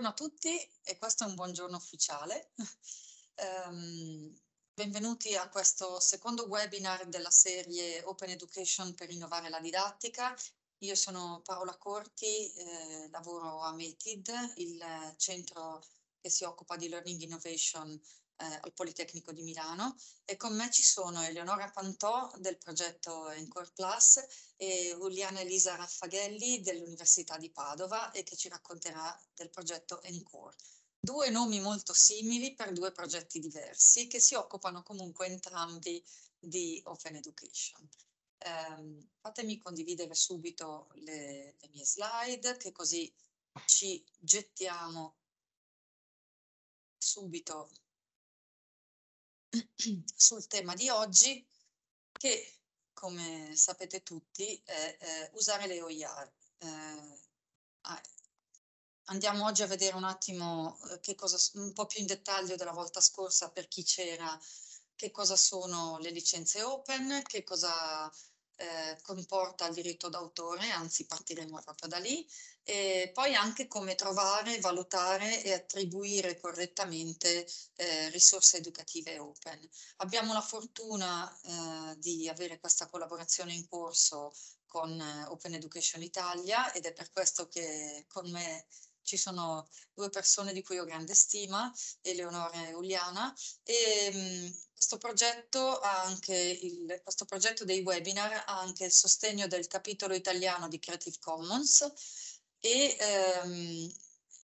Buongiorno a tutti e questo è un buongiorno ufficiale. um, benvenuti a questo secondo webinar della serie Open Education per innovare la didattica. Io sono Paola Corti, eh, lavoro a METID, il centro che si occupa di Learning Innovation eh, al Politecnico di Milano e con me ci sono Eleonora Pantò del progetto Encore Plus e Giuliana Elisa Raffaghelli dell'Università di Padova e che ci racconterà del progetto Encore. Due nomi molto simili per due progetti diversi che si occupano comunque entrambi di Open Education. Um, fatemi condividere subito le, le, mie slide che così ci gettiamo subito sul tema di oggi che, come sapete tutti, è eh, usare le OIR. Eh, andiamo oggi a vedere un attimo eh, che cosa, un po' più in dettaglio della volta scorsa per chi c'era, che cosa sono le licenze open, che cosa eh, comporta il diritto d'autore, anzi partiremo proprio da lì, e poi anche come trovare, valutare e attribuire correttamente eh, risorse educative open. Abbiamo la fortuna eh, di avere questa collaborazione in corso con eh, Open Education Italia ed è per questo che con me ci sono due persone di cui ho grande stima, Eleonora e Uliana, e mh, mm, questo, progetto il, questo progetto dei webinar ha anche il sostegno del capitolo italiano di Creative Commons e ehm,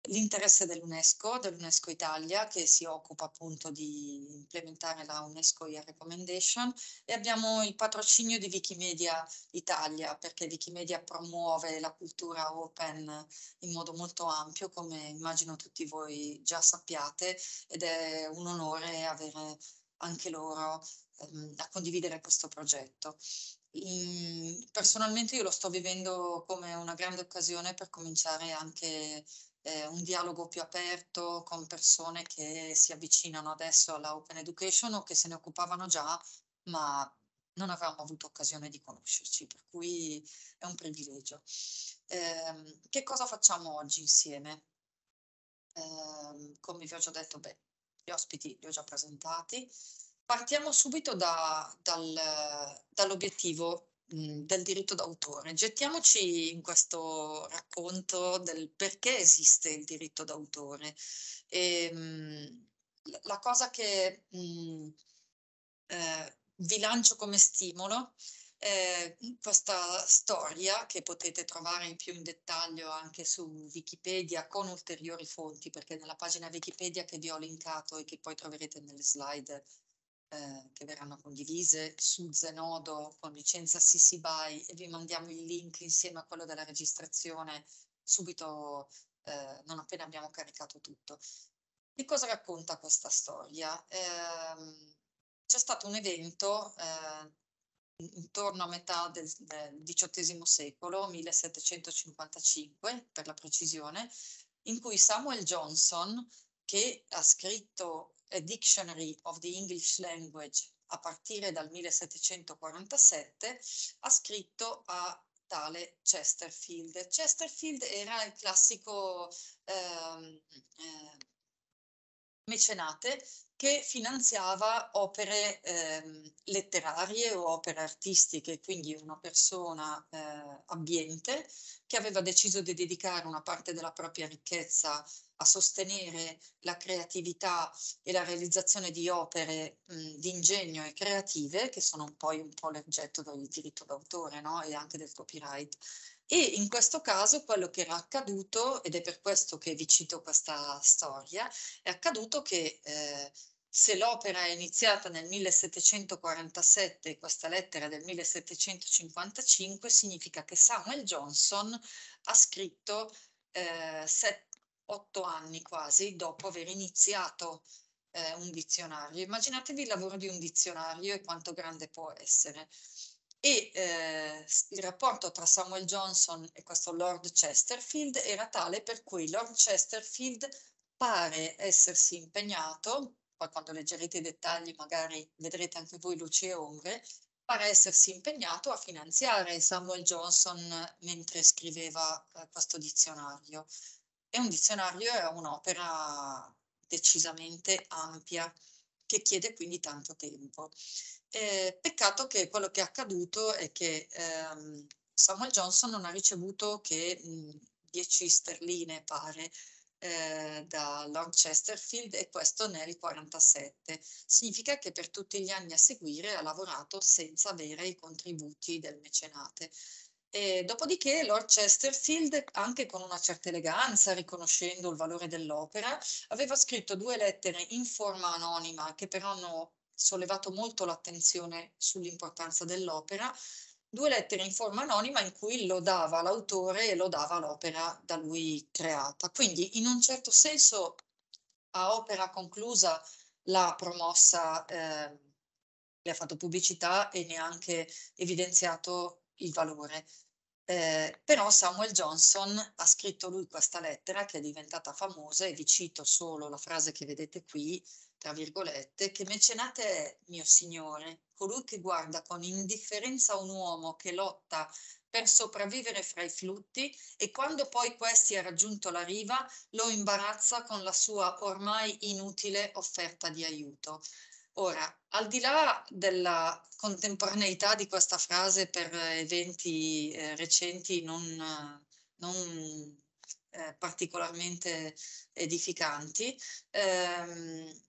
l'interesse dell'UNESCO, dell'UNESCO Italia, che si occupa appunto di implementare la UNESCO IA Recommendation e abbiamo il patrocinio di Wikimedia Italia, perché Wikimedia promuove la cultura open in modo molto ampio, come immagino tutti voi già sappiate, ed è un onore avere anche loro ehm, a condividere questo progetto. Mm, personalmente io lo sto vivendo come una grande occasione per cominciare anche eh, un dialogo più aperto con persone che si avvicinano adesso alla Open Education o che se ne occupavano già, ma non avevamo avuto occasione di conoscerci, per cui è un privilegio. Eh, che cosa facciamo oggi insieme? Eh, come vi ho già detto, beh, gli ospiti li ho già presentati. Partiamo subito da, dal, dall'obiettivo mm, del diritto d'autore. Gettiamoci in questo racconto del perché esiste il diritto d'autore. E, ehm, la cosa che mh, mm, eh, vi lancio come stimolo è questa storia che potete trovare in più in dettaglio anche su Wikipedia con ulteriori fonti, perché nella pagina Wikipedia che vi ho linkato e che poi troverete nelle slide eh, che verranno condivise su Zenodo con licenza CC BY e vi mandiamo il link insieme a quello della registrazione subito eh, non appena abbiamo caricato tutto. Di cosa racconta questa storia? Eh, c'è stato un evento eh, intorno a metà del, del XVIII secolo, 1755 per la precisione, in cui Samuel Johnson, che ha scritto a Dictionary of the English Language a partire dal 1747, ha scritto a tale Chesterfield. Chesterfield era il classico ehm, eh, eh, mecenate che finanziava opere eh, letterarie o opere artistiche, quindi una persona eh, ambiente che aveva deciso di dedicare una parte della propria ricchezza a sostenere la creatività e la realizzazione di opere di ingegno e creative, che sono poi un po' l'oggetto del diritto d'autore no? e anche del copyright. E in questo caso quello che era accaduto, ed è per questo che vi cito questa storia, è accaduto che eh, se l'opera è iniziata nel 1747 questa lettera è del 1755, significa che Samuel Johnson ha scritto eh, set, otto anni quasi dopo aver iniziato eh, un dizionario. Immaginatevi il lavoro di un dizionario e quanto grande può essere e eh, il rapporto tra Samuel Johnson e questo Lord Chesterfield era tale per cui Lord Chesterfield pare essersi impegnato, poi quando leggerete i dettagli magari vedrete anche voi luci e ombre, pare essersi impegnato a finanziare Samuel Johnson mentre scriveva eh, questo dizionario. E un dizionario è un'opera decisamente ampia che chiede quindi tanto tempo. Eh, peccato che quello che è accaduto è che ehm, Samuel Johnson non ha ricevuto che mh, 10 sterline, pare, eh, da Lord Chesterfield e questo nel 47. Significa che per tutti gli anni a seguire ha lavorato senza avere i contributi del mecenate. E dopodiché Lord Chesterfield, anche con una certa eleganza, riconoscendo il valore dell'opera, aveva scritto due lettere in forma anonima che però hanno sollevato molto l'attenzione sull'importanza dell'opera, due lettere in forma anonima in cui lodava l'autore e lodava l'opera da lui creata. Quindi in un certo senso a opera conclusa l'ha promossa, eh, le ha fatto pubblicità e ne ha anche evidenziato il valore. Eh, però Samuel Johnson ha scritto lui questa lettera che è diventata famosa e vi cito solo la frase che vedete qui, tra virgolette, che mecenate è, mio Signore, colui che guarda con indifferenza un uomo che lotta per sopravvivere fra i flutti e quando poi questi ha raggiunto la riva lo imbarazza con la sua ormai inutile offerta di aiuto. Ora, al di là della contemporaneità di questa frase per eh, eventi eh, recenti non, non eh, particolarmente edificanti, ehm,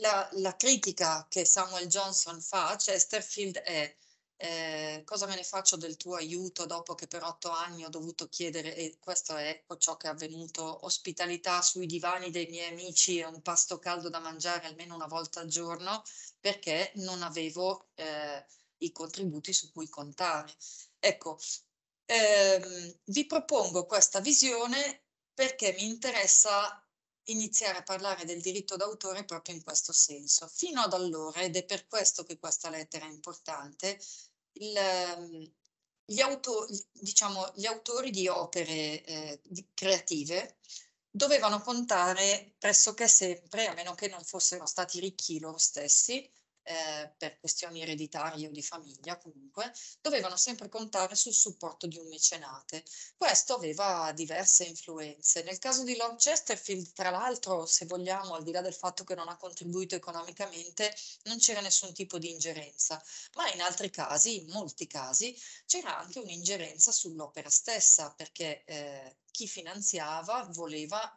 la, la, critica che Samuel Johnson fa a cioè Chesterfield è eh, cosa me ne faccio del tuo aiuto dopo che per otto anni ho dovuto chiedere, e questo è ecco ciò che è avvenuto, ospitalità sui divani dei miei amici e un pasto caldo da mangiare almeno una volta al giorno perché non avevo eh, i contributi su cui contare. Ecco, ehm, vi propongo questa visione perché mi interessa iniziare a parlare del diritto d'autore proprio in questo senso. Fino ad allora, ed è per questo che questa lettera è importante, il, ehm, gli, auto, diciamo, gli, autori di opere eh, creative dovevano contare pressoché sempre, a meno che non fossero stati ricchi loro stessi, eh, per questioni ereditarie o di famiglia comunque, dovevano sempre contare sul supporto di un mecenate. Questo aveva diverse influenze. Nel caso di Lord Chesterfield, tra l'altro, se vogliamo, al di là del fatto che non ha contribuito economicamente, non c'era nessun tipo di ingerenza, ma in altri casi, in molti casi, c'era anche un'ingerenza sull'opera stessa, perché eh, chi finanziava voleva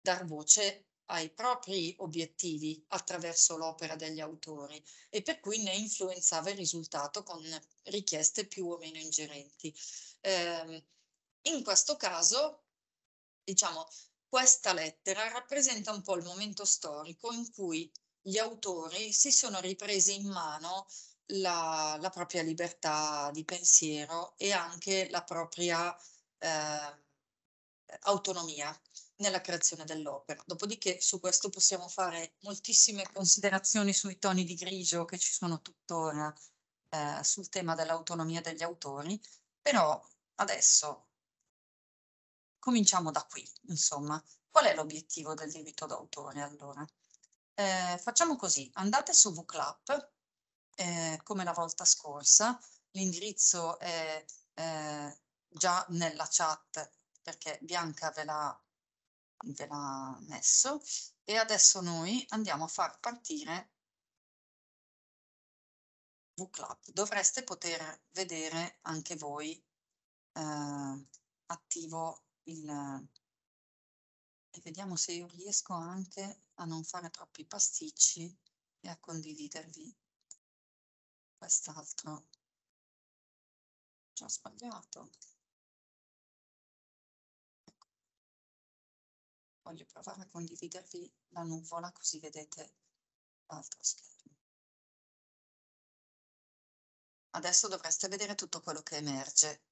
dar voce ai propri obiettivi attraverso l'opera degli autori e per cui ne influenzava il risultato con richieste più o meno ingerenti. Eh, in questo caso, diciamo, questa lettera rappresenta un po' il momento storico in cui gli autori si sono ripresi in mano la, la propria libertà di pensiero e anche la propria eh, autonomia nella creazione dell'opera. Dopodiché su questo possiamo fare moltissime considerazioni sui toni di grigio che ci sono tuttora eh, sul tema dell'autonomia degli autori, però adesso cominciamo da qui, insomma. Qual è l'obiettivo del diritto d'autore allora? Eh, facciamo così, andate su VClap, eh, come la volta scorsa, l'indirizzo è eh, già nella chat perché Bianca ve l'ha ve l'ha messo e adesso noi andiamo a far partire VClub. Dovreste poter vedere anche voi eh, attivo il... e vediamo se io riesco anche a non fare troppi pasticci e a condividervi quest'altro. Già sbagliato. voglio provare a condividervi la nuvola così vedete l'altro schermo. Adesso dovreste vedere tutto quello che emerge.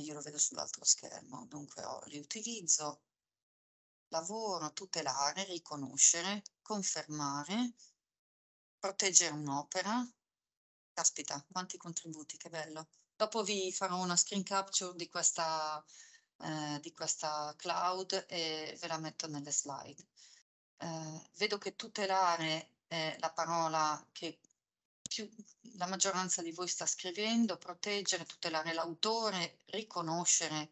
Io lo vedo sull'altro schermo, dunque ho riutilizzo, lavoro, tutelare, riconoscere, confermare, proteggere un'opera. Caspita, quanti contributi, che bello. Dopo vi farò una screen capture di questa eh, di questa cloud e ve la metto nelle slide. Eh, vedo che tutelare è la parola che più la maggioranza di voi sta scrivendo, proteggere, tutelare l'autore, riconoscere,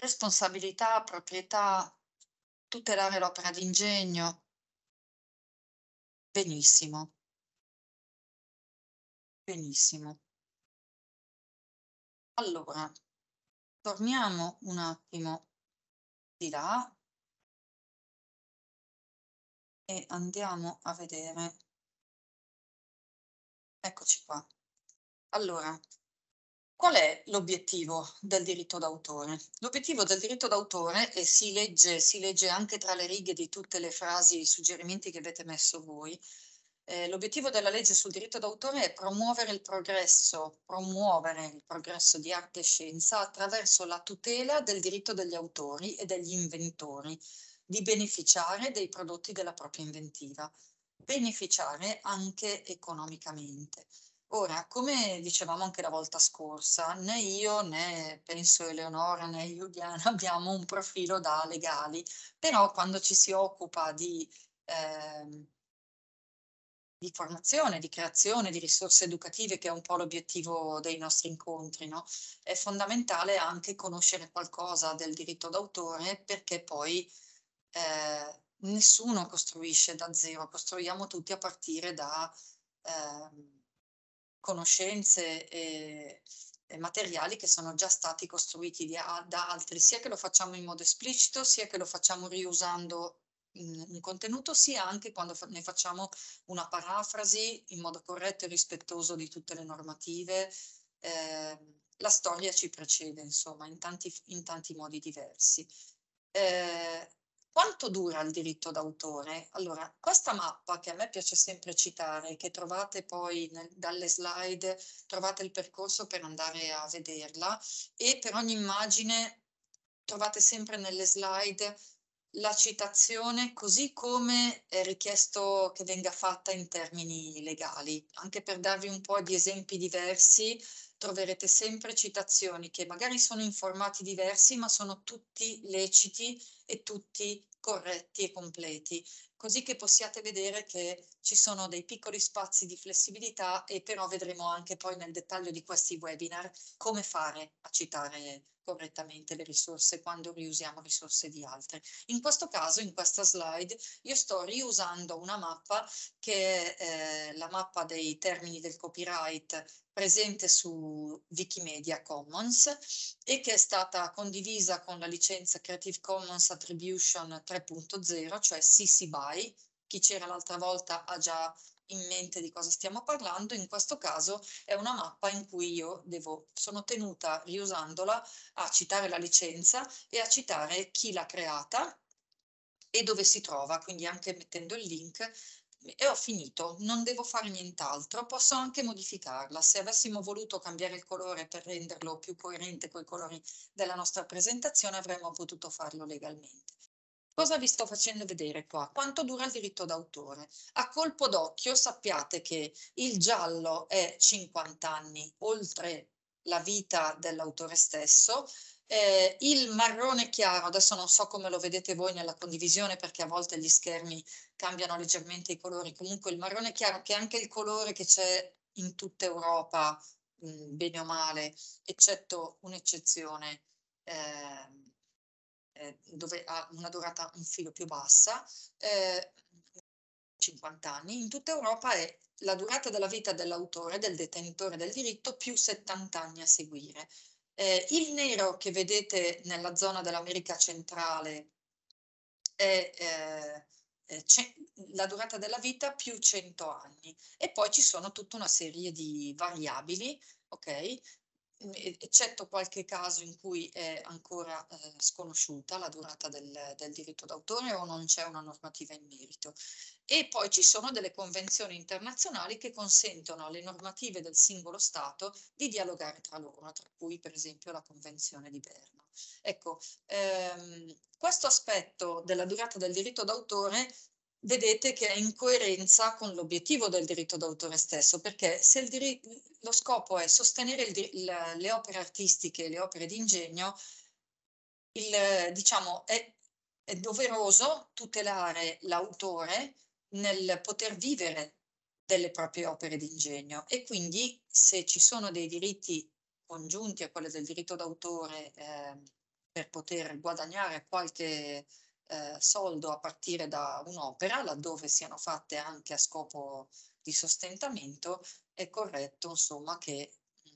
responsabilità, proprietà, tutelare l'opera d'ingegno. Benissimo. Benissimo. Allora, torniamo un attimo di là e andiamo a vedere. Eccoci qua. Allora, qual è l'obiettivo del diritto d'autore? L'obiettivo del diritto d'autore, e si legge, si legge anche tra le righe di tutte le frasi e i suggerimenti che avete messo voi, eh, l'obiettivo della legge sul diritto d'autore è promuovere il progresso, promuovere il progresso di arte e scienza attraverso la tutela del diritto degli autori e degli inventori di beneficiare dei prodotti della propria inventiva, beneficiare anche economicamente. Ora, come dicevamo anche la volta scorsa, né io né penso Eleonora né Juliana abbiamo un profilo da legali, però quando ci si occupa di eh, di formazione, di creazione di risorse educative, che è un po' l'obiettivo dei nostri incontri. No? È fondamentale anche conoscere qualcosa del diritto d'autore perché poi eh, nessuno costruisce da zero, costruiamo tutti a partire da eh, conoscenze e, e, materiali che sono già stati costruiti da, da altri, sia che lo facciamo in modo esplicito, sia che lo facciamo riusando un contenuto sia anche quando ne facciamo una parafrasi in modo corretto e rispettoso di tutte le normative. Eh, la storia ci precede, insomma, in tanti, in tanti modi diversi. Eh, quanto dura il diritto d'autore? Allora, questa mappa che a me piace sempre citare, che trovate poi nel, dalle slide, trovate il percorso per andare a vederla e per ogni immagine trovate sempre nelle slide la citazione così come è richiesto che venga fatta in termini legali. Anche per darvi un po' di esempi diversi, troverete sempre citazioni che magari sono in formati diversi, ma sono tutti leciti e tutti corretti e completi così che possiate vedere che ci sono dei piccoli spazi di flessibilità e però vedremo anche poi nel dettaglio di questi webinar come fare a citare correttamente le risorse quando riusiamo risorse di altre. In questo caso, in questa slide, io sto riusando una mappa che è eh, la mappa dei termini del copyright presente su Wikimedia Commons e che è stata condivisa con la licenza Creative Commons Attribution 3.0, cioè CC BY, fai, chi c'era l'altra volta ha già in mente di cosa stiamo parlando, in questo caso è una mappa in cui io devo, sono tenuta riusandola a citare la licenza e a citare chi l'ha creata e dove si trova, quindi anche mettendo il link e ho finito, non devo fare nient'altro, posso anche modificarla, se avessimo voluto cambiare il colore per renderlo più coerente con i colori della nostra presentazione avremmo potuto farlo legalmente. Cosa vi sto facendo vedere qua? Quanto dura il diritto d'autore? A colpo d'occhio sappiate che il giallo è 50 anni oltre la vita dell'autore stesso, eh, il marrone chiaro, adesso non so come lo vedete voi nella condivisione perché a volte gli schermi cambiano leggermente i colori, comunque il marrone chiaro che è anche il colore che c'è in tutta Europa, mh, mm, bene o male, eccetto un'eccezione. Eh, eh, dove ha una durata un filo più bassa, eh, 50 anni, in tutta Europa è la durata della vita dell'autore, del detentore del diritto, più 70 anni a seguire. Eh, il nero che vedete nella zona dell'America centrale è eh, eh la durata della vita più 100 anni e poi ci sono tutta una serie di variabili, ok? eccetto qualche caso in cui è ancora eh, sconosciuta la durata del, del diritto d'autore o non c'è una normativa in merito. E poi ci sono delle convenzioni internazionali che consentono alle normative del singolo Stato di dialogare tra loro, tra cui per esempio la Convenzione di Berna. Ecco, ehm, questo aspetto della durata del diritto d'autore vedete che è in coerenza con l'obiettivo del diritto d'autore stesso, perché se dir- lo scopo è sostenere il, la, le opere artistiche, le opere di ingegno, il, diciamo, è, è doveroso tutelare l'autore nel poter vivere delle proprie opere di ingegno e quindi se ci sono dei diritti congiunti a quello del diritto d'autore eh, per poter guadagnare qualche eh, soldo a partire da un'opera, laddove siano fatte anche a scopo di sostentamento, è corretto insomma che mm,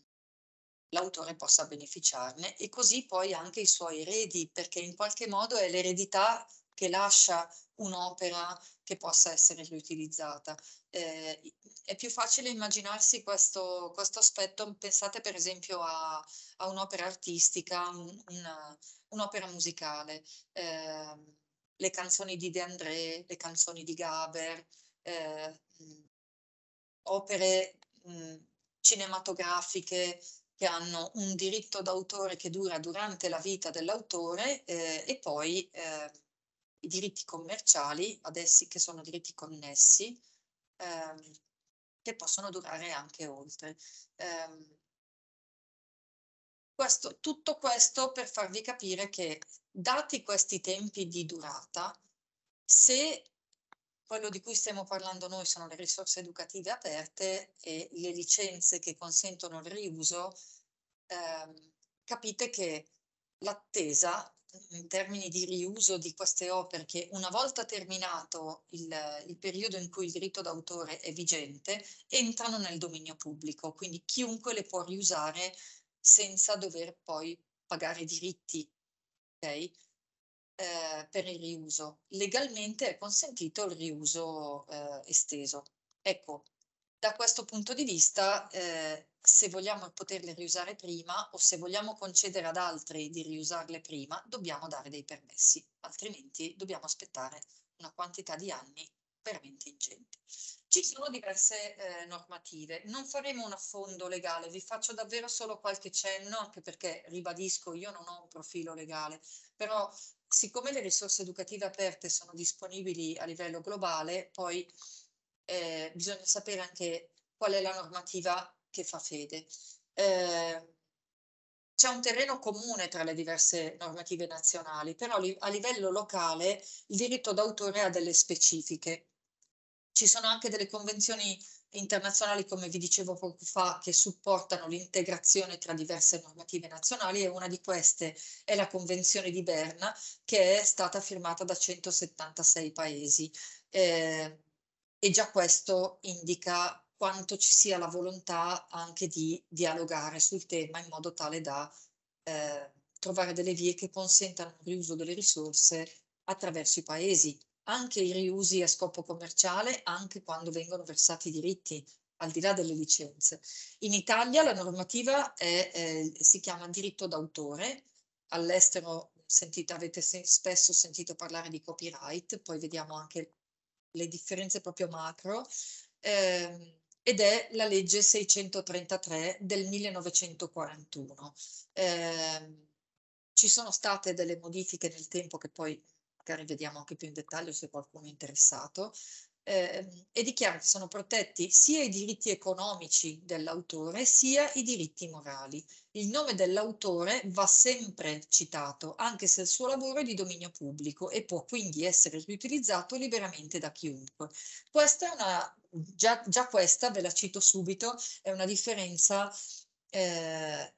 l'autore possa beneficiarne e così poi anche i suoi eredi, perché in qualche modo è l'eredità che lascia un'opera che possa essere riutilizzata. Eh, è più facile immaginarsi questo, questo, aspetto, pensate per esempio a, a un'opera artistica, un, una, un'opera musicale. Eh, le canzoni di De André, le canzoni di Gaber, eh, opere mh, cinematografiche che hanno un diritto d'autore che dura durante la vita dell'autore eh, e poi eh, i diritti commerciali, ad che sono diritti connessi, ehm, che possono durare anche oltre. Ehm, questo, tutto questo per farvi capire che, dati questi tempi di durata, se quello di cui stiamo parlando noi sono le risorse educative aperte e le licenze che consentono il riuso, eh, capite che l'attesa in termini di riuso di queste opere, che una volta terminato il, il periodo in cui il diritto d'autore è vigente, entrano nel dominio pubblico, quindi chiunque le può riusare senza dover poi pagare diritti okay? eh, per il riuso. Legalmente è consentito il riuso eh, esteso. Ecco, da questo punto di vista, eh, se vogliamo poterle riusare prima o se vogliamo concedere ad altri di riusarle prima, dobbiamo dare dei permessi, altrimenti dobbiamo aspettare una quantità di anni veramente ingenti. Ci sono diverse eh, normative, non faremo un affondo legale, vi faccio davvero solo qualche cenno, anche perché ribadisco, io non ho un profilo legale, però siccome le risorse educative aperte sono disponibili a livello globale, poi eh, bisogna sapere anche qual è la normativa che fa fede. Eh, c'è un terreno comune tra le diverse normative nazionali, però a livello locale il diritto d'autore ha delle specifiche. Ci sono anche delle convenzioni internazionali, come vi dicevo poco fa, che supportano l'integrazione tra diverse normative nazionali e una di queste è la Convenzione di Berna, che è stata firmata da 176 paesi. Eh, e già questo indica quanto ci sia la volontà anche di dialogare sul tema in modo tale da eh, trovare delle vie che consentano il riuso delle risorse attraverso i paesi anche i riusi a scopo commerciale, anche quando vengono versati i diritti, al di là delle licenze. In Italia la normativa è, eh, si chiama diritto d'autore, all'estero sentite, avete se, spesso sentito parlare di copyright, poi vediamo anche le differenze proprio macro, eh, ed è la legge 633 del 1941. Eh, ci sono state delle modifiche nel tempo che poi magari vediamo anche più in dettaglio se qualcuno è interessato, eh, e dichiara che sono protetti sia i diritti economici dell'autore sia i diritti morali. Il nome dell'autore va sempre citato, anche se il suo lavoro è di dominio pubblico e può quindi essere riutilizzato liberamente da chiunque. Questa è una, già, già questa, ve la cito subito, è una differenza eh,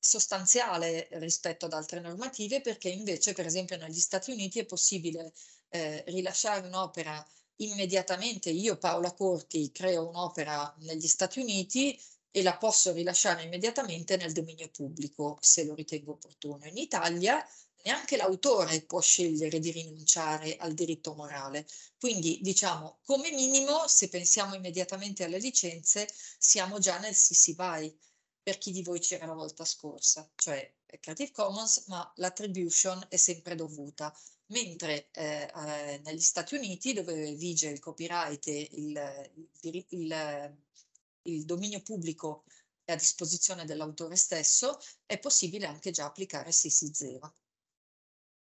sostanziale rispetto ad altre normative perché invece per esempio negli Stati Uniti è possibile eh, rilasciare un'opera immediatamente io Paola Corti creo un'opera negli Stati Uniti e la posso rilasciare immediatamente nel dominio pubblico se lo ritengo opportuno. In Italia neanche l'autore può scegliere di rinunciare al diritto morale. Quindi diciamo come minimo se pensiamo immediatamente alle licenze siamo già nel CC BY per chi di voi c'era la volta scorsa, cioè Creative Commons, ma l'attribution è sempre dovuta, mentre eh, eh negli Stati Uniti, dove vige il copyright e il, il, il, il dominio pubblico a disposizione dell'autore stesso, è possibile anche già applicare CC0.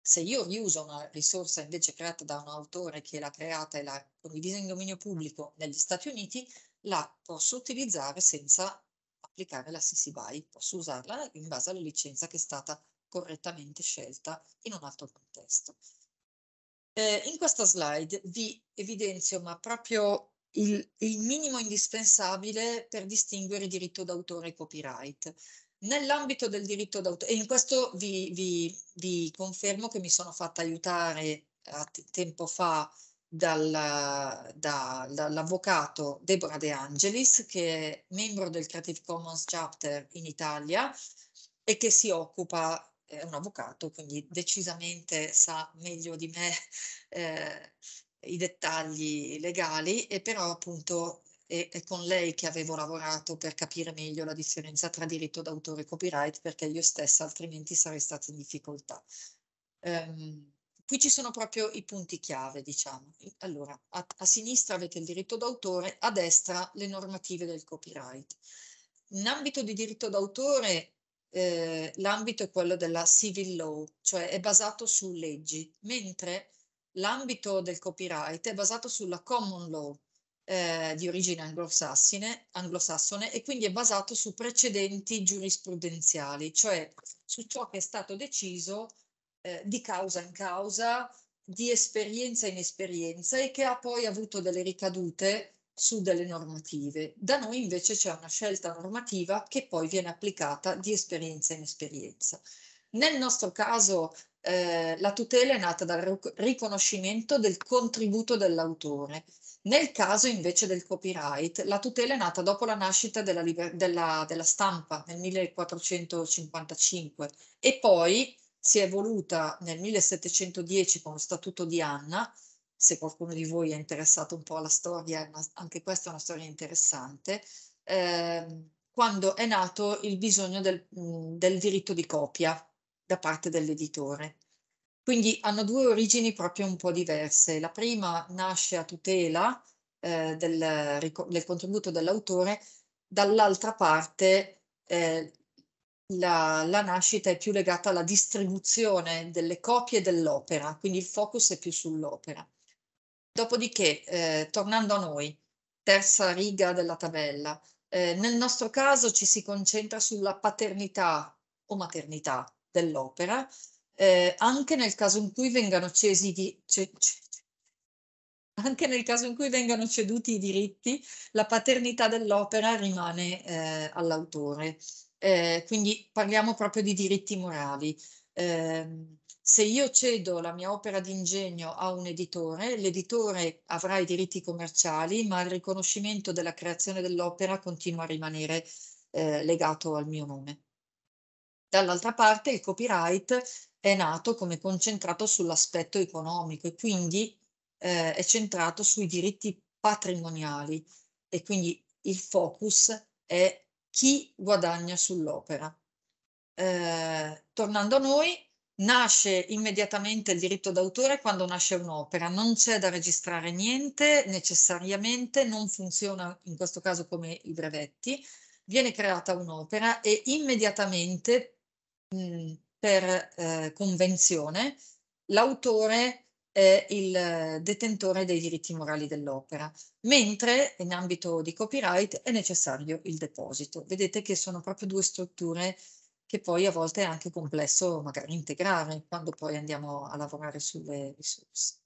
Se io riuso una risorsa invece creata da un autore che l'ha creata e l'ha condivisa in dominio pubblico negli Stati Uniti, la posso utilizzare senza applicare la CC BY, posso usarla in base alla licenza che è stata correttamente scelta in un altro contesto. Eh, in questa slide vi evidenzio ma proprio il, il minimo indispensabile per distinguere diritto d'autore e copyright. Nell'ambito del diritto d'autore, e in questo vi, vi, vi confermo che mi sono fatta aiutare eh, tempo fa dal, da, dall'avvocato Deborah De Angelis, che è membro del Creative Commons Chapter in Italia e che si occupa, è un avvocato, quindi decisamente sa meglio di me eh, i dettagli legali, e però appunto è, è con lei che avevo lavorato per capire meglio la differenza tra diritto d'autore e copyright, perché io stessa altrimenti sarei stata in difficoltà. Um, Qui ci sono proprio i punti chiave, diciamo. Allora, a, a sinistra avete il diritto d'autore, a destra le normative del copyright. In ambito di diritto d'autore eh, l'ambito è quello della civil law, cioè è basato su leggi, mentre l'ambito del copyright è basato sulla common law eh, di origine anglosassone, anglosassone e quindi è basato su precedenti giurisprudenziali, cioè su ciò che è stato deciso eh, di causa in causa, di esperienza in esperienza e che ha poi avuto delle ricadute su delle normative. Da noi invece c'è una scelta normativa che poi viene applicata di esperienza in esperienza. Nel nostro caso eh, la tutela è nata dal riconoscimento del contributo dell'autore. Nel caso invece del copyright, la tutela è nata dopo la nascita della, della, della stampa nel 1455 e poi si è evoluta nel 1710 con lo Statuto di Anna, se qualcuno di voi è interessato un po' alla storia, anche questa è una storia interessante, eh, quando è nato il bisogno del, mm, del diritto di copia da parte dell'editore. Quindi hanno due origini proprio un po' diverse. La prima nasce a tutela eh, del, del, contributo dell'autore, dall'altra parte eh, la, la, nascita è più legata alla distribuzione delle copie dell'opera, quindi il focus è più sull'opera. Dopodiché, eh, tornando a noi, terza riga della tabella, eh, nel nostro caso ci si concentra sulla paternità o maternità dell'opera, eh, anche nel caso in cui vengano cesi di, anche nel caso in cui vengano ceduti i diritti, la paternità dell'opera rimane eh, all'autore. Eh, quindi parliamo proprio di diritti morali. Eh, se io cedo la mia opera d'ingegno a un editore, l'editore avrà i diritti commerciali, ma il riconoscimento della creazione dell'opera continua a rimanere eh, legato al mio nome. Dall'altra parte il copyright è nato come concentrato sull'aspetto economico e quindi eh, è centrato sui diritti patrimoniali e quindi il focus è chi guadagna sull'opera. Eh, tornando a noi, nasce immediatamente il diritto d'autore quando nasce un'opera, non c'è da registrare niente necessariamente, non funziona in questo caso come i brevetti, viene creata un'opera e immediatamente mh, mm, per eh, convenzione l'autore eh, il detentore dei diritti morali dell'opera, mentre in ambito di copyright è necessario il deposito. Vedete che sono proprio due strutture che poi a volte è anche complesso magari integrare quando poi andiamo a lavorare sulle risorse.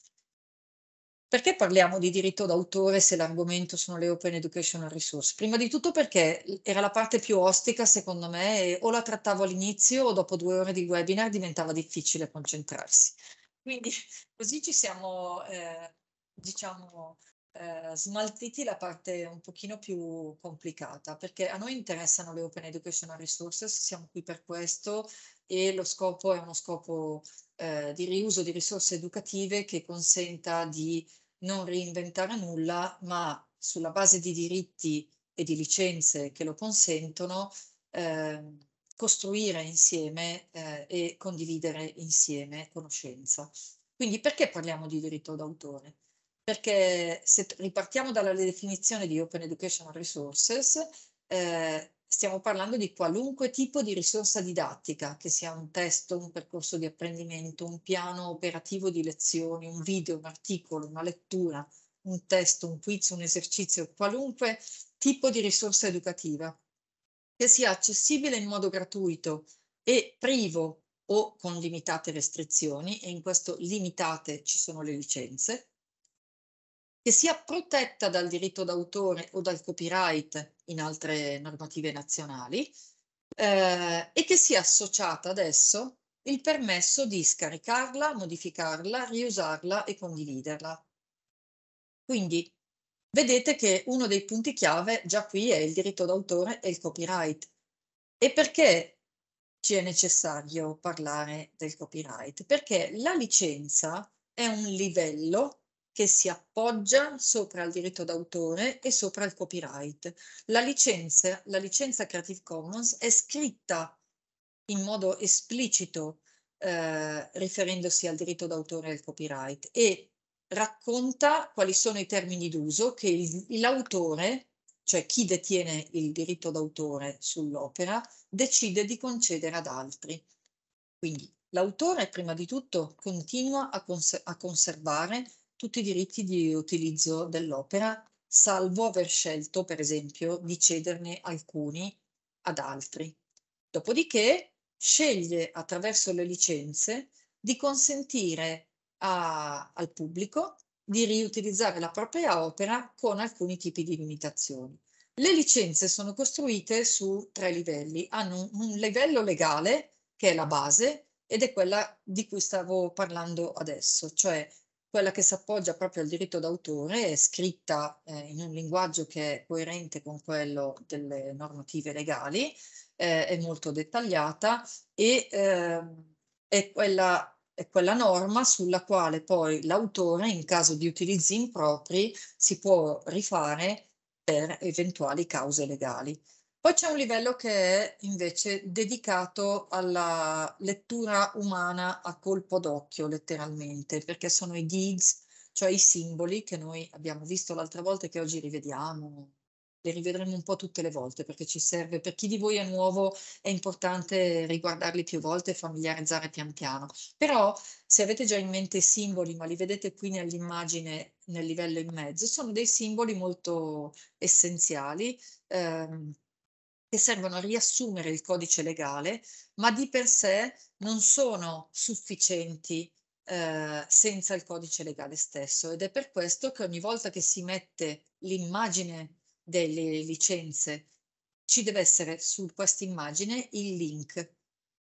Perché parliamo di diritto d'autore se l'argomento sono le open educational Resources? Prima di tutto perché era la parte più ostica secondo me e o la trattavo all'inizio o dopo due ore di webinar diventava difficile concentrarsi. Quindi così ci siamo, eh, diciamo, eh, smaltiti la parte un pochino più complicata, perché a noi interessano le Open Educational Resources, siamo qui per questo e lo scopo è uno scopo eh, di riuso di risorse educative che consenta di non reinventare nulla, ma sulla base di diritti e di licenze che lo consentono, eh, costruire insieme eh, e condividere insieme conoscenza. Quindi perché parliamo di diritto d'autore? Perché se ripartiamo dalla definizione di Open Educational Resources, eh, stiamo parlando di qualunque tipo di risorsa didattica, che sia un testo, un percorso di apprendimento, un piano operativo di lezioni, un video, un articolo, una lettura, un testo, un quiz, un esercizio, qualunque tipo di risorsa educativa che sia accessibile in modo gratuito e privo o con limitate restrizioni, e in questo limitate ci sono le licenze, che sia protetta dal diritto d'autore o dal copyright in altre normative nazionali eh, e che sia associata adesso il permesso di scaricarla, modificarla, riusarla e condividerla. Quindi vedete che uno dei punti chiave già qui è il diritto d'autore e il copyright. E perché ci è necessario parlare del copyright? Perché la licenza è un livello che si appoggia sopra il diritto d'autore e sopra il copyright. La licenza, la licenza Creative Commons è scritta in modo esplicito eh, riferendosi al diritto d'autore e al copyright e racconta quali sono i termini d'uso che l'autore, cioè chi detiene il diritto d'autore sull'opera, decide di concedere ad altri. Quindi l'autore prima di tutto continua a, cons- a conservare tutti i diritti di utilizzo dell'opera, salvo aver scelto per esempio di cederne alcuni ad altri. Dopodiché sceglie attraverso le licenze di consentire a, al pubblico di riutilizzare la propria opera con alcuni tipi di limitazioni. Le licenze sono costruite su tre livelli, hanno un, un livello legale che è la base ed è quella di cui stavo parlando adesso, cioè quella che si appoggia proprio al diritto d'autore, è scritta eh, in un linguaggio che è coerente con quello delle normative legali, eh, è molto dettagliata e eh, è quella è quella norma sulla quale poi l'autore, in caso di utilizzi impropri, si può rifare per eventuali cause legali. Poi c'è un livello che è invece dedicato alla lettura umana a colpo d'occhio, letteralmente, perché sono i digs, cioè i simboli che noi abbiamo visto l'altra volta e che oggi rivediamo le rivedremo un po' tutte le volte perché ci serve, per chi di voi è nuovo è importante riguardarli più volte e familiarizzare pian piano. Però se avete già in mente i simboli, ma li vedete qui nell'immagine nel livello in mezzo, sono dei simboli molto essenziali. Ehm, che servono a riassumere il codice legale, ma di per sé non sono sufficienti eh, senza il codice legale stesso ed è per questo che ogni volta che si mette l'immagine delle licenze. Ci deve essere su questa immagine il link.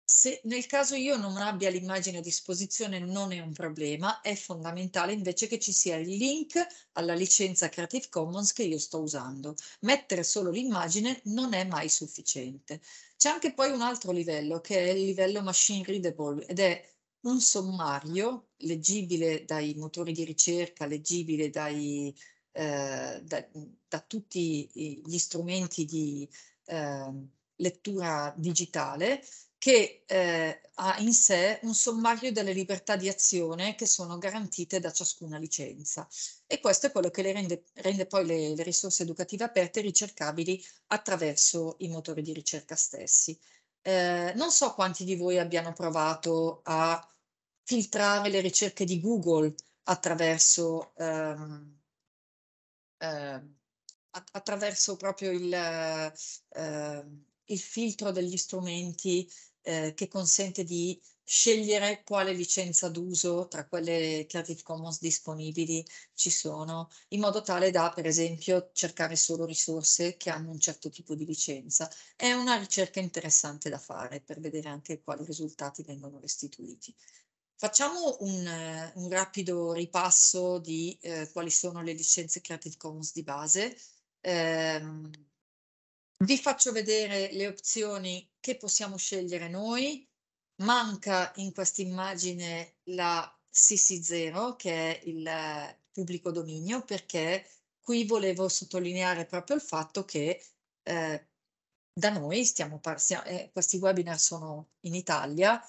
Se nel caso io non abbia l'immagine a disposizione non è un problema, è fondamentale invece che ci sia il link alla licenza Creative Commons che io sto usando. Mettere solo l'immagine non è mai sufficiente. C'è anche poi un altro livello che è il livello machine readable ed è un sommario leggibile dai motori di ricerca, leggibile dai eh, da, da, tutti gli strumenti di eh, lettura digitale che eh, ha in sé un sommario delle libertà di azione che sono garantite da ciascuna licenza e questo è quello che le rende, rende poi le, le, risorse educative aperte ricercabili attraverso i motori di ricerca stessi. Eh, non so quanti di voi abbiano provato a filtrare le ricerche di Google attraverso ehm, Ehm, att- attraverso proprio il, ehm, il, filtro degli strumenti eh, che consente di scegliere quale licenza d'uso tra quelle Creative Commons disponibili ci sono, in modo tale da, per esempio, cercare solo risorse che hanno un certo tipo di licenza. È una ricerca interessante da fare per vedere anche quali risultati vengono restituiti. Facciamo un, eh, un rapido ripasso di eh, quali sono le licenze Creative Commons di base. Eh, vi faccio vedere le opzioni che possiamo scegliere noi. Manca in questa immagine la CC0, che è il eh, pubblico dominio, perché qui volevo sottolineare proprio il fatto che eh, da noi stiamo, par- eh, questi webinar sono in Italia,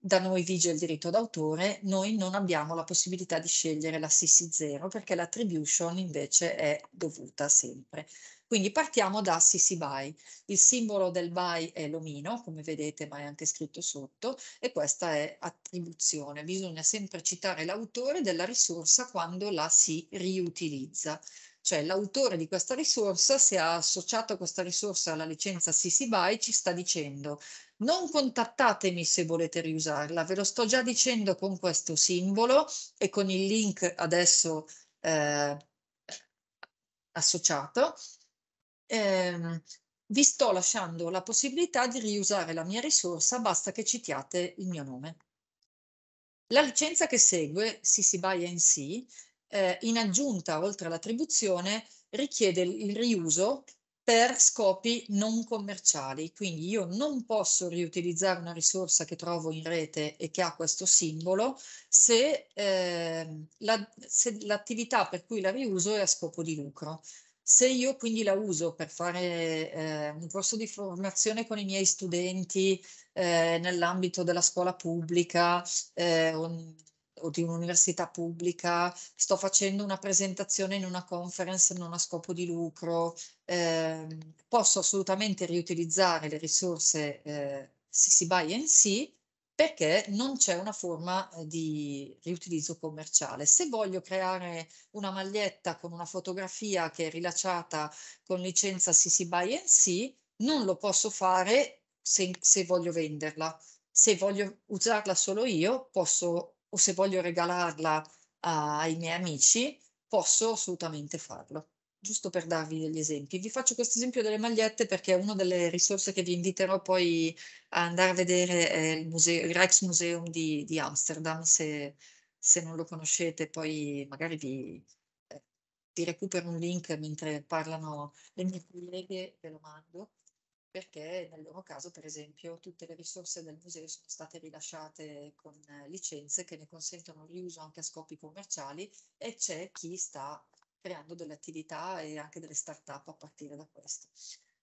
da noi vige il diritto d'autore, noi non abbiamo la possibilità di scegliere la CC0 perché l'attribution invece è dovuta sempre. Quindi partiamo da CC BY. Il simbolo del BY è l'omino, come vedete, ma è anche scritto sotto, e questa è attribuzione. Bisogna sempre citare l'autore della risorsa quando la si riutilizza. Cioè l'autore di questa risorsa, se ha associato questa risorsa alla licenza CC BY, ci sta dicendo non contattatemi se volete riusarla, ve lo sto già dicendo con questo simbolo e con il link adesso eh, associato. Eh, vi sto lasciando la possibilità di riusare la mia risorsa, basta che citiate il mio nome. La licenza che segue, CC BY NC, eh, in aggiunta oltre all'attribuzione, richiede il riuso per scopi non commerciali, quindi io non posso riutilizzare una risorsa che trovo in rete e che ha questo simbolo se, eh, la, se l'attività per cui la riuso è a scopo di lucro. Se io quindi la uso per fare eh, un corso di formazione con i miei studenti eh, nell'ambito della scuola pubblica, eh, o di un'università pubblica, sto facendo una presentazione in una conference non a scopo di lucro, eh, posso assolutamente riutilizzare le risorse eh, CC BY NC perché non c'è una forma eh, di riutilizzo commerciale. Se voglio creare una maglietta con una fotografia che è rilasciata con licenza CC BY NC, non lo posso fare se, se voglio venderla. Se voglio usarla solo io, posso o se voglio regalarla ai miei amici, posso assolutamente farlo. Giusto per darvi degli esempi, vi faccio questo esempio delle magliette perché è una delle risorse che vi inviterò poi a andare a vedere è il, museo, il Rijksmuseum di, di Amsterdam. Se, se, non lo conoscete, poi magari vi, eh, vi recupero un link mentre parlano le mie colleghe, ve lo mando perché nel loro caso, per esempio, tutte le risorse del museo sono state rilasciate con eh, licenze che ne consentono il riuso anche a scopi commerciali e c'è chi sta creando delle attività e anche delle start-up a partire da questo.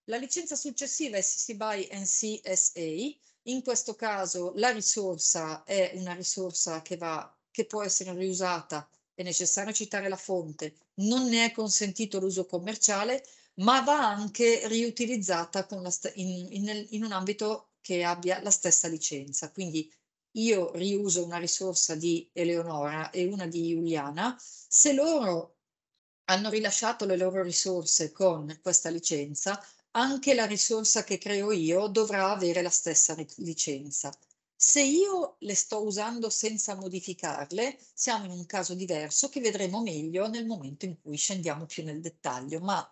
La licenza successiva è CC BY NCSA, in questo caso la risorsa è una risorsa che, va, che può essere riusata, è necessario citare la fonte, non ne è consentito l'uso commerciale, ma va anche riutilizzata st- in, in, in un ambito che abbia la stessa licenza. Quindi io riuso una risorsa di Eleonora e una di Giuliana, se loro hanno rilasciato le loro risorse con questa licenza, anche la risorsa che creo io dovrà avere la stessa licenza. Se io le sto usando senza modificarle, siamo in un caso diverso che vedremo meglio nel momento in cui scendiamo più nel dettaglio, ma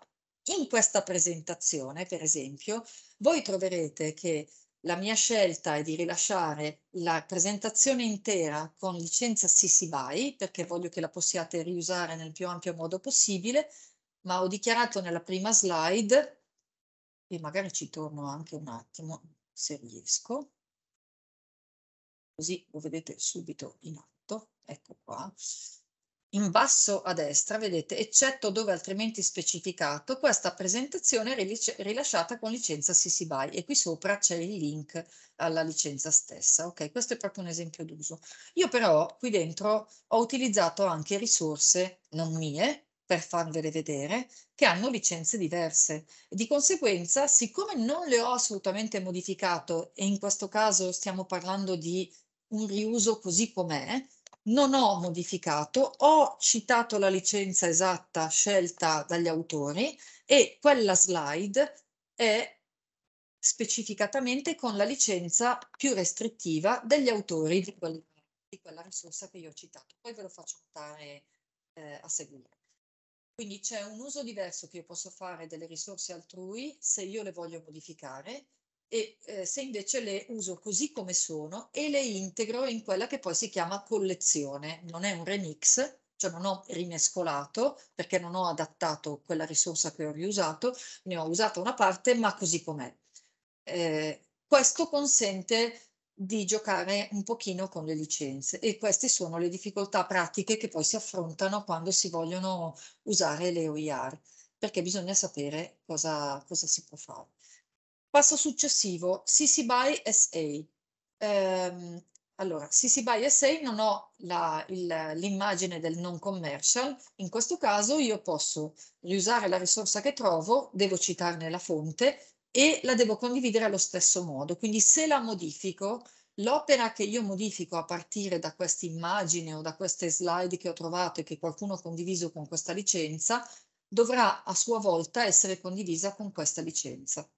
in questa presentazione, per esempio, voi troverete che la mia scelta è di rilasciare la presentazione intera con licenza CC BY perché voglio che la possiate riusare nel più ampio modo possibile, ma ho dichiarato nella prima slide, e magari ci torno anche un attimo se riesco, così lo vedete subito in atto, ecco qua, in basso a destra vedete, eccetto dove altrimenti specificato, questa presentazione è rilasciata con licenza CC BY e qui sopra c'è il link alla licenza stessa. Ok, questo è proprio un esempio d'uso. Io però qui dentro ho utilizzato anche risorse non mie, per farvele vedere, che hanno licenze diverse. Di conseguenza, siccome non le ho assolutamente modificato e in questo caso stiamo parlando di un riuso così com'è, non ho modificato, ho citato la licenza esatta scelta dagli autori e quella slide è specificatamente con la licenza più restrittiva degli autori di, quella, di quella risorsa che io ho citato. Poi ve lo faccio notare eh, a seguire. Quindi c'è un uso diverso che io posso fare delle risorse altrui se io le voglio modificare e eh, se invece le uso così come sono e le integro in quella che poi si chiama collezione, non è un remix, cioè non ho rimescolato perché non ho adattato quella risorsa che ho riusato, ne ho usata una parte ma così com'è. Eh, questo consente di giocare un pochino con le licenze e queste sono le difficoltà pratiche che poi si affrontano quando si vogliono usare le OIR perché bisogna sapere cosa, cosa si può fare. Passo successivo, CC BY SA. Ehm, allora, CC BY SA non ho l'immagine del non commercial, in questo caso io posso riusare la risorsa che trovo, devo citarne la fonte e la devo condividere allo stesso modo. Quindi se la modifico, l'opera che io modifico a partire da questa immagine o da queste slide che ho trovato e che qualcuno ha condiviso con questa licenza, dovrà a sua volta essere condivisa con questa licenza.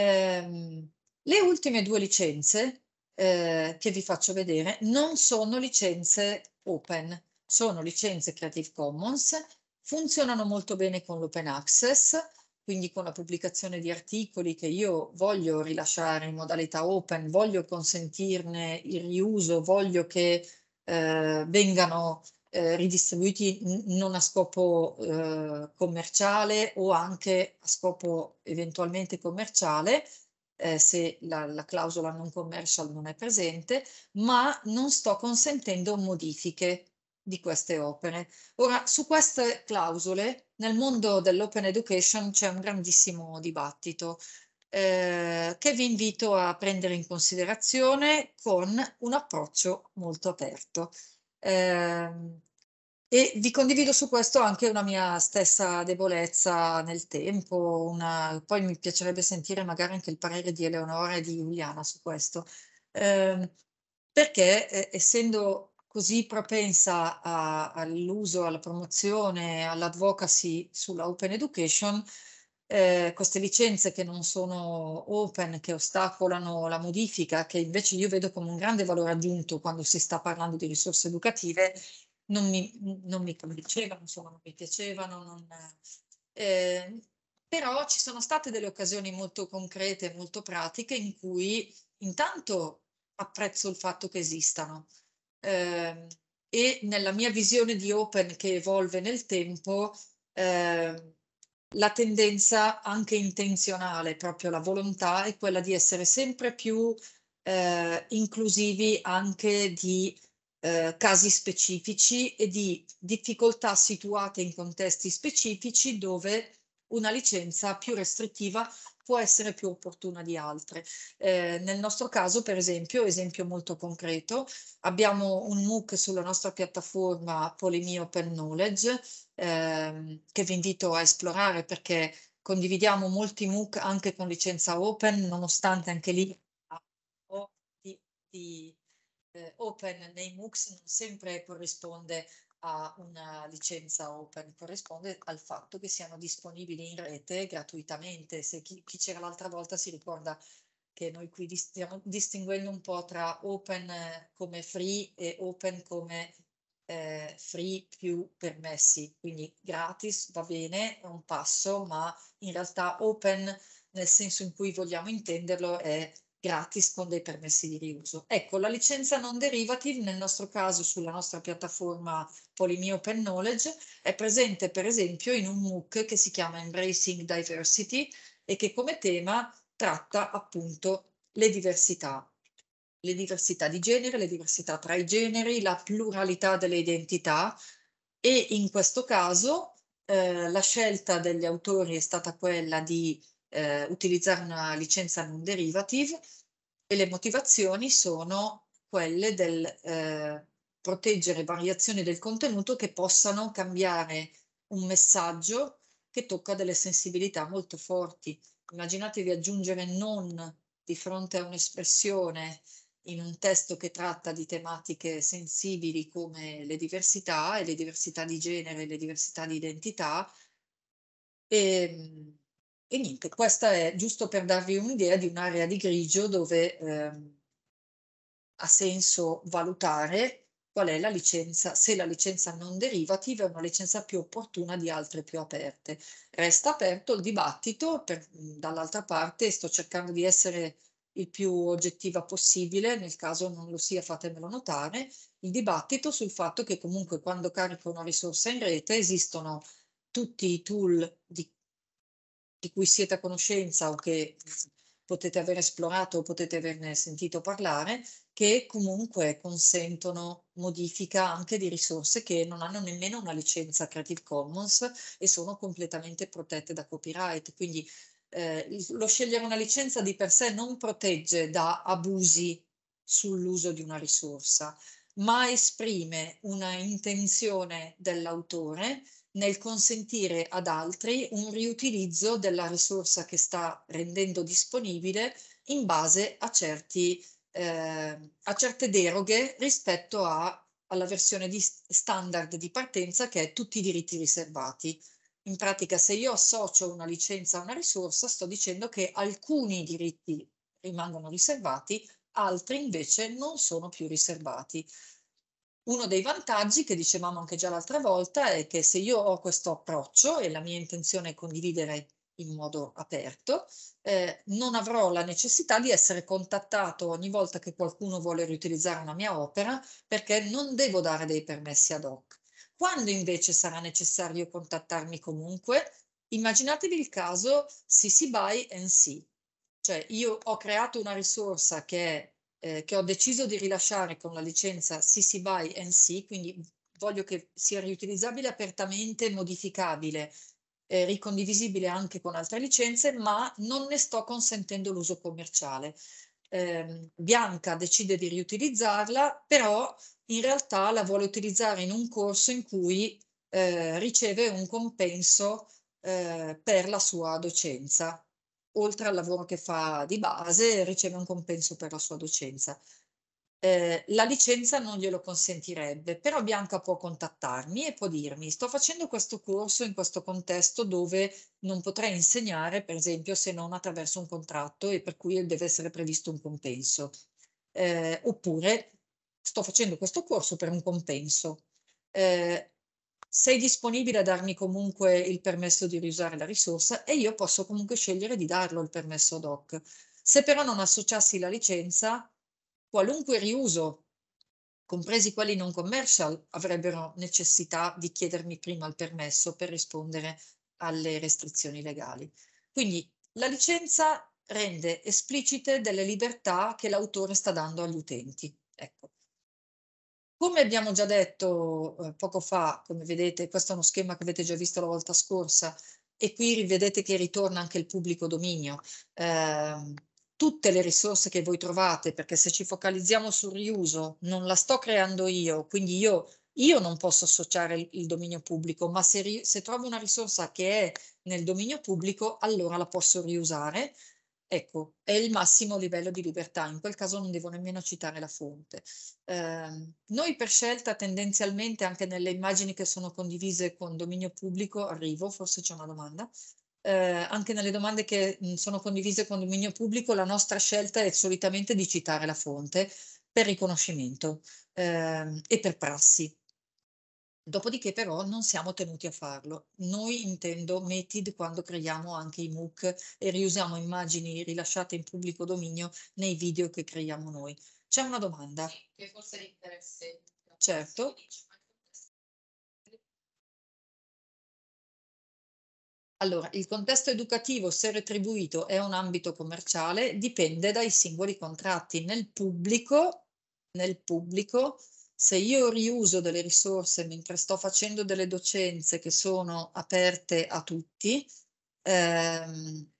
Ehm, le ultime due licenze eh, che vi faccio vedere non sono licenze open, sono licenze Creative Commons, funzionano molto bene con l'open access, quindi con la pubblicazione di articoli che io voglio rilasciare in modalità open, voglio consentirne il riuso, voglio che eh, vengano eh, ridistribuiti non a scopo eh, commerciale o anche a scopo eventualmente commerciale, eh, se la, la, clausola non commercial non è presente, ma non sto consentendo modifiche di queste opere. Ora, su queste clausole nel mondo dell'open education c'è un grandissimo dibattito eh, che vi invito a prendere in considerazione con un approccio molto aperto. Eh, e vi condivido su questo anche una mia stessa debolezza nel tempo, una... poi mi piacerebbe sentire magari anche il parere di Eleonora e di Giuliana su questo, eh, perché eh, essendo così propensa all'uso, alla promozione, all'advocacy sulla open education, eh, queste licenze che non sono open, che ostacolano la modifica, che invece io vedo come un grande valore aggiunto quando si sta parlando di risorse educative, non mi, non mi convincevano, insomma, non mi piacevano. Non, eh, però ci sono state delle occasioni molto concrete, molto pratiche, in cui intanto apprezzo il fatto che esistano. Eh, e nella mia visione di Open che evolve nel tempo, eh, la tendenza anche intenzionale, proprio la volontà, è quella di essere sempre più eh, inclusivi anche di eh, casi specifici e di difficoltà situate in contesti specifici dove una licenza più restrittiva può essere più opportuna di altre. Eh, nel nostro caso, per esempio, esempio molto concreto, abbiamo un MOOC sulla nostra piattaforma Polemio Open Knowledge ehm, che vi invito a esplorare perché condividiamo molti MOOC anche con licenza open, nonostante anche lì di, di eh, open nei MOOCs non sempre corrisponde a una licenza open, corrisponde al fatto che siano disponibili in rete gratuitamente. Se chi, chi c'era l'altra volta si ricorda che noi qui stiamo distinguendo un po' tra open eh, come free e open come eh, free più permessi, quindi gratis va bene, è un passo, ma in realtà open nel senso in cui vogliamo intenderlo è gratis con dei permessi di riuso. Ecco, la licenza non derivative nel nostro caso sulla nostra piattaforma Polimi Open Knowledge è presente per esempio in un MOOC che si chiama Embracing Diversity e che come tema tratta appunto le diversità, le diversità di genere, le diversità tra i generi, la pluralità delle identità e in questo caso eh, la scelta degli autori è stata quella di eh, utilizzare una licenza non derivative e le motivazioni sono quelle del eh, proteggere variazioni del contenuto che possano cambiare un messaggio che tocca delle sensibilità molto forti. Immaginatevi aggiungere non di fronte a un'espressione in un testo che tratta di tematiche sensibili come le diversità e le diversità di genere, le diversità di identità. E, ehm, e niente, questa è giusto per darvi un'idea di un'area di grigio dove ehm, ha senso valutare qual è la licenza, se la licenza non derivativa è una licenza più opportuna di altre più aperte. Resta aperto il dibattito, dall'altra parte sto cercando di essere il più oggettiva possibile, nel caso non lo sia fatemelo notare, il dibattito sul fatto che comunque quando carico una risorsa in rete esistono tutti i tool di di cui siete a conoscenza o che potete aver esplorato o potete averne sentito parlare, che comunque consentono modifica anche di risorse che non hanno nemmeno una licenza Creative Commons e sono completamente protette da copyright. Quindi eh, lo scegliere una licenza di per sé non protegge da abusi sull'uso di una risorsa, ma esprime una intenzione dell'autore nel consentire ad altri un riutilizzo della risorsa che sta rendendo disponibile in base a, certi, eh, a certe deroghe rispetto a, alla versione di standard di partenza che è tutti i diritti riservati. In pratica se io associo una licenza a una risorsa sto dicendo che alcuni diritti rimangono riservati, altri invece non sono più riservati. Uno dei vantaggi che dicevamo anche già l'altra volta è che se io ho questo approccio e la mia intenzione è condividere in modo aperto, eh, non avrò la necessità di essere contattato ogni volta che qualcuno vuole riutilizzare una mia opera perché non devo dare dei permessi ad hoc. Quando invece sarà necessario contattarmi comunque, immaginatevi il caso CC BY NC, cioè io ho creato una risorsa che è eh, che ho deciso di rilasciare con la licenza CC BY NC, quindi voglio che sia riutilizzabile apertamente, modificabile, eh, ricondivisibile anche con altre licenze, ma non ne sto consentendo l'uso commerciale. Eh, Bianca decide di riutilizzarla, però in realtà la vuole utilizzare in un corso in cui eh, riceve un compenso eh, per la sua docenza oltre al lavoro che fa di base, riceve un compenso per la sua docenza. Eh, la licenza non glielo consentirebbe, però Bianca può contattarmi e può dirmi sto facendo questo corso in questo contesto dove non potrei insegnare, per esempio, se non attraverso un contratto e per cui deve essere previsto un compenso. Eh, oppure sto facendo questo corso per un compenso. Eh, sei disponibile a darmi comunque il permesso di riusare la risorsa e io posso comunque scegliere di darlo il permesso ad hoc. Se però non associassi la licenza, qualunque riuso, compresi quelli non commercial, avrebbero necessità di chiedermi prima il permesso per rispondere alle restrizioni legali. Quindi la licenza rende esplicite delle libertà che l'autore sta dando agli utenti. Ecco. Come abbiamo già detto eh, poco fa, come vedete, questo è uno schema che avete già visto la volta scorsa e qui vedete che ritorna anche il pubblico dominio. Eh, tutte le risorse che voi trovate, perché se ci focalizziamo sul riuso, non la sto creando io, quindi io, io non posso associare il, il dominio pubblico, ma se, se trovo una risorsa che è nel dominio pubblico, allora la posso riusare Ecco, è il massimo livello di libertà, in quel caso non devo nemmeno citare la fonte. Eh, noi per scelta tendenzialmente anche nelle immagini che sono condivise con dominio pubblico, arrivo, forse c'è una domanda, eh, anche nelle domande che mh, sono condivise con dominio pubblico, la nostra scelta è solitamente di citare la fonte per riconoscimento eh, e per prassi. Dopodiché però non siamo tenuti a farlo. Noi intendo METID quando creiamo anche i MOOC e riusiamo immagini rilasciate in pubblico dominio nei video che creiamo noi. C'è una domanda? Che forse è interesse. Certo. Allora, il contesto educativo, se retribuito, è un ambito commerciale, dipende dai singoli contratti. Nel pubblico, nel pubblico se io riuso delle risorse mentre sto facendo delle docenze che sono aperte a tutti, ehm,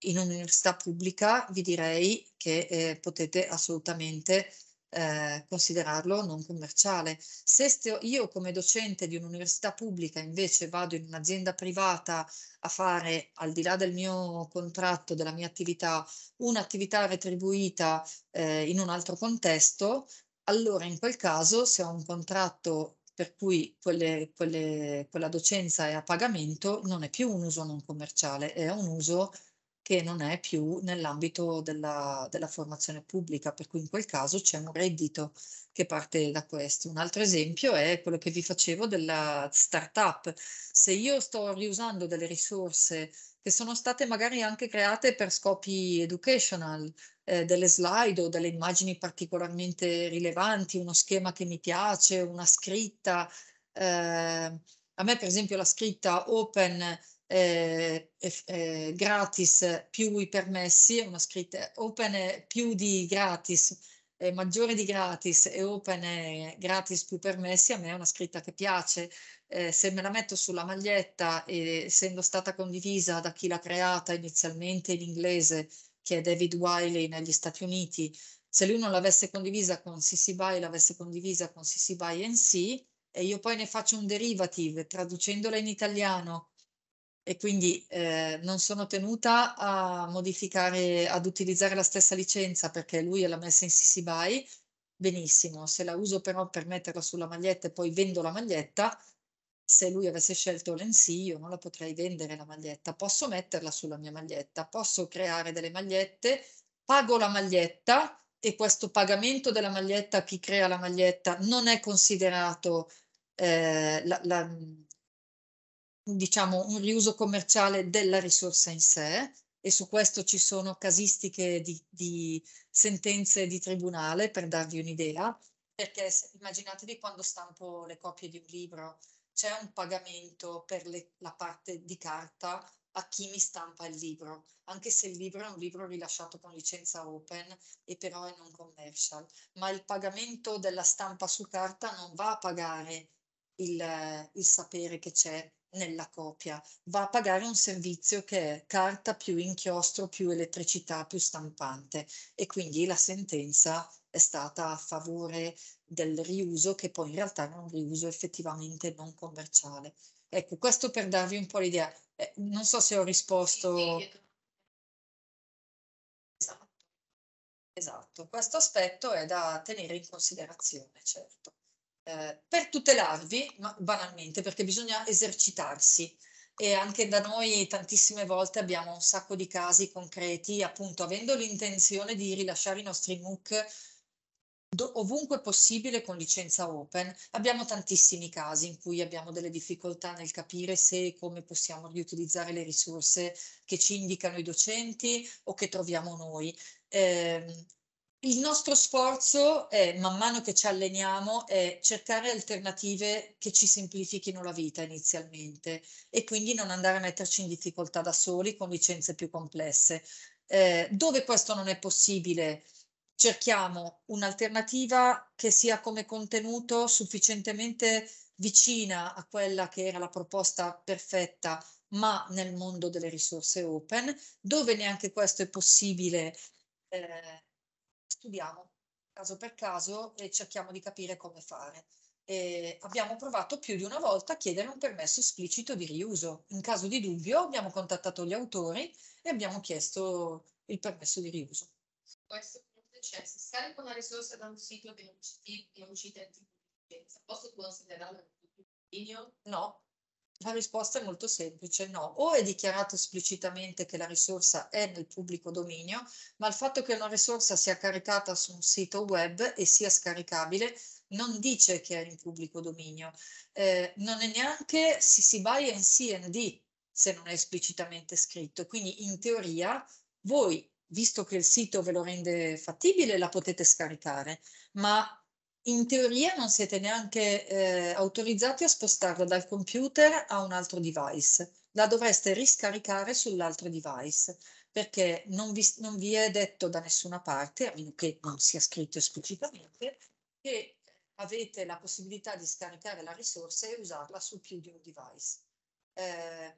in un'università pubblica vi direi che eh, potete assolutamente eh, considerarlo non commerciale. Se stio, io come docente di un'università pubblica invece vado in un'azienda privata a fare, al di là del mio contratto, della mia attività, un'attività retribuita eh, in un altro contesto, allora in quel caso se ho un contratto per cui quelle, quelle, quella docenza è a pagamento, non è più un uso non commerciale, è un uso che non è più nell'ambito della, della formazione pubblica, per cui in quel caso c'è un reddito che parte da questo. Un altro esempio è quello che vi facevo della startup. Se io sto riusando delle risorse che sono state magari anche create per scopi educational, eh, delle slide o delle immagini particolarmente rilevanti, uno schema che mi piace, una scritta. Eh, a me per esempio la scritta open eh, eh, gratis più i permessi, è una scritta open eh, più di gratis, maggiore di gratis e open eh, gratis più permessi, a me è una scritta che piace. Eh, se me la metto sulla maglietta, essendo stata condivisa da chi l'ha creata inizialmente in inglese che è David Wiley negli Stati Uniti, se lui non l'avesse condivisa con CC BY, l'avesse condivisa con CC BY NC, e io poi ne faccio un derivative traducendola in italiano e quindi eh, non sono tenuta a modificare, ad utilizzare la stessa licenza perché lui l'ha messa in CC BY, benissimo. Se la uso però per metterla sulla maglietta e poi vendo la maglietta, se lui avesse scelto l'ensì, io non la potrei vendere la maglietta, posso metterla sulla mia maglietta, posso creare delle magliette, pago la maglietta e questo pagamento della maglietta a chi crea la maglietta non è considerato eh, la, la, diciamo un riuso commerciale della risorsa in sé e su questo ci sono casistiche di, di sentenze di tribunale per darvi un'idea perché immaginatevi quando stampo le copie di un libro c'è un pagamento per le, la parte di carta a chi mi stampa il libro, anche se il libro è un libro rilasciato con licenza open e però è non commercial, ma il pagamento della stampa su carta non va a pagare il, il sapere che c'è nella copia, va a pagare un servizio che è carta più inchiostro più elettricità più stampante e quindi la sentenza è stata a favore del riuso che poi in realtà era un riuso effettivamente non commerciale. Ecco, questo per darvi un po' l'idea. Eh, non so se ho risposto. Esatto. esatto, questo aspetto è da tenere in considerazione, certo eh, per tutelarvi, banalmente, perché bisogna esercitarsi. E anche da noi tantissime volte abbiamo un sacco di casi concreti, appunto avendo l'intenzione di rilasciare i nostri MOOC ovunque possibile con licenza open. Abbiamo tantissimi casi in cui abbiamo delle difficoltà nel capire se e come possiamo riutilizzare le risorse che ci indicano i docenti o che troviamo noi. Eh, il nostro sforzo, è, man mano che ci alleniamo, è cercare alternative che ci semplifichino la vita inizialmente e quindi non andare a metterci in difficoltà da soli con licenze più complesse. Eh, dove questo non è possibile, cerchiamo un'alternativa che sia come contenuto sufficientemente vicina a quella che era la proposta perfetta, ma nel mondo delle risorse open, dove neanche questo è possibile. Eh, studiamo caso per caso e cerchiamo di capire come fare. E abbiamo provato più di una volta a chiedere un permesso esplicito di riuso. In caso di dubbio abbiamo contattato gli autori e abbiamo chiesto il permesso di riuso. Questo punto c'è, cioè, se scarico una risorsa da un sito che non in non di licenza, posso considerarlo un video? No, la risposta è molto semplice, no. O è dichiarato esplicitamente che la risorsa è nel pubblico dominio, ma il fatto che una risorsa sia caricata su un sito web e sia scaricabile non dice che è in pubblico dominio. Eh, non è neanche CC BY and CND se non è esplicitamente scritto. Quindi in teoria voi, visto che il sito ve lo rende fattibile, la potete scaricare, ma in teoria non siete neanche eh, autorizzati a spostarla dal computer a un altro device, la dovreste riscaricare sull'altro device perché non vi, non vi, è detto da nessuna parte, a meno che non sia scritto esplicitamente, che avete la possibilità di scaricare la risorsa e usarla su più di un device. Eh,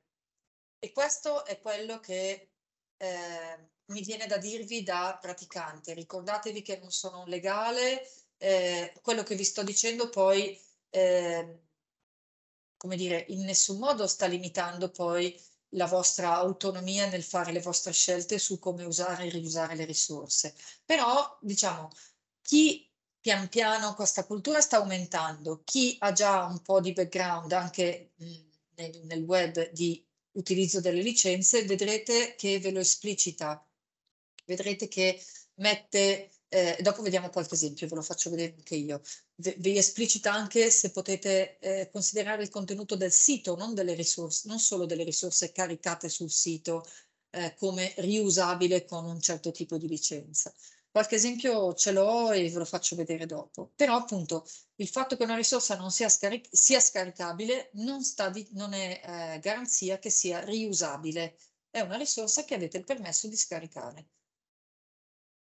e questo è quello che eh, mi viene da dirvi da praticante. Ricordatevi che non sono un legale, eh, quello che vi sto dicendo poi, eh, come dire, in nessun modo sta limitando poi la vostra autonomia nel fare le vostre scelte su come usare e riusare le risorse. Però, diciamo, chi pian piano questa cultura sta aumentando, chi ha già un po' di background anche nel, nel web di utilizzo delle licenze, vedrete che ve lo esplicita, vedrete che mette eh, dopo vediamo qualche esempio, ve lo faccio vedere anche io. Ve, vi esplicita anche se potete eh, considerare il contenuto del sito, non, delle risorse, non solo delle risorse caricate sul sito, eh, come riusabile con un certo tipo di licenza. Qualche esempio ce l'ho e ve lo faccio vedere dopo. Però appunto il fatto che una risorsa non sia, scaric sia scaricabile non, di, non è eh, garanzia che sia riusabile. È una risorsa che avete il permesso di scaricare.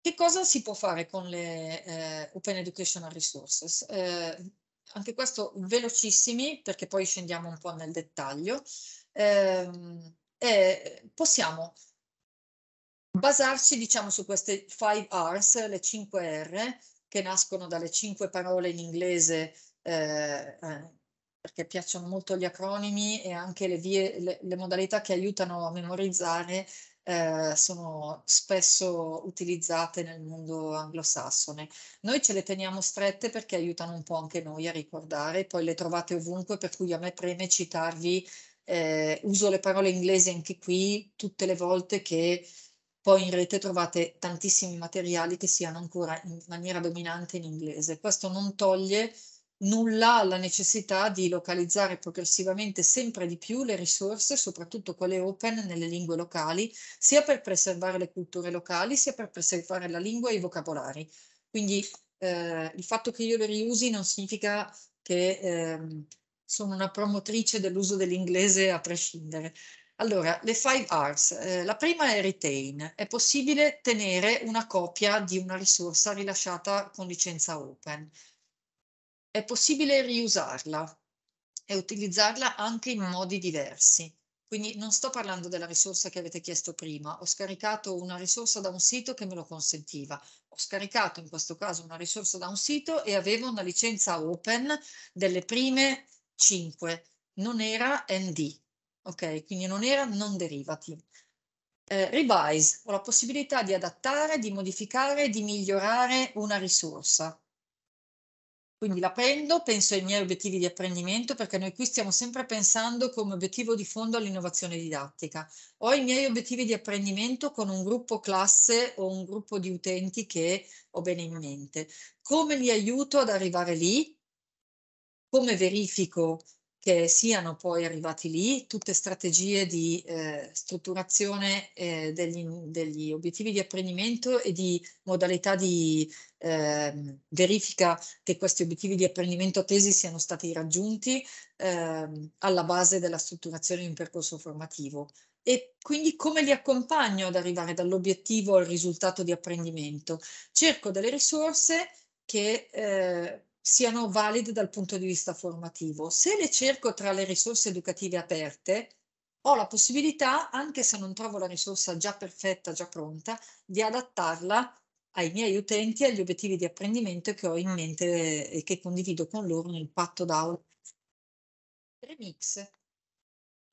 Che cosa si può fare con le eh, Open Educational Resources? Eh, anche questo velocissimi, perché poi scendiamo un po' nel dettaglio. Eh, possiamo basarci diciamo, su queste 5 R's, le 5 R, che nascono dalle 5 parole in inglese eh, eh, perché piacciono molto gli acronimi e anche le, vie, le, le modalità che aiutano a memorizzare eh, sono spesso utilizzate nel mondo anglosassone. Noi ce le teniamo strette perché aiutano un po' anche noi a ricordare, poi le trovate ovunque, per cui a me preme citarvi, eh, uso le parole inglesi anche qui tutte le volte che poi in rete trovate tantissimi materiali che siano ancora in maniera dominante in inglese. Questo non toglie nulla alla necessità di localizzare progressivamente sempre di più le risorse, soprattutto quelle open nelle lingue locali, sia per preservare le culture locali, sia per preservare la lingua e i vocabolari. Quindi eh, il fatto che io le riusi non significa che eh, sono una promotrice dell'uso dell'inglese a prescindere. Allora, le five R's. Eh, la prima è retain. È possibile tenere una copia di una risorsa rilasciata con licenza open è possibile riusarla e utilizzarla anche in modi diversi. Quindi non sto parlando della risorsa che avete chiesto prima, ho scaricato una risorsa da un sito che me lo consentiva, ho scaricato in questo caso una risorsa da un sito e avevo una licenza open delle prime 5, non era ND, ok? Quindi non era non derivative. Eh, revise, ho la possibilità di adattare, di modificare, di migliorare una risorsa. Quindi la prendo, penso ai miei obiettivi di apprendimento, perché noi qui stiamo sempre pensando come obiettivo di fondo all'innovazione didattica. Ho i miei obiettivi di apprendimento con un gruppo classe o un gruppo di utenti che ho bene in mente. Come li aiuto ad arrivare lì? Come verifico che siano poi arrivati lì, tutte strategie di eh, strutturazione eh, degli, degli, obiettivi di apprendimento e di modalità di eh, verifica che questi obiettivi di apprendimento tesi siano stati raggiunti ehm, alla base della strutturazione di un percorso formativo. E quindi come li accompagno ad arrivare dall'obiettivo al risultato di apprendimento? Cerco delle risorse che eh, siano valide dal punto di vista formativo. Se le cerco tra le risorse educative aperte, ho la possibilità, anche se non trovo la risorsa già perfetta, già pronta, di adattarla ai miei utenti e agli obiettivi di apprendimento che ho in mente e che condivido con loro nel patto DAO. Remix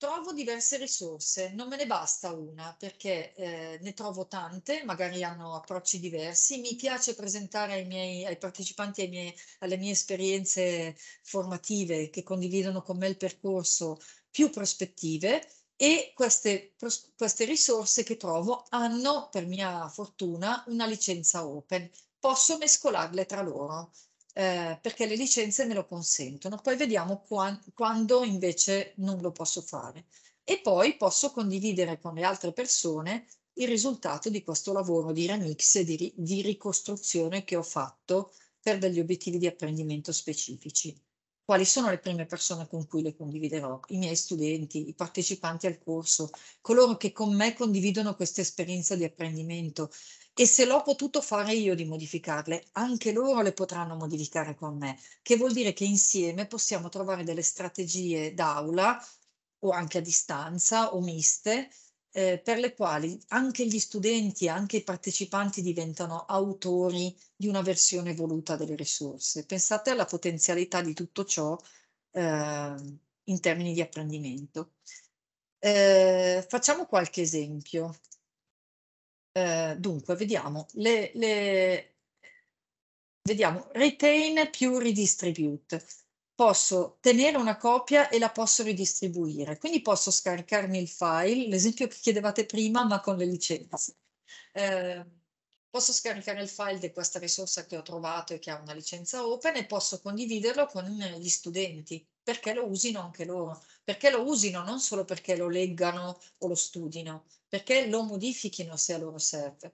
trovo diverse risorse, non me ne basta una perché eh, ne trovo tante, magari hanno approcci diversi. Mi piace presentare ai, miei, ai partecipanti ai miei, alle mie esperienze formative che condividono con me il percorso più prospettive e queste, pros- queste risorse che trovo hanno, per mia fortuna, una licenza open. Posso mescolarle tra loro eh, perché le licenze me lo consentono. Poi vediamo quando, quando invece non lo posso fare. E poi posso condividere con le altre persone il risultato di questo lavoro di remix e di, di ricostruzione che ho fatto per degli obiettivi di apprendimento specifici. Quali sono le prime persone con cui le condividerò? I miei studenti, i partecipanti al corso, coloro che con me condividono questa esperienza di apprendimento, e se l'ho potuto fare io di modificarle, anche loro le potranno modificare con me, che vuol dire che insieme possiamo trovare delle strategie d'aula o anche a distanza o miste eh, per le quali anche gli studenti, anche i partecipanti diventano autori di una versione voluta delle risorse. Pensate alla potenzialità di tutto ciò eh, in termini di apprendimento. Eh, facciamo qualche esempio. Eh, dunque, vediamo. Le, le... Vediamo, retain più redistribute. Posso tenere una copia e la posso ridistribuire, quindi posso scaricarmi il file, l'esempio che chiedevate prima, ma con le licenze. Eh, posso scaricare il file di questa risorsa che ho trovato e che ha una licenza open e posso condividerlo con gli studenti perché lo usino anche loro, perché lo usino non solo perché lo leggano o lo studino, perché lo modifichino se a loro serve.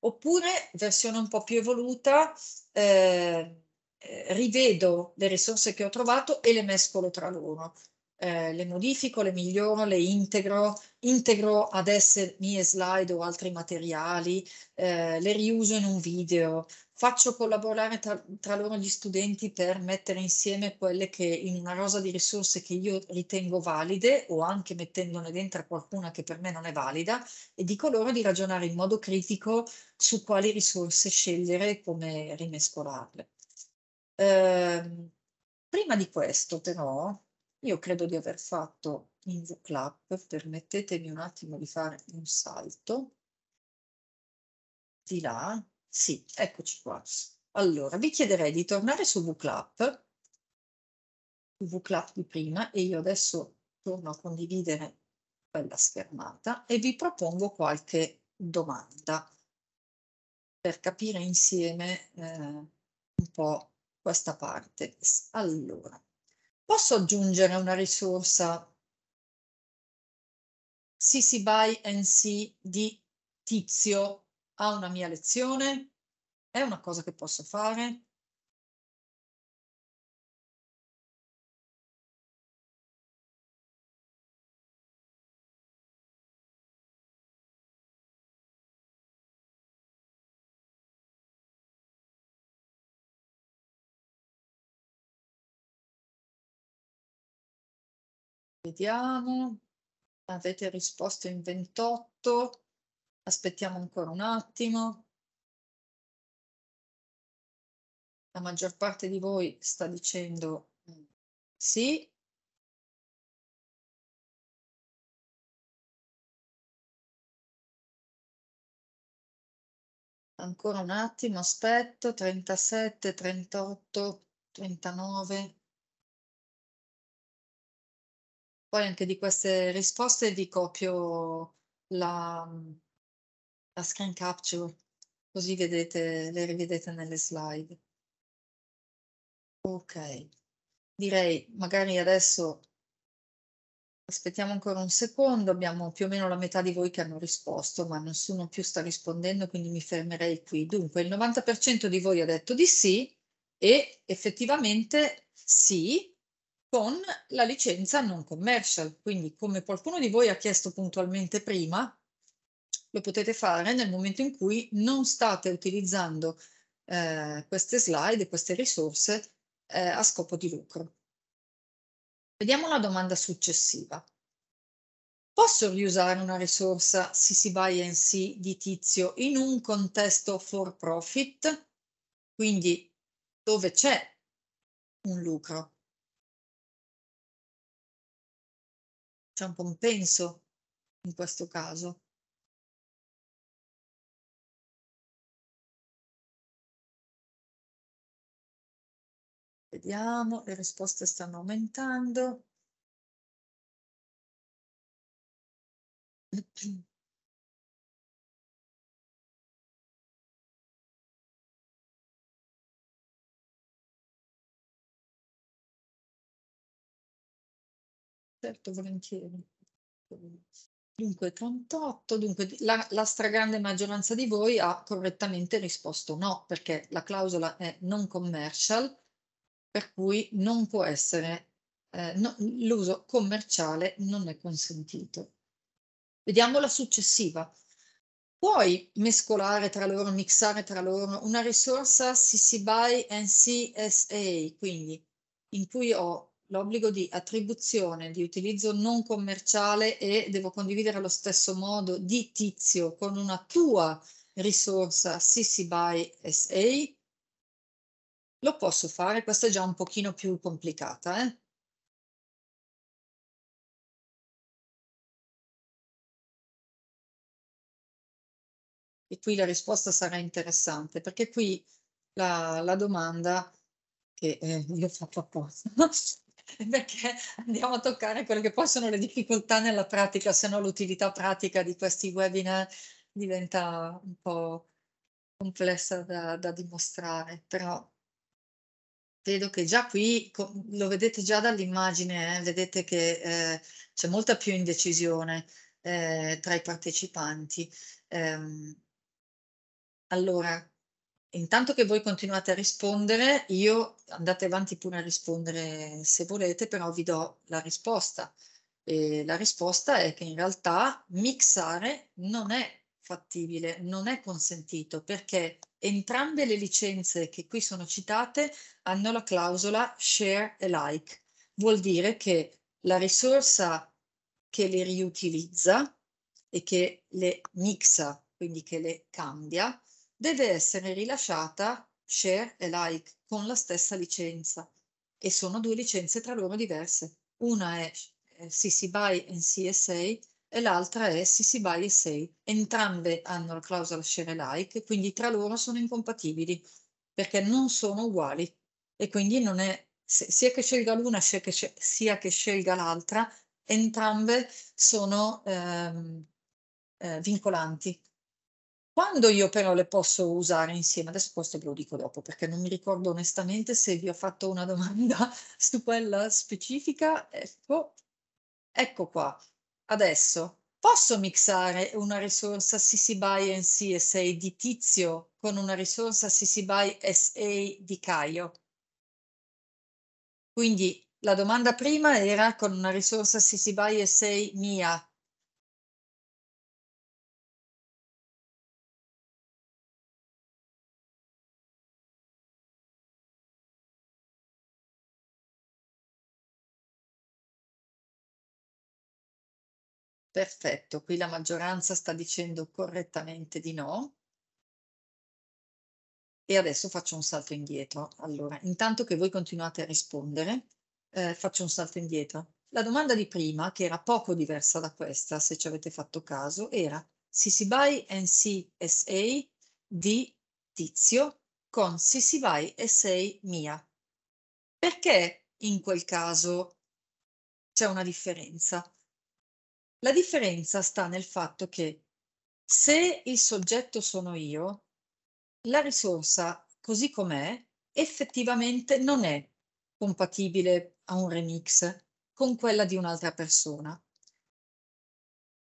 Oppure, versione un po' più evoluta, eh, eh, rivedo le risorse che ho trovato e le mescolo tra loro. Eh, le modifico, le miglioro, le integro, integro ad esse mie slide o altri materiali, eh, le riuso in un video, faccio collaborare tra, tra, loro gli studenti per mettere insieme quelle che in una rosa di risorse che io ritengo valide o anche mettendone dentro qualcuna che per me non è valida e dico loro di ragionare in modo critico su quali risorse scegliere e come rimescolarle. Eh, prima di questo però io credo di aver fatto in VClap, permettetemi un attimo di fare un salto di là sì, eccoci qua. Allora, vi chiederei di tornare su VClap, VClap di prima, e io adesso torno a condividere quella schermata e vi propongo qualche domanda per capire insieme eh, un po' questa parte. Allora, posso aggiungere una risorsa CC by NC di Tizio a una mia lezione? È una cosa che posso fare? Vediamo, avete risposto in 28. Aspettiamo ancora un attimo. La maggior parte di voi sta dicendo mm, sì. Ancora un attimo, aspetto, 37, 38, 39. Poi anche di queste risposte vi copio la, mm, la screen capture, così vedete, le rivedete nelle slide. Ok, direi magari adesso aspettiamo ancora un secondo, abbiamo più o meno la metà di voi che hanno risposto, ma nessuno più sta rispondendo, quindi mi fermerei qui. Dunque, il 90% di voi ha detto di sì e effettivamente sì con la licenza non commercial, quindi come qualcuno di voi ha chiesto puntualmente prima, lo potete fare nel momento in cui non state utilizzando eh, queste slide, queste risorse eh, a scopo di lucro. Vediamo la domanda successiva. Posso riusare una risorsa CC BY NC di tizio in un contesto for profit, quindi dove c'è un lucro? C'è un compenso in questo caso. Vediamo, le risposte stanno aumentando. Certo, volentieri. Dunque 38, dunque la, la, stragrande maggioranza di voi ha correttamente risposto no, perché la clausola è non commercial per cui non può essere, eh, no, l'uso commerciale non è consentito. Vediamo la successiva. Puoi mescolare tra loro, mixare tra loro una risorsa CC BY and CSA, quindi in cui ho l'obbligo di attribuzione di utilizzo non commerciale e devo condividere allo stesso modo di tizio con una tua risorsa CC BY SA lo posso fare, questa è già un pochino più complicata. Eh? E qui la risposta sarà interessante, perché qui la, la domanda che eh, io ho fatto apposta, perché andiamo a toccare quelle che poi sono le difficoltà nella pratica, se no l'utilità pratica di questi webinar diventa un po' complessa da, da dimostrare, però Vedo che già qui, lo vedete già dall'immagine, eh, vedete che eh, c'è molta più indecisione eh, tra i partecipanti. Ehm, allora, intanto che voi continuate a rispondere, io andate avanti pure a rispondere se volete, però vi do la risposta. E la risposta è che in realtà mixare non è fattibile, non è consentito perché Entrambe le licenze che qui sono citate hanno la clausola share alike, vuol dire che la risorsa che le riutilizza e che le mixa, quindi che le cambia, deve essere rilasciata share e like con la stessa licenza e sono due licenze tra loro diverse. Una è eh, CC BY e CSA e l'altra è Sissi By SA. Entrambe hanno la clausola share alike, quindi tra loro sono incompatibili perché non sono uguali e quindi non è sia che scelga l'una sia che, sia che scelga l'altra, entrambe sono ehm, eh, vincolanti. Quando io però le posso usare insieme, adesso questo ve lo dico dopo perché non mi ricordo onestamente se vi ho fatto una domanda su quella specifica, ecco, ecco qua. Adesso, posso mixare una risorsa CC BY NC SA di Tizio con una risorsa CC BY SA di Caio? Quindi la domanda prima era con una risorsa CC BY SA mia, Perfetto, qui la maggioranza sta dicendo correttamente di no. E adesso faccio un salto indietro. Allora, intanto che voi continuate a rispondere, eh, faccio un salto indietro. La domanda di prima, che era poco diversa da questa, se ci avete fatto caso, era CC BY NCSA di Tizio con CC BY SA mia. Perché in quel caso c'è una differenza? La differenza sta nel fatto che se il soggetto sono io, la risorsa così com'è effettivamente non è compatibile a un remix con quella di un'altra persona.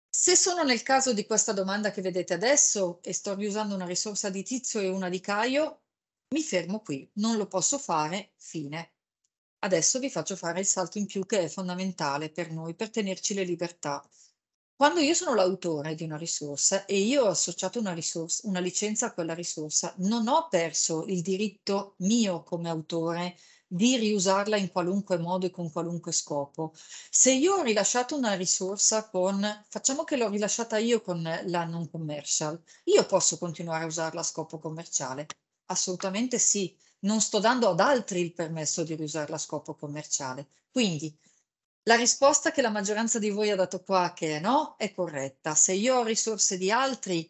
Se sono nel caso di questa domanda che vedete adesso e sto riusando una risorsa di Tizio e una di Caio, mi fermo qui, non lo posso fare, fine. Adesso vi faccio fare il salto in più che è fondamentale per noi per tenerci le libertà quando io sono l'autore di una risorsa e io ho associato una, risorsa, una licenza a quella risorsa, non ho perso il diritto mio come autore di riusarla in qualunque modo e con qualunque scopo. Se io ho rilasciato una risorsa con, facciamo che l'ho rilasciata io con la non commercial, io posso continuare a usarla a scopo commerciale? Assolutamente sì, non sto dando ad altri il permesso di riusarla a scopo commerciale. Quindi la risposta che la maggioranza di voi ha dato qua, che è no, è corretta. Se io ho risorse di altri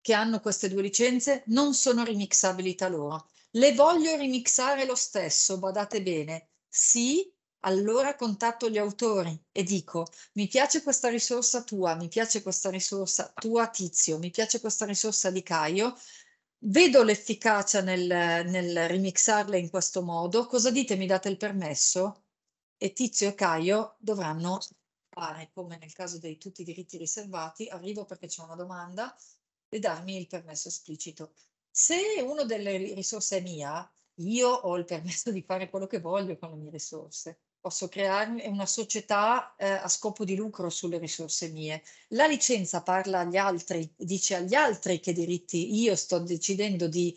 che hanno queste due licenze, non sono remixabili tra loro. Le voglio remixare lo stesso, badate bene. Sì, allora contatto gli autori e dico mi piace questa risorsa tua, mi piace questa risorsa tua Tizio, mi piace questa risorsa di Caio, vedo l'efficacia nel, nel remixarle in questo modo, cosa dite, mi date il permesso? e Tizio e Caio dovranno fare, come nel caso dei tutti i diritti riservati, arrivo perché c'è una domanda e darmi il permesso esplicito. Se una delle risorse è mia, io ho il permesso di fare quello che voglio con le mie risorse. Posso crearmi una società eh, a scopo di lucro sulle risorse mie. La licenza parla agli altri, dice agli altri che diritti io sto decidendo di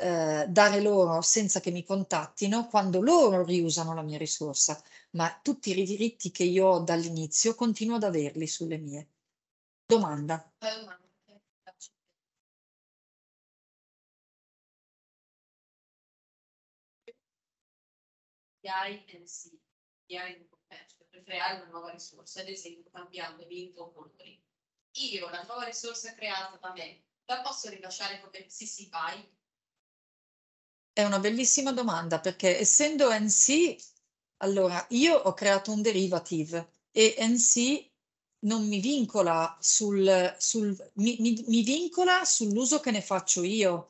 eh, dare loro senza che mi contattino quando loro riusano la mia risorsa, ma tutti i diritti che io ho dall'inizio continuo ad averli sulle mie. Domanda. hai nel eh, hai per creare una nuova risorsa, ad esempio cambiando link o colori. Io la nuova risorsa creata da me la posso rilasciare come CC BY è una bellissima domanda perché essendo NC, allora io ho creato un derivative e NC non mi vincola sul, sul mi, mi, mi vincola sull'uso che ne faccio io.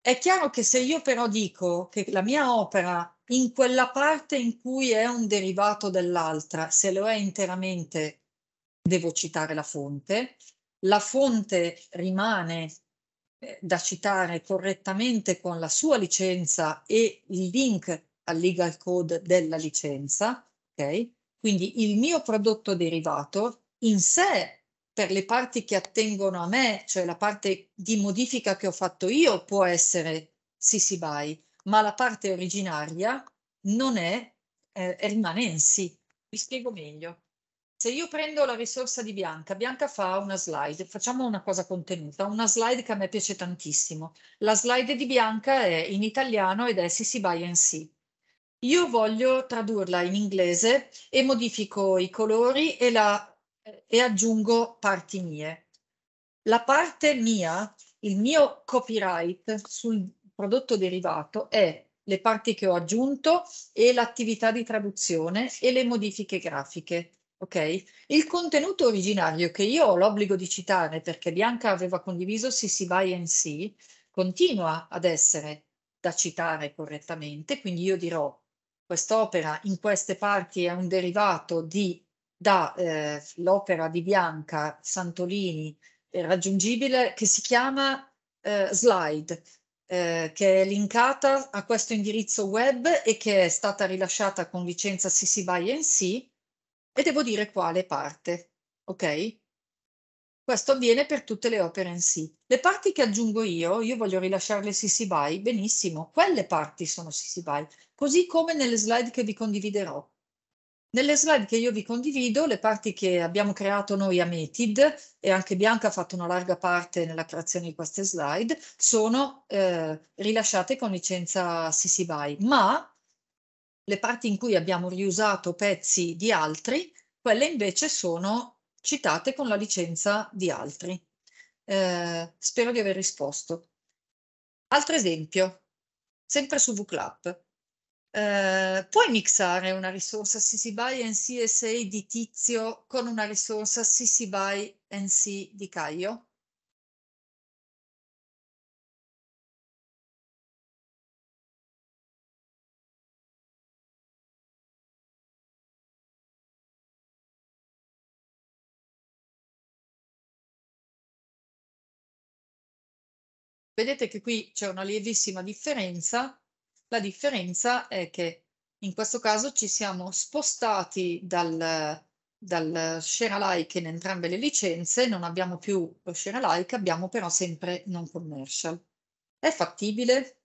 È chiaro che se io però dico che la mia opera in quella parte in cui è un derivato dell'altra, se lo è interamente, devo citare la fonte, la fonte rimane eh, da citare correttamente con la sua licenza e il link al legal code della licenza, ok? Quindi il mio prodotto derivato in sé per le parti che attengono a me, cioè la parte di modifica che ho fatto io può essere CC BY, ma la parte originaria non è, eh, rimane in sì. Vi spiego meglio. Se io prendo la risorsa di Bianca, Bianca fa una slide, facciamo una cosa contenuta, una slide che a me piace tantissimo. La slide di Bianca è in italiano ed è CC by NC. Io voglio tradurla in inglese e modifico i colori e, la, e aggiungo parti mie. La parte mia, il mio copyright sul prodotto derivato è le parti che ho aggiunto e l'attività di traduzione e le modifiche grafiche Ok? Il contenuto originario che io ho l'obbligo di citare perché Bianca aveva condiviso CC by NC continua ad essere da citare correttamente, quindi io dirò quest'opera in queste parti è un derivato dall'opera eh, di Bianca Santolini raggiungibile che si chiama eh, Slide, eh, che è linkata a questo indirizzo web e che è stata rilasciata con licenza CC by NC e devo dire quale parte, ok? Questo avviene per tutte le opere in sé. Le parti che aggiungo io, io voglio rilasciarle CC BY, benissimo, quelle parti sono CC BY, così come nelle slide che vi condividerò. Nelle slide che io vi condivido, le parti che abbiamo creato noi a Metid, e anche Bianca ha fatto una larga parte nella creazione di queste slide, sono eh, rilasciate con licenza CC BY, ma le parti in cui abbiamo riusato pezzi di altri, quelle invece sono citate con la licenza di altri. Eh, spero di aver risposto. Altro esempio, sempre su VClap. Eh, puoi mixare una risorsa CC BY NC SA di Tizio con una risorsa CC BY NC di Caio? Vedete che qui c'è una lievissima differenza, la differenza è che in questo caso ci siamo spostati dal, dal share alike in entrambe le licenze, non abbiamo più lo share alike, abbiamo però sempre non commercial. È fattibile?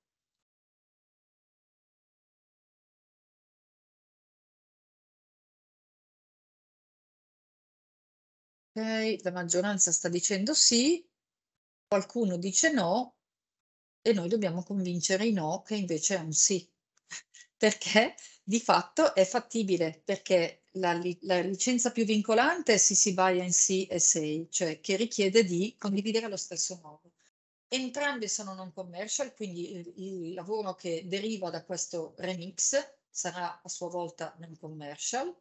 Ok, la maggioranza sta dicendo sì, qualcuno dice no, e noi dobbiamo convincere i no che invece è un sì, perché di fatto è fattibile, perché la, la licenza più vincolante è CC BY NC SEI, cioè che richiede di condividere allo stesso modo. Entrambe sono non commercial, quindi il, il lavoro che deriva da questo remix sarà a sua volta non commercial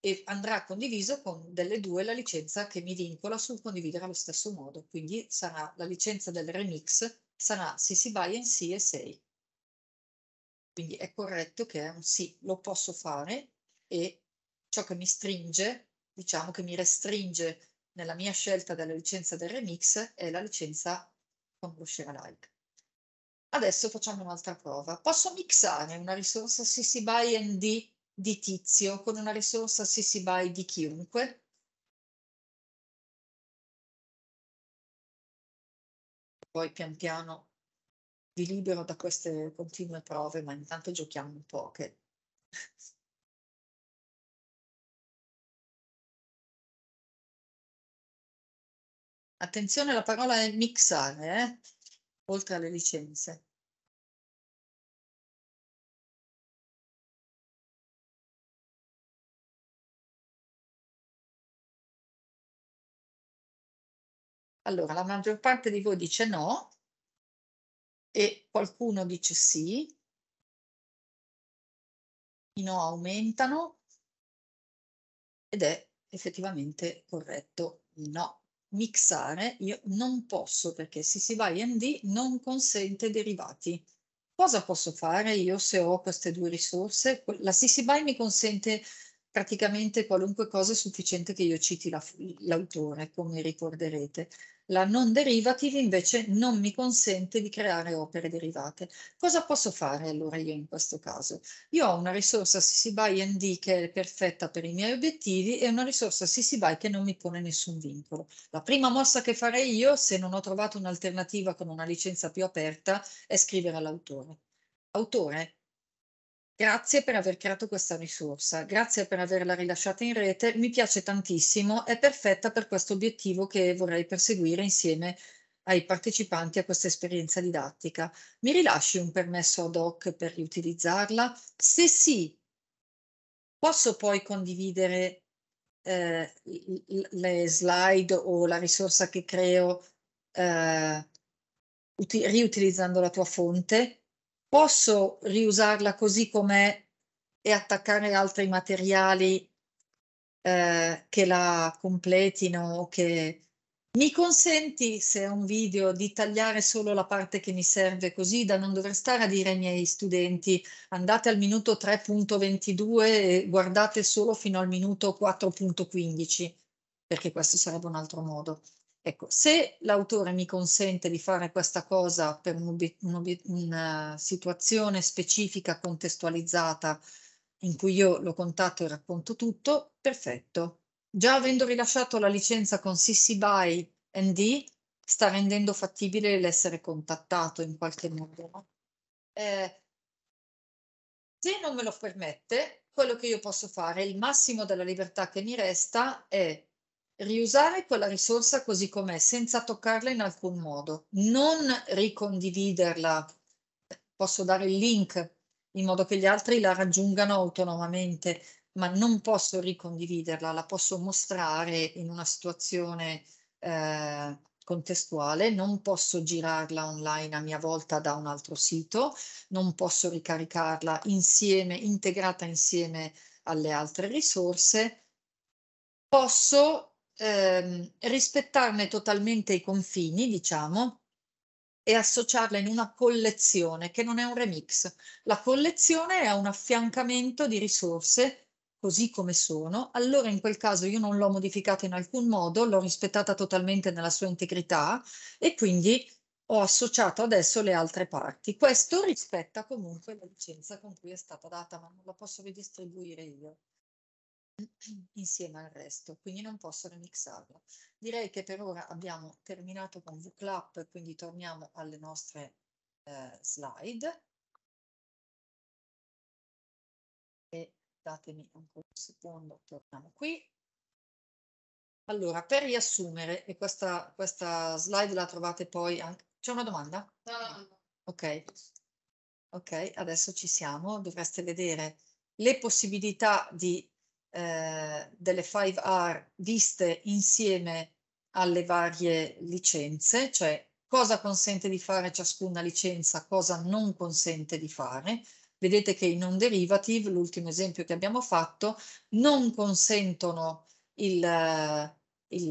e andrà condiviso con delle due la licenza che mi vincola sul condividere allo stesso modo, quindi sarà la licenza del remix sarà se si varia in sì e sei. Quindi è corretto che è un sì, lo posso fare e ciò che mi stringe, diciamo che mi restringe nella mia scelta della licenza del remix è la licenza con lo share alike. Adesso facciamo un'altra prova. Posso mixare una risorsa CC BY ND di tizio con una risorsa CC BY di chiunque? poi pian piano vi libero da queste continue prove, ma intanto giochiamo un po' che... Attenzione, la parola è mixare, eh? oltre alle licenze. Allora, la maggior parte di voi dice no e qualcuno dice sì. I no aumentano ed è effettivamente corretto il no. Mixare io non posso perché ccby nd non consente derivati. Cosa posso fare io se ho queste due risorse? La CCBY mi consente praticamente qualunque cosa è sufficiente che io citi la, l'autore, come ricorderete. La non derivative invece non mi consente di creare opere derivate. Cosa posso fare allora io in questo caso? Io ho una risorsa CC BY ND che è perfetta per i miei obiettivi e una risorsa CC BY che non mi pone nessun vincolo. La prima mossa che farei io, se non ho trovato un'alternativa con una licenza più aperta, è scrivere all'autore. Autore, Grazie per aver creato questa risorsa, grazie per averla rilasciata in rete, mi piace tantissimo, è perfetta per questo obiettivo che vorrei perseguire insieme ai partecipanti a questa esperienza didattica. Mi rilasci un permesso ad hoc per riutilizzarla? Se sì, posso poi condividere eh, le slide o la risorsa che creo eh, riutilizzando la tua fonte? posso riusarla così com'è e attaccare altri materiali eh, che la completino o che mi consenti, se è un video, di tagliare solo la parte che mi serve così da non dover stare a dire ai miei studenti andate al minuto 3.22 e guardate solo fino al minuto 4.15, perché questo sarebbe un altro modo. Ecco, se l'autore mi consente di fare questa cosa per un un una eh, situazione specifica contestualizzata in cui io lo contatto e racconto tutto, perfetto. Già avendo rilasciato la licenza con CC BY ND, sta rendendo fattibile l'essere contattato in qualche modo. Eh, se non me lo permette, quello che io posso fare, il massimo della libertà che mi resta è riusare quella risorsa così com'è, senza toccarla in alcun modo, non ricondividerla, posso dare il link in modo che gli altri la raggiungano autonomamente, ma non posso ricondividerla, la posso mostrare in una situazione eh, contestuale, non posso girarla online a mia volta da un altro sito, non posso ricaricarla insieme, integrata insieme alle altre risorse, posso ehm, rispettarne totalmente i confini, diciamo, e associarla in una collezione che non è un remix. La collezione è un affiancamento di risorse così come sono, allora in quel caso io non l'ho modificata in alcun modo, l'ho rispettata totalmente nella sua integrità e quindi ho associato adesso le altre parti. Questo rispetta comunque la licenza con cui è stata data, ma non la posso ridistribuire io. insieme al resto, quindi non possono mixarlo. Direi che per ora abbiamo terminato con VClap, quindi torniamo alle nostre eh, slide. E datemi ancora un secondo, torniamo qui. Allora, per riassumere, e questa, questa slide la trovate poi anche... C'è una domanda? No. Ok. Ok, adesso ci siamo. Dovreste vedere le possibilità di eh, delle 5R viste insieme alle varie licenze, cioè cosa consente di fare ciascuna licenza, cosa non consente di fare. Vedete che i non derivative, l'ultimo esempio che abbiamo fatto, non consentono il, il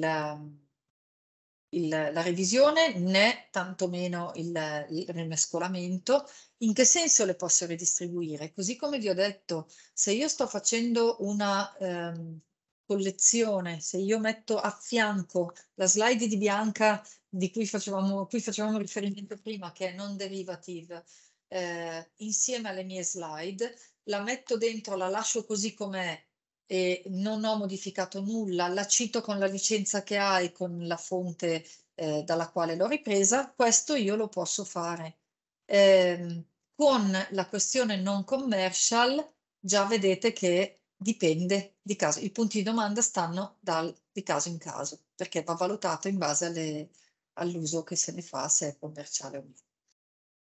il, la revisione né tantomeno il, il rimescolamento. In che senso le posso redistribuire? Così come vi ho detto, se io sto facendo una ehm, collezione, se io metto a fianco la slide di Bianca di cui facevamo, cui facevamo riferimento prima, che è non derivative, eh, insieme alle mie slide, la metto dentro, la lascio così com'è e non ho modificato nulla, la cito con la licenza che ha e con la fonte eh, dalla quale l'ho ripresa, questo io lo posso fare. Eh, con la questione non commercial già vedete che dipende di caso, i punti di domanda stanno dal, di caso in caso, perché va valutato in base all'uso all che se ne fa, se è commerciale o meno.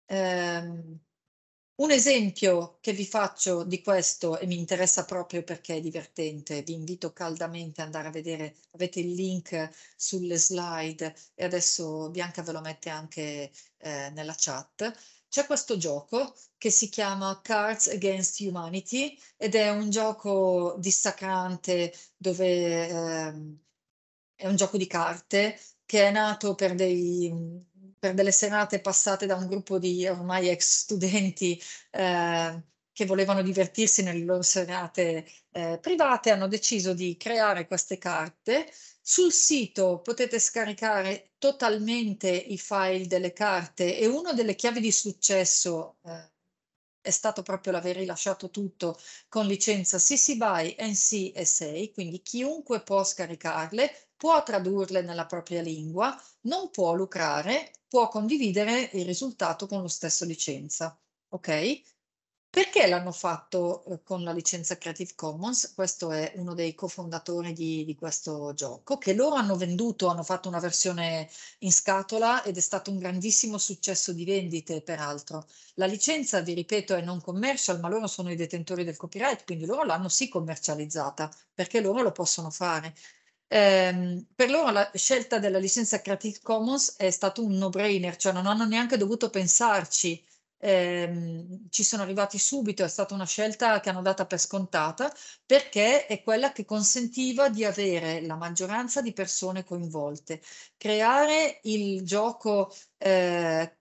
Eh, un esempio che vi faccio di questo e mi interessa proprio perché è divertente, vi invito caldamente ad andare a vedere, avete il link sulle slide e adesso Bianca ve lo mette anche eh, nella chat. C'è questo gioco che si chiama Cards Against Humanity ed è un gioco dissacrante dove eh, è un gioco di carte che è nato per dei per delle serate passate da un gruppo di ormai ex studenti eh, che volevano divertirsi nelle loro serate eh, private, hanno deciso di creare queste carte. Sul sito potete scaricare totalmente i file delle carte e una delle chiavi di successo eh, è stato proprio l'aver rilasciato tutto con licenza CC BY NC SA, quindi chiunque può scaricarle, può tradurle nella propria lingua, non può lucrare, può condividere il risultato con lo stesso licenza. Ok? Perché l'hanno fatto eh, con la licenza Creative Commons? Questo è uno dei cofondatori di, di, questo gioco, che loro hanno venduto, hanno fatto una versione in scatola ed è stato un grandissimo successo di vendite, peraltro. La licenza, vi ripeto, è non commercial, ma loro sono i detentori del copyright, quindi loro l'hanno sì commercializzata, perché loro lo possono fare ehm, per loro la scelta della licenza Creative Commons è stato un no-brainer, cioè non hanno neanche dovuto pensarci, ehm, ci sono arrivati subito, è stata una scelta che hanno data per scontata, perché è quella che consentiva di avere la maggioranza di persone coinvolte. Creare il gioco eh,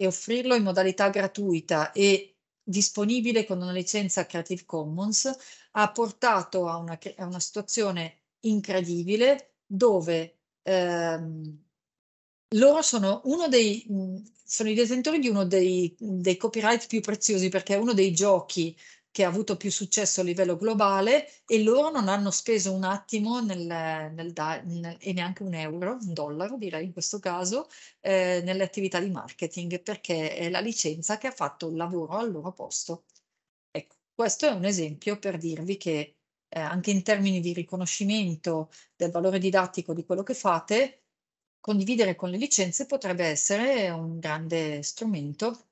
e offrirlo in modalità gratuita e disponibile con una licenza Creative Commons ha portato a una, a una situazione incredibile dove ehm, loro sono uno dei sono i detentori di uno dei, dei copyright più preziosi perché è uno dei giochi che ha avuto più successo a livello globale e loro non hanno speso un attimo nel, nel, nel, e neanche un euro, un dollaro direi in questo caso, eh, nelle attività di marketing perché è la licenza che ha fatto il lavoro al loro posto. Ecco, questo è un esempio per dirvi che eh, anche in termini di riconoscimento del valore didattico di quello che fate, condividere con le licenze potrebbe essere un grande strumento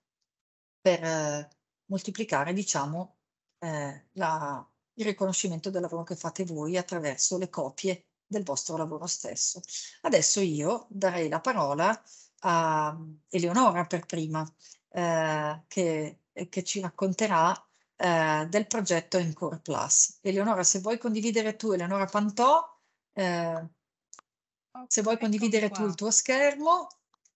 per eh, moltiplicare, diciamo, eh, la, il riconoscimento del lavoro che fate voi attraverso le copie del vostro lavoro stesso. Adesso io darei la parola a Eleonora per prima, eh, che, che, ci racconterà eh, del progetto Encore Plus. Eleonora, se vuoi condividere tu, Eleonora Pantò, eh, se vuoi ecco condividere tu il tuo schermo.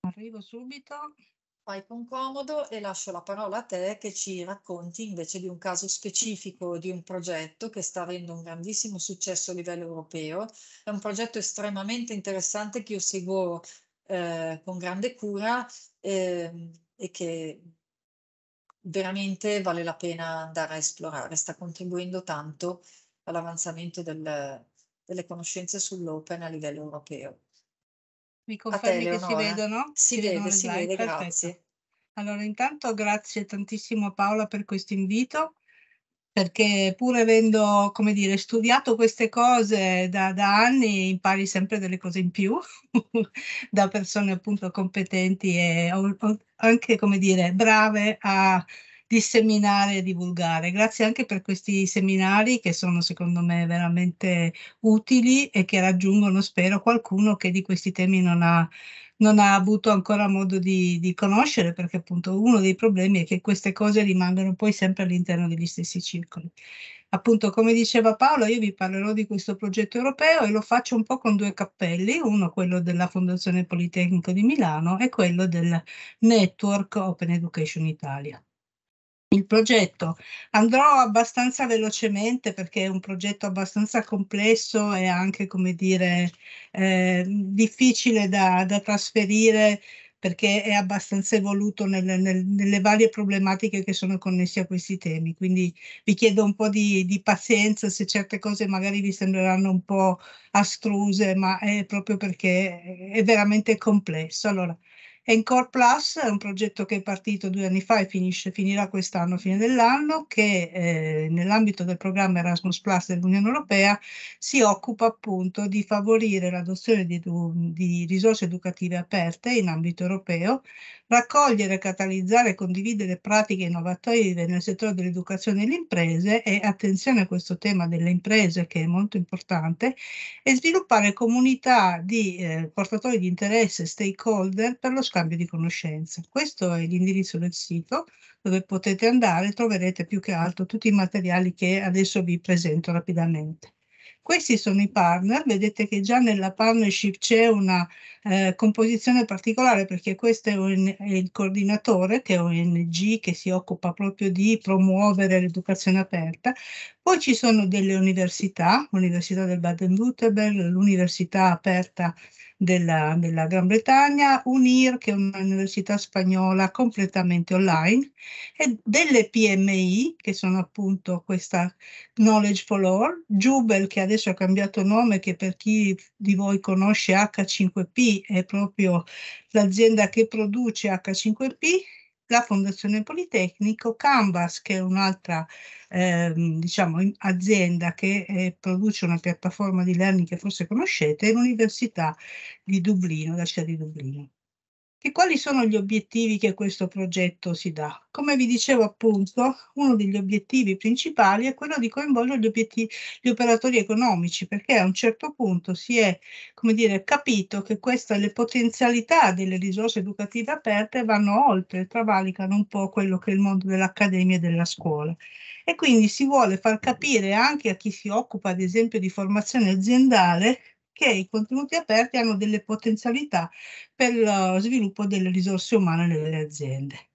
Arrivo subito. Fai con comodo e lascio la parola a te che ci racconti invece di un caso specifico di un progetto che sta avendo un grandissimo successo a livello europeo. È un progetto estremamente interessante che io seguo eh, con grande cura eh, e che veramente vale la pena andare a esplorare, sta contribuendo tanto all'avanzamento del, delle conoscenze sull'open a livello europeo. Mi confermi che si vedono? Si, si vede, si vede, grazie. Allora intanto grazie tantissimo Paola per questo invito perché pur avendo, come dire, studiato queste cose da, da anni, impari sempre delle cose in più da persone appunto competenti e anche, come dire, brave a disseminare e divulgare. Grazie anche per questi seminari che sono secondo me veramente utili e che raggiungono, spero, qualcuno che di questi temi non ha, non ha avuto ancora modo di, di, conoscere, perché appunto uno dei problemi è che queste cose rimangono poi sempre all'interno degli stessi circoli appunto come diceva Paolo io vi parlerò di questo progetto europeo e lo faccio un po' con due cappelli, uno quello della Fondazione Politecnico di Milano e quello del Network Open Education Italia il progetto. Andrò abbastanza velocemente perché è un progetto abbastanza complesso e anche, come dire, eh, difficile da, da trasferire perché è abbastanza evoluto nel, nel, nelle varie problematiche che sono connesse a questi temi. Quindi vi chiedo un po' di, di, pazienza se certe cose magari vi sembreranno un po' astruse, ma è proprio perché è veramente complesso. Allora, Encore Plus è un progetto che è partito due anni fa e finisce, finirà quest'anno, fine dell'anno, che eh, nell'ambito del programma Erasmus Plus dell'Unione Europea si occupa appunto di favorire l'adozione di, di risorse educative aperte in ambito europeo raccogliere, catalizzare e condividere pratiche innovative nel settore dell'educazione e delle imprese e attenzione a questo tema delle imprese che è molto importante e sviluppare comunità di eh, portatori di interesse, stakeholder per lo scambio di conoscenze. Questo è l'indirizzo del sito dove potete andare, troverete più che altro tutti i materiali che adesso vi presento rapidamente. Questi sono i partner, vedete che già nella partnership c'è una eh, composizione particolare perché questo è, un, è, il coordinatore che è ONG che si occupa proprio di promuovere l'educazione aperta. Poi ci sono delle università, l'Università del Baden-Württemberg, l'Università Aperta della, della Gran Bretagna, UNIR che è un'università spagnola completamente online e delle PMI che sono appunto questa Knowledge for All, Jubel che adesso ha cambiato nome che per chi di voi conosce H5P è proprio l'azienda che produce H5P la Fondazione Politecnico, Canvas che è un'altra eh, diciamo, azienda che eh, produce una piattaforma di learning che forse conoscete, e l'Università di Dublino, la CEA di Dublino che quali sono gli obiettivi che questo progetto si dà? Come vi dicevo appunto, uno degli obiettivi principali è quello di coinvolgere gli, gli operatori economici, perché a un certo punto si è come dire, capito che queste le potenzialità delle risorse educative aperte vanno oltre, travalicano un po' quello che è il mondo dell'accademia e della scuola. E quindi si vuole far capire anche a chi si occupa, ad esempio, di formazione aziendale, perché i contenuti aperti hanno delle potenzialità per lo sviluppo delle risorse umane nelle aziende.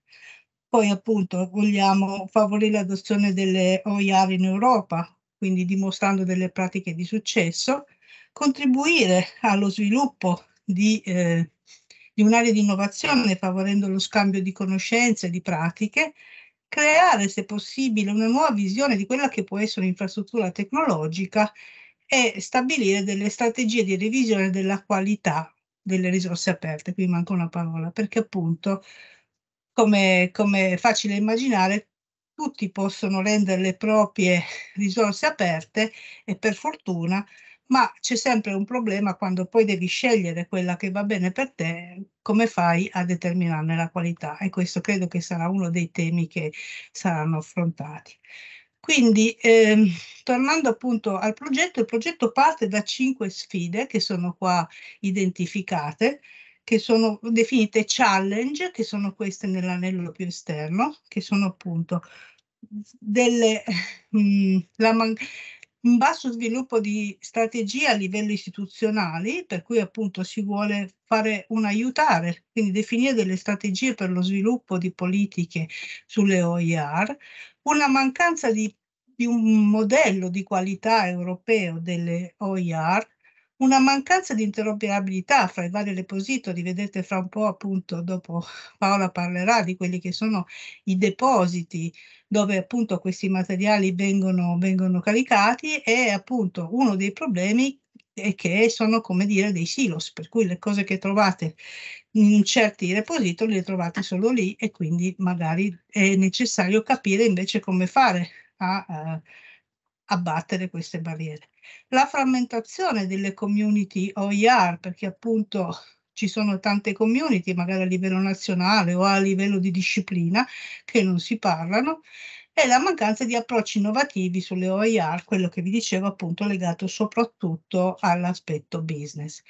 Poi appunto vogliamo favorire l'adozione delle OIR in Europa, quindi dimostrando delle pratiche di successo, contribuire allo sviluppo di, eh, di un'area di innovazione favorendo lo scambio di conoscenze e di pratiche, creare se possibile una nuova visione di quella che può essere un'infrastruttura tecnologica e stabilire delle strategie di revisione della qualità delle risorse aperte. Qui manca una parola, perché appunto, come, come è facile immaginare, tutti possono rendere le proprie risorse aperte e per fortuna, ma c'è sempre un problema quando poi devi scegliere quella che va bene per te, come fai a determinarne la qualità e questo credo che sarà uno dei temi che saranno affrontati. Quindi, ehm, tornando appunto al progetto, il progetto parte da cinque sfide che sono qua identificate, che sono definite challenge, che sono queste nell'anello più esterno, che sono appunto delle, mh, mm, la, man un basso sviluppo di strategie a livello istituzionale, per cui appunto si vuole fare un aiutare, quindi definire delle strategie per lo sviluppo di politiche sulle OIR, una mancanza di, di un modello di qualità europeo delle OIR una mancanza di interoperabilità fra i vari repository, vedete fra un po' appunto dopo Paola parlerà di quelli che sono i depositi dove appunto questi materiali vengono, vengono caricati e appunto uno dei problemi e che sono come dire dei silos, per cui le cose che trovate in certi repository le trovate solo lì e quindi magari è necessario capire invece come fare a, a eh, abbattere queste barriere. La frammentazione delle community OIR, perché appunto ci sono tante community, magari a livello nazionale o a livello di disciplina, che non si parlano, e la mancanza di approcci innovativi sulle OIR, quello che vi dicevo appunto legato soprattutto all'aspetto business.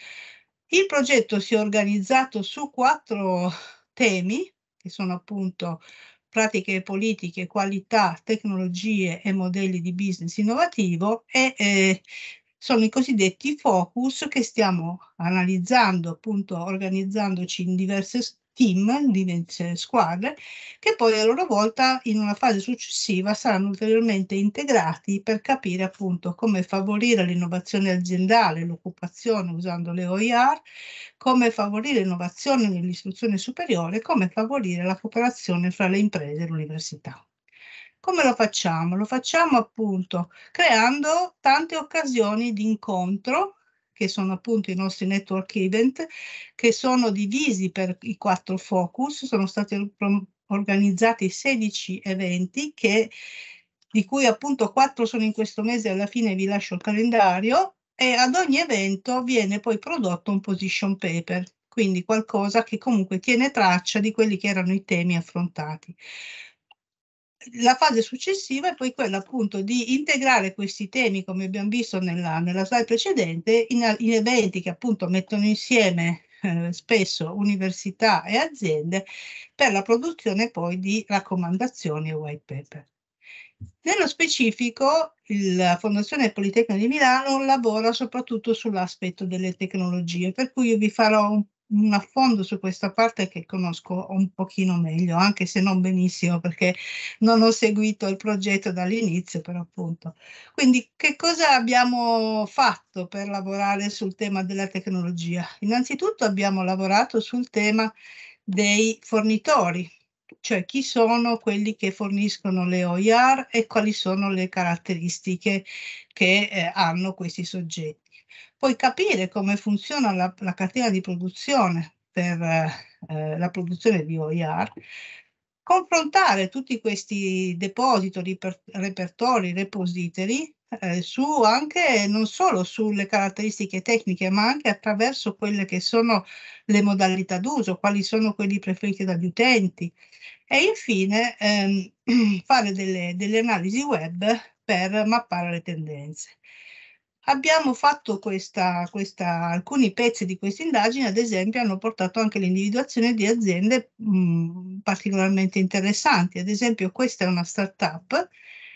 Il progetto si è organizzato su quattro temi, che sono appunto pratiche politiche, qualità, tecnologie e modelli di business innovativo e eh, sono i cosiddetti focus che stiamo analizzando, appunto organizzandoci in diverse team, di squadre, che poi a loro volta in una fase successiva saranno ulteriormente integrati per capire appunto come favorire l'innovazione aziendale, l'occupazione usando le OIR, come favorire l'innovazione nell'istruzione superiore, come favorire la cooperazione fra le imprese e l'università. Come lo facciamo? Lo facciamo appunto creando tante occasioni di incontro che sono appunto i nostri network event, che sono divisi per i quattro focus, sono stati organizzati 16 eventi che, di cui appunto quattro sono in questo mese, alla fine vi lascio il calendario, e ad ogni evento viene poi prodotto un position paper, quindi qualcosa che comunque tiene traccia di quelli che erano i temi affrontati la fase successiva è poi quella appunto di integrare questi temi, come abbiamo visto nella, nella slide precedente, in, in eventi che appunto mettono insieme eh, spesso università e aziende per la produzione poi di raccomandazioni e white paper. Nello specifico, la Fondazione Politecnica di Milano lavora soprattutto sull'aspetto delle tecnologie, per cui io vi farò un un affondo su questa parte che conosco un pochino meglio, anche se non benissimo perché non ho seguito il progetto dall'inizio, però appunto. Quindi che cosa abbiamo fatto per lavorare sul tema della tecnologia? Innanzitutto abbiamo lavorato sul tema dei fornitori, cioè chi sono quelli che forniscono le OIR e quali sono le caratteristiche che eh, hanno questi soggetti. Poi capire come funziona la, la catena di produzione per eh, la produzione di OER, confrontare tutti questi depositi, riper, repertori, repository eh, su anche non solo sulle caratteristiche tecniche, ma anche attraverso quelle che sono le modalità d'uso, quali sono quelli preferiti dagli utenti e infine ehm, fare delle, delle analisi web per mappare le tendenze. Abbiamo fatto questa, questa, alcuni pezzi di questa indagine, ad esempio, hanno portato anche l'individuazione di aziende mh, particolarmente interessanti. Ad esempio, questa è una startup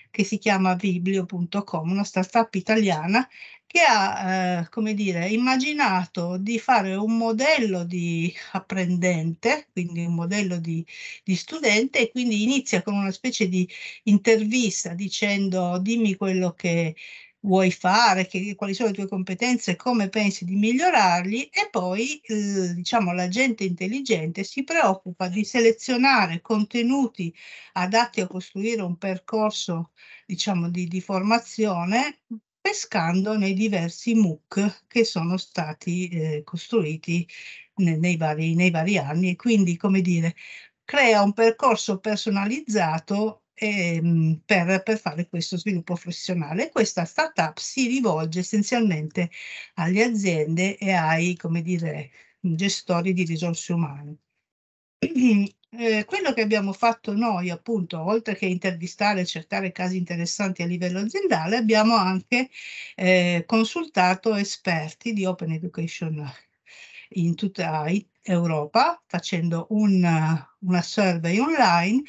che si chiama biblio.com, una startup italiana che ha, eh, come dire, immaginato di fare un modello di apprendente, quindi un modello di, di, studente, e quindi inizia con una specie di intervista dicendo dimmi quello che vuoi fare, che, quali sono le tue competenze, come pensi di migliorarli e poi eh, diciamo la gente intelligente si preoccupa di selezionare contenuti adatti a costruire un percorso diciamo di, di formazione pescando nei diversi MOOC che sono stati eh, costruiti nei, nei, vari, nei vari anni e quindi come dire crea un percorso personalizzato ehm, per, per, fare questo sviluppo professionale. Questa startup si rivolge essenzialmente alle aziende e ai dire, gestori di risorse umane. Eh, quello che abbiamo fatto noi, appunto, oltre che intervistare e cercare casi interessanti a livello aziendale, abbiamo anche eh, consultato esperti di Open Education in tutta Europa, facendo un, una survey online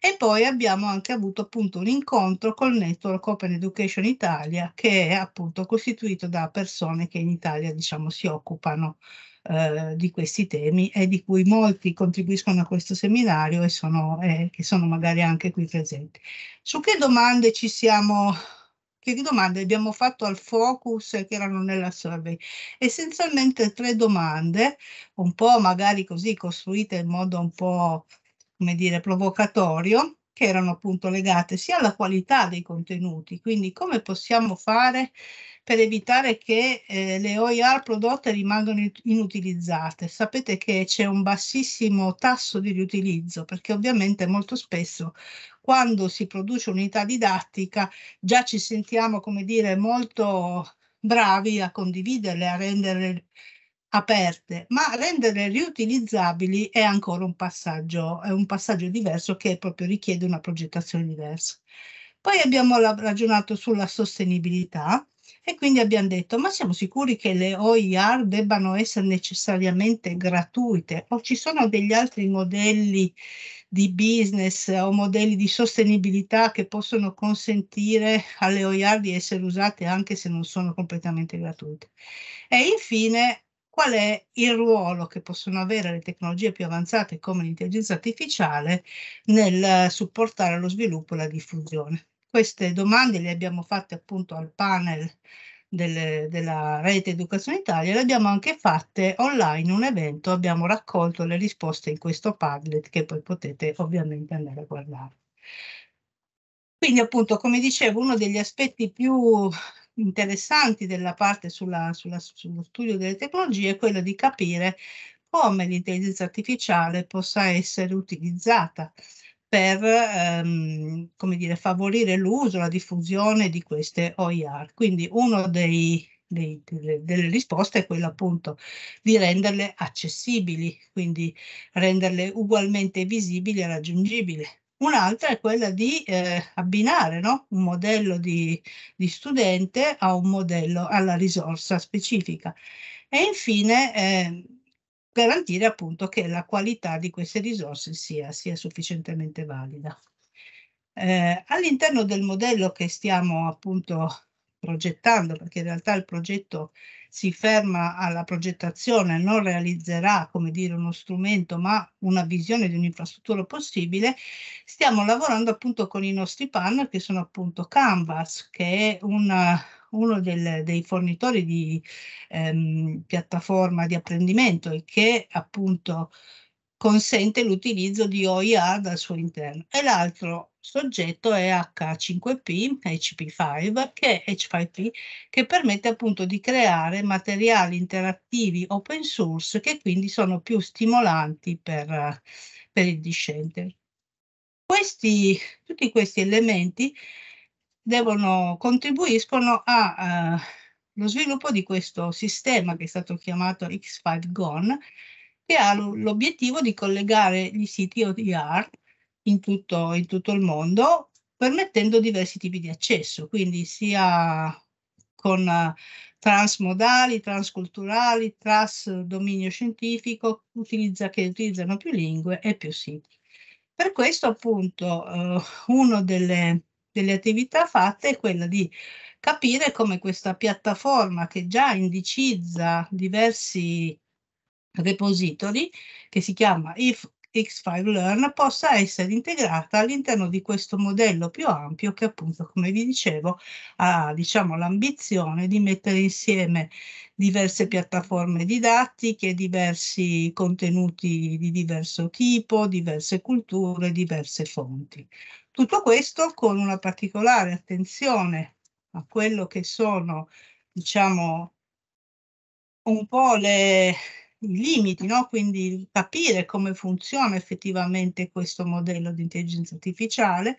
e poi abbiamo anche avuto appunto un incontro col network Open Education Italia, che è appunto costituito da persone che in Italia diciamo si occupano eh, di questi temi e di cui molti contribuiscono a questo seminario e sono, eh, che sono magari anche qui presenti. Su che domande ci siamo che domande abbiamo fatto al focus che erano nella survey? Essenzialmente tre domande, un po' magari così costruite in modo un po' come dire, provocatorio, che erano appunto legate sia alla qualità dei contenuti, quindi come possiamo fare per evitare che eh, le OIR prodotte rimangano inutilizzate. Sapete che c'è un bassissimo tasso di riutilizzo perché ovviamente molto spesso quando si produce unità didattica già ci sentiamo, come dire, molto bravi a condividerle, a rendere aperte, ma renderle riutilizzabili è ancora un passaggio, è un passaggio diverso che proprio richiede una progettazione diversa. Poi abbiamo ragionato sulla sostenibilità e quindi abbiamo detto ma siamo sicuri che le OIR debbano essere necessariamente gratuite o ci sono degli altri modelli di business o modelli di sostenibilità che possono consentire alle OIR di essere usate anche se non sono completamente gratuite. E infine qual è il ruolo che possono avere le tecnologie più avanzate come l'intelligenza artificiale nel eh, supportare lo sviluppo e la diffusione. Queste domande le abbiamo fatte appunto al panel delle, della rete Educazione Italia, le abbiamo anche fatte online in un evento, abbiamo raccolto le risposte in questo Padlet che poi potete ovviamente andare a guardare. Quindi appunto, come dicevo, uno degli aspetti più interessanti della parte sulla, sulla, sullo studio delle tecnologie è quella di capire come l'intelligenza artificiale possa essere utilizzata per ehm, come dire, favorire l'uso, la diffusione di queste OIR. Quindi una delle, delle, risposte è quella appunto di renderle accessibili, quindi renderle ugualmente visibili e raggiungibili. Un'altra è quella di eh, abbinare no? un modello di, di, studente a un modello alla risorsa specifica. E infine eh, garantire appunto che la qualità di queste risorse sia, sia sufficientemente valida. Eh, all'interno del modello che stiamo appunto progettando, perché in realtà il progetto si ferma alla progettazione, non realizzerà, come dire, uno strumento, ma una visione di un'infrastruttura possibile, stiamo lavorando appunto con i nostri partner che sono appunto Canvas, che è una, uno del, dei fornitori di ehm, piattaforma di apprendimento e che appunto consente l'utilizzo di OER dal suo interno e l'altro soggetto è H5P, HP5, che è H5P, che permette appunto di creare materiali interattivi open source che quindi sono più stimolanti per, per il discente. Questi, tutti questi elementi devono, contribuiscono allo eh, uh, sviluppo di questo sistema che è stato chiamato X5GON, che ha l'obiettivo di collegare gli siti ODR in tutto, in tutto il mondo, permettendo diversi tipi di accesso, quindi sia con eh, transmodali, transculturali, trans dominio scientifico, utilizza, che utilizzano più lingue e più siti. Per questo appunto eh, una delle, delle attività fatte è quella di capire come questa piattaforma che già indicizza diversi repository che si chiama if X5Learn possa essere integrata all'interno di questo modello più ampio che appunto, come vi dicevo, ha diciamo, l'ambizione di mettere insieme diverse piattaforme didattiche, diversi contenuti di diverso tipo, diverse culture, diverse fonti. Tutto questo con una particolare attenzione a quello che sono, diciamo, un po' le, i limiti, no? quindi capire come funziona effettivamente questo modello di intelligenza artificiale,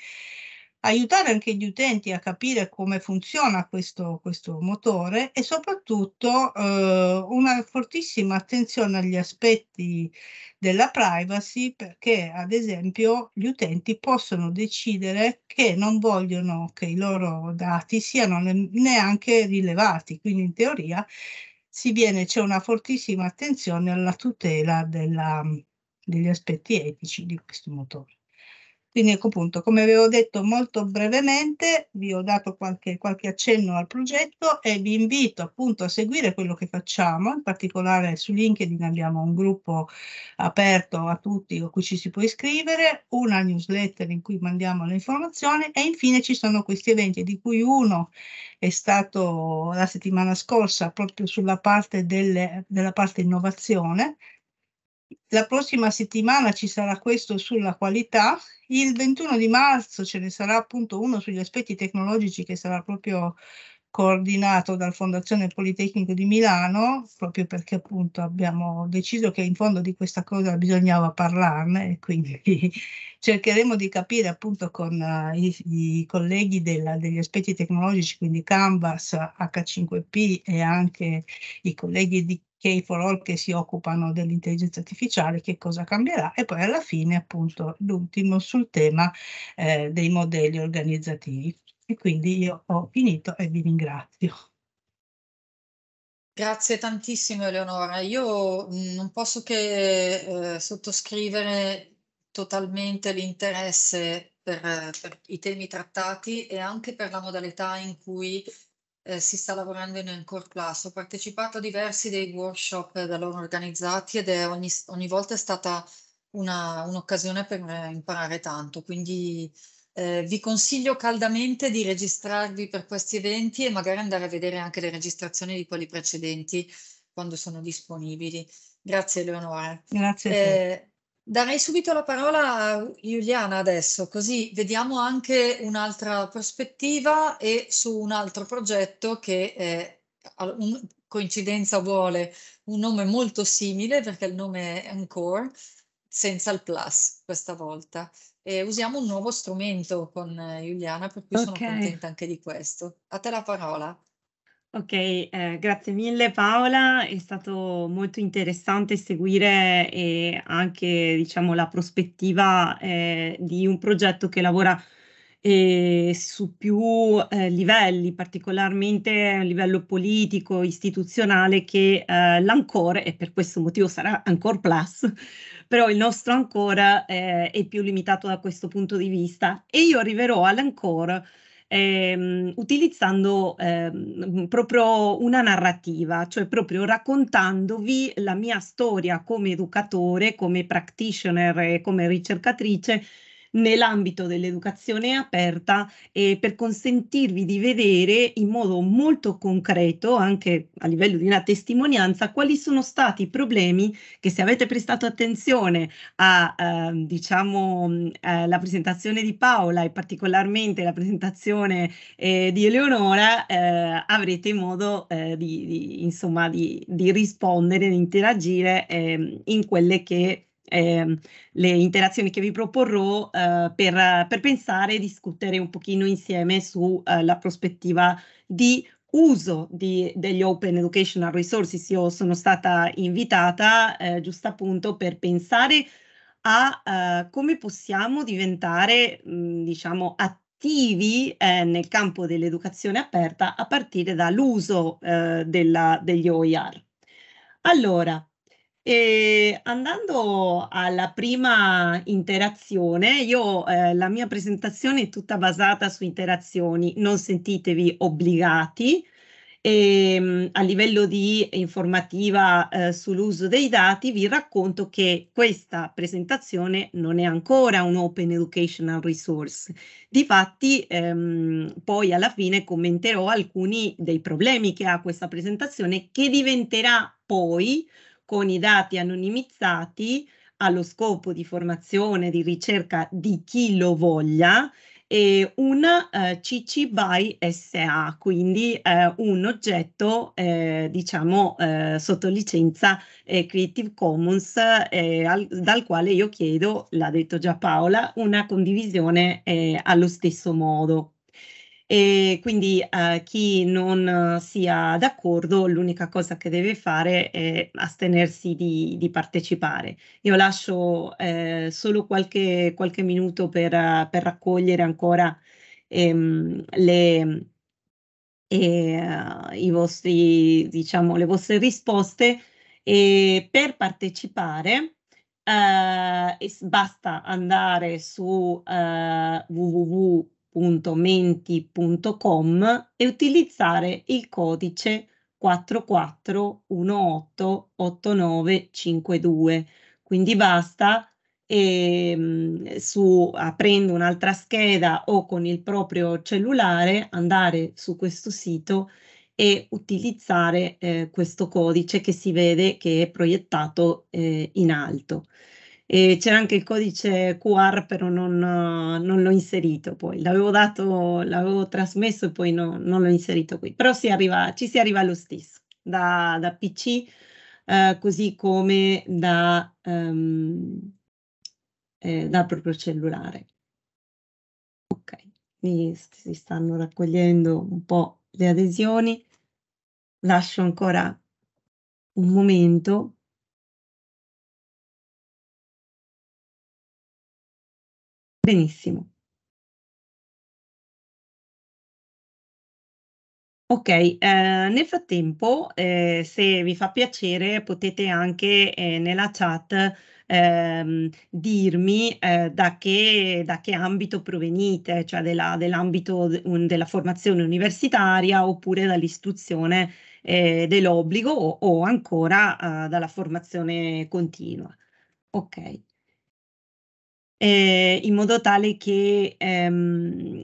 aiutare anche gli utenti a capire come funziona questo, questo motore e soprattutto eh, una fortissima attenzione agli aspetti della privacy perché ad esempio gli utenti possono decidere che non vogliono che i loro dati siano ne neanche rilevati, quindi in teoria si viene, c'è una fortissima attenzione alla tutela della, degli aspetti etici di questo motore. Quindi ecco appunto, come avevo detto molto brevemente, vi ho dato qualche, qualche accenno al progetto e vi invito appunto a seguire quello che facciamo, in particolare su LinkedIn abbiamo un gruppo aperto a tutti a cui ci si può iscrivere, una newsletter in cui mandiamo le informazioni e infine ci sono questi eventi di cui uno è stato la settimana scorsa proprio sulla parte delle, della parte innovazione, la prossima settimana ci sarà questo sulla qualità, il 21 di marzo ce ne sarà appunto uno sugli aspetti tecnologici che sarà proprio coordinato dal Fondazione Politecnico di Milano, proprio perché appunto abbiamo deciso che in fondo di questa cosa bisognava parlarne e quindi cercheremo di capire appunto con uh, i, i, colleghi della, degli aspetti tecnologici, quindi Canvas, H5P e anche i colleghi di K for All che si occupano dell'intelligenza artificiale, che cosa cambierà e poi alla fine appunto l'ultimo sul tema eh, dei modelli organizzativi. E quindi io ho finito e vi ringrazio. Grazie tantissimo Eleonora. Io mm, non posso che eh, sottoscrivere totalmente l'interesse per, per, i temi trattati e anche per la modalità in cui eh, si sta lavorando in Encore Plus. Ho partecipato a diversi dei workshop da loro organizzati ed è ogni, ogni volta è stata una, un'occasione per eh, imparare tanto. Quindi eh, vi consiglio caldamente di registrarvi per questi eventi e magari andare a vedere anche le registrazioni di quelli precedenti quando sono disponibili. Grazie Eleonora. Grazie. Eh, Darei subito la parola a Giuliana adesso, così vediamo anche un'altra prospettiva e su un altro progetto che è, eh, un, coincidenza vuole, un nome molto simile perché il nome è Encore, senza il plus questa volta. E usiamo un nuovo strumento con eh, Giuliana, per cui okay. sono contenta anche di questo. A te la parola. Ok, eh, grazie mille Paola, è stato molto interessante seguire eh, anche diciamo, la prospettiva eh, di un progetto che lavora eh, su più eh, livelli, particolarmente a livello politico, istituzionale, che eh, l'Ancore, e per questo motivo sarà Ancore Plus, però il nostro Ancore è più limitato da questo punto di vista e io arriverò all'Ancore ehm, utilizzando ehm, proprio una narrativa, cioè proprio raccontandovi la mia storia come educatore, come practitioner e come ricercatrice nell'ambito dell'educazione aperta e per consentirvi di vedere in modo molto concreto, anche a livello di una testimonianza, quali sono stati i problemi che se avete prestato attenzione a ehm, diciamo, mm, eh, diciamo, eh, presentazione di Paola e particolarmente la presentazione eh, di Eleonora, eh, avrete modo eh, di, di, insomma, di, di, rispondere, di interagire eh, in quelle che eh, le interazioni che vi proporrò eh, per, per, pensare e discutere un pochino insieme sulla eh, prospettiva di uso di, degli Open Educational Resources. Io sono stata invitata eh, giusto appunto per pensare a eh, come possiamo diventare, mh, mm, diciamo, attivi eh, nel campo dell'educazione aperta a partire dall'uso eh, della, degli OER. Allora, e andando alla prima interazione, io eh, la mia presentazione è tutta basata su interazioni, non sentitevi obbligati. E, ehm, a livello di informativa eh, sull'uso dei dati vi racconto che questa presentazione non è ancora un Open Educational Resource. Difatti ehm, poi alla fine commenterò alcuni dei problemi che ha questa presentazione che diventerà poi con i dati anonimizzati allo scopo di formazione, di ricerca di chi lo voglia, e un eh, CC by SA, quindi eh, un oggetto eh, diciamo eh, sotto licenza eh, Creative Commons eh, al, dal quale io chiedo, l'ha detto già Paola, una condivisione allo stesso modo e quindi eh, chi non eh, sia d'accordo l'unica cosa che deve fare è astenersi di, di partecipare. Io lascio eh, solo qualche, qualche minuto per, per, raccogliere ancora ehm, le, eh, vostri, diciamo, le vostre risposte e per partecipare Uh, basta andare su uh, www www.menti.com e utilizzare il codice 44188952. Quindi basta e, ehm, su, aprendo un'altra scheda o con il proprio cellulare andare su questo sito e utilizzare eh, questo codice che si vede che è proiettato eh, in alto. E c'era anche il codice QR, però non, non l'ho inserito poi. L'avevo dato, l'avevo trasmesso e poi no, non l'ho inserito qui. Però si arriva, ci si arriva lo stesso, da, da PC eh, così come da, um, eh, da proprio cellulare. Ok, Quindi si stanno raccogliendo un po' le adesioni. Lascio ancora un momento Benissimo. Ok, eh, nel frattempo, eh, se vi fa piacere, potete anche eh, nella chat ehm, dirmi eh, da che, da, che, ambito provenite, cioè dell'ambito dell della formazione universitaria oppure dall'istruzione eh, dell'obbligo o, o, ancora eh, dalla formazione continua. Ok eh, in modo tale che ehm,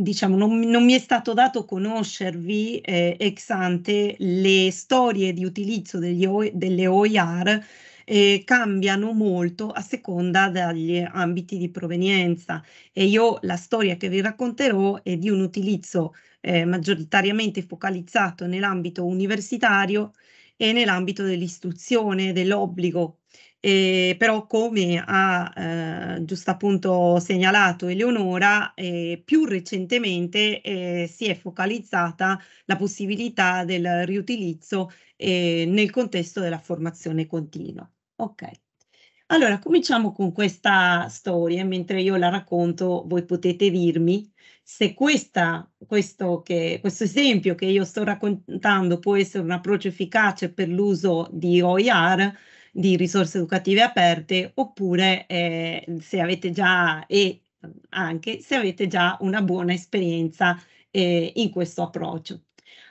diciamo, non, non, mi è stato dato conoscervi eh, ex ante le storie di utilizzo o, delle OIR eh, cambiano molto a seconda dagli ambiti di provenienza e io la storia che vi racconterò è di un utilizzo eh, maggioritariamente focalizzato nell'ambito universitario e nell'ambito dell'istruzione, dell'obbligo eh, però come ha eh, giusto appunto segnalato Eleonora, eh, più recentemente eh, si è focalizzata la possibilità del riutilizzo eh, nel contesto della formazione continua. Ok. Allora, cominciamo con questa storia, mentre io la racconto voi potete dirmi se questa, questo, che, questo esempio che io sto raccontando può essere un approccio efficace per l'uso di OIR di risorse educative aperte oppure eh, se avete già e anche se avete già una buona esperienza eh, in questo approccio.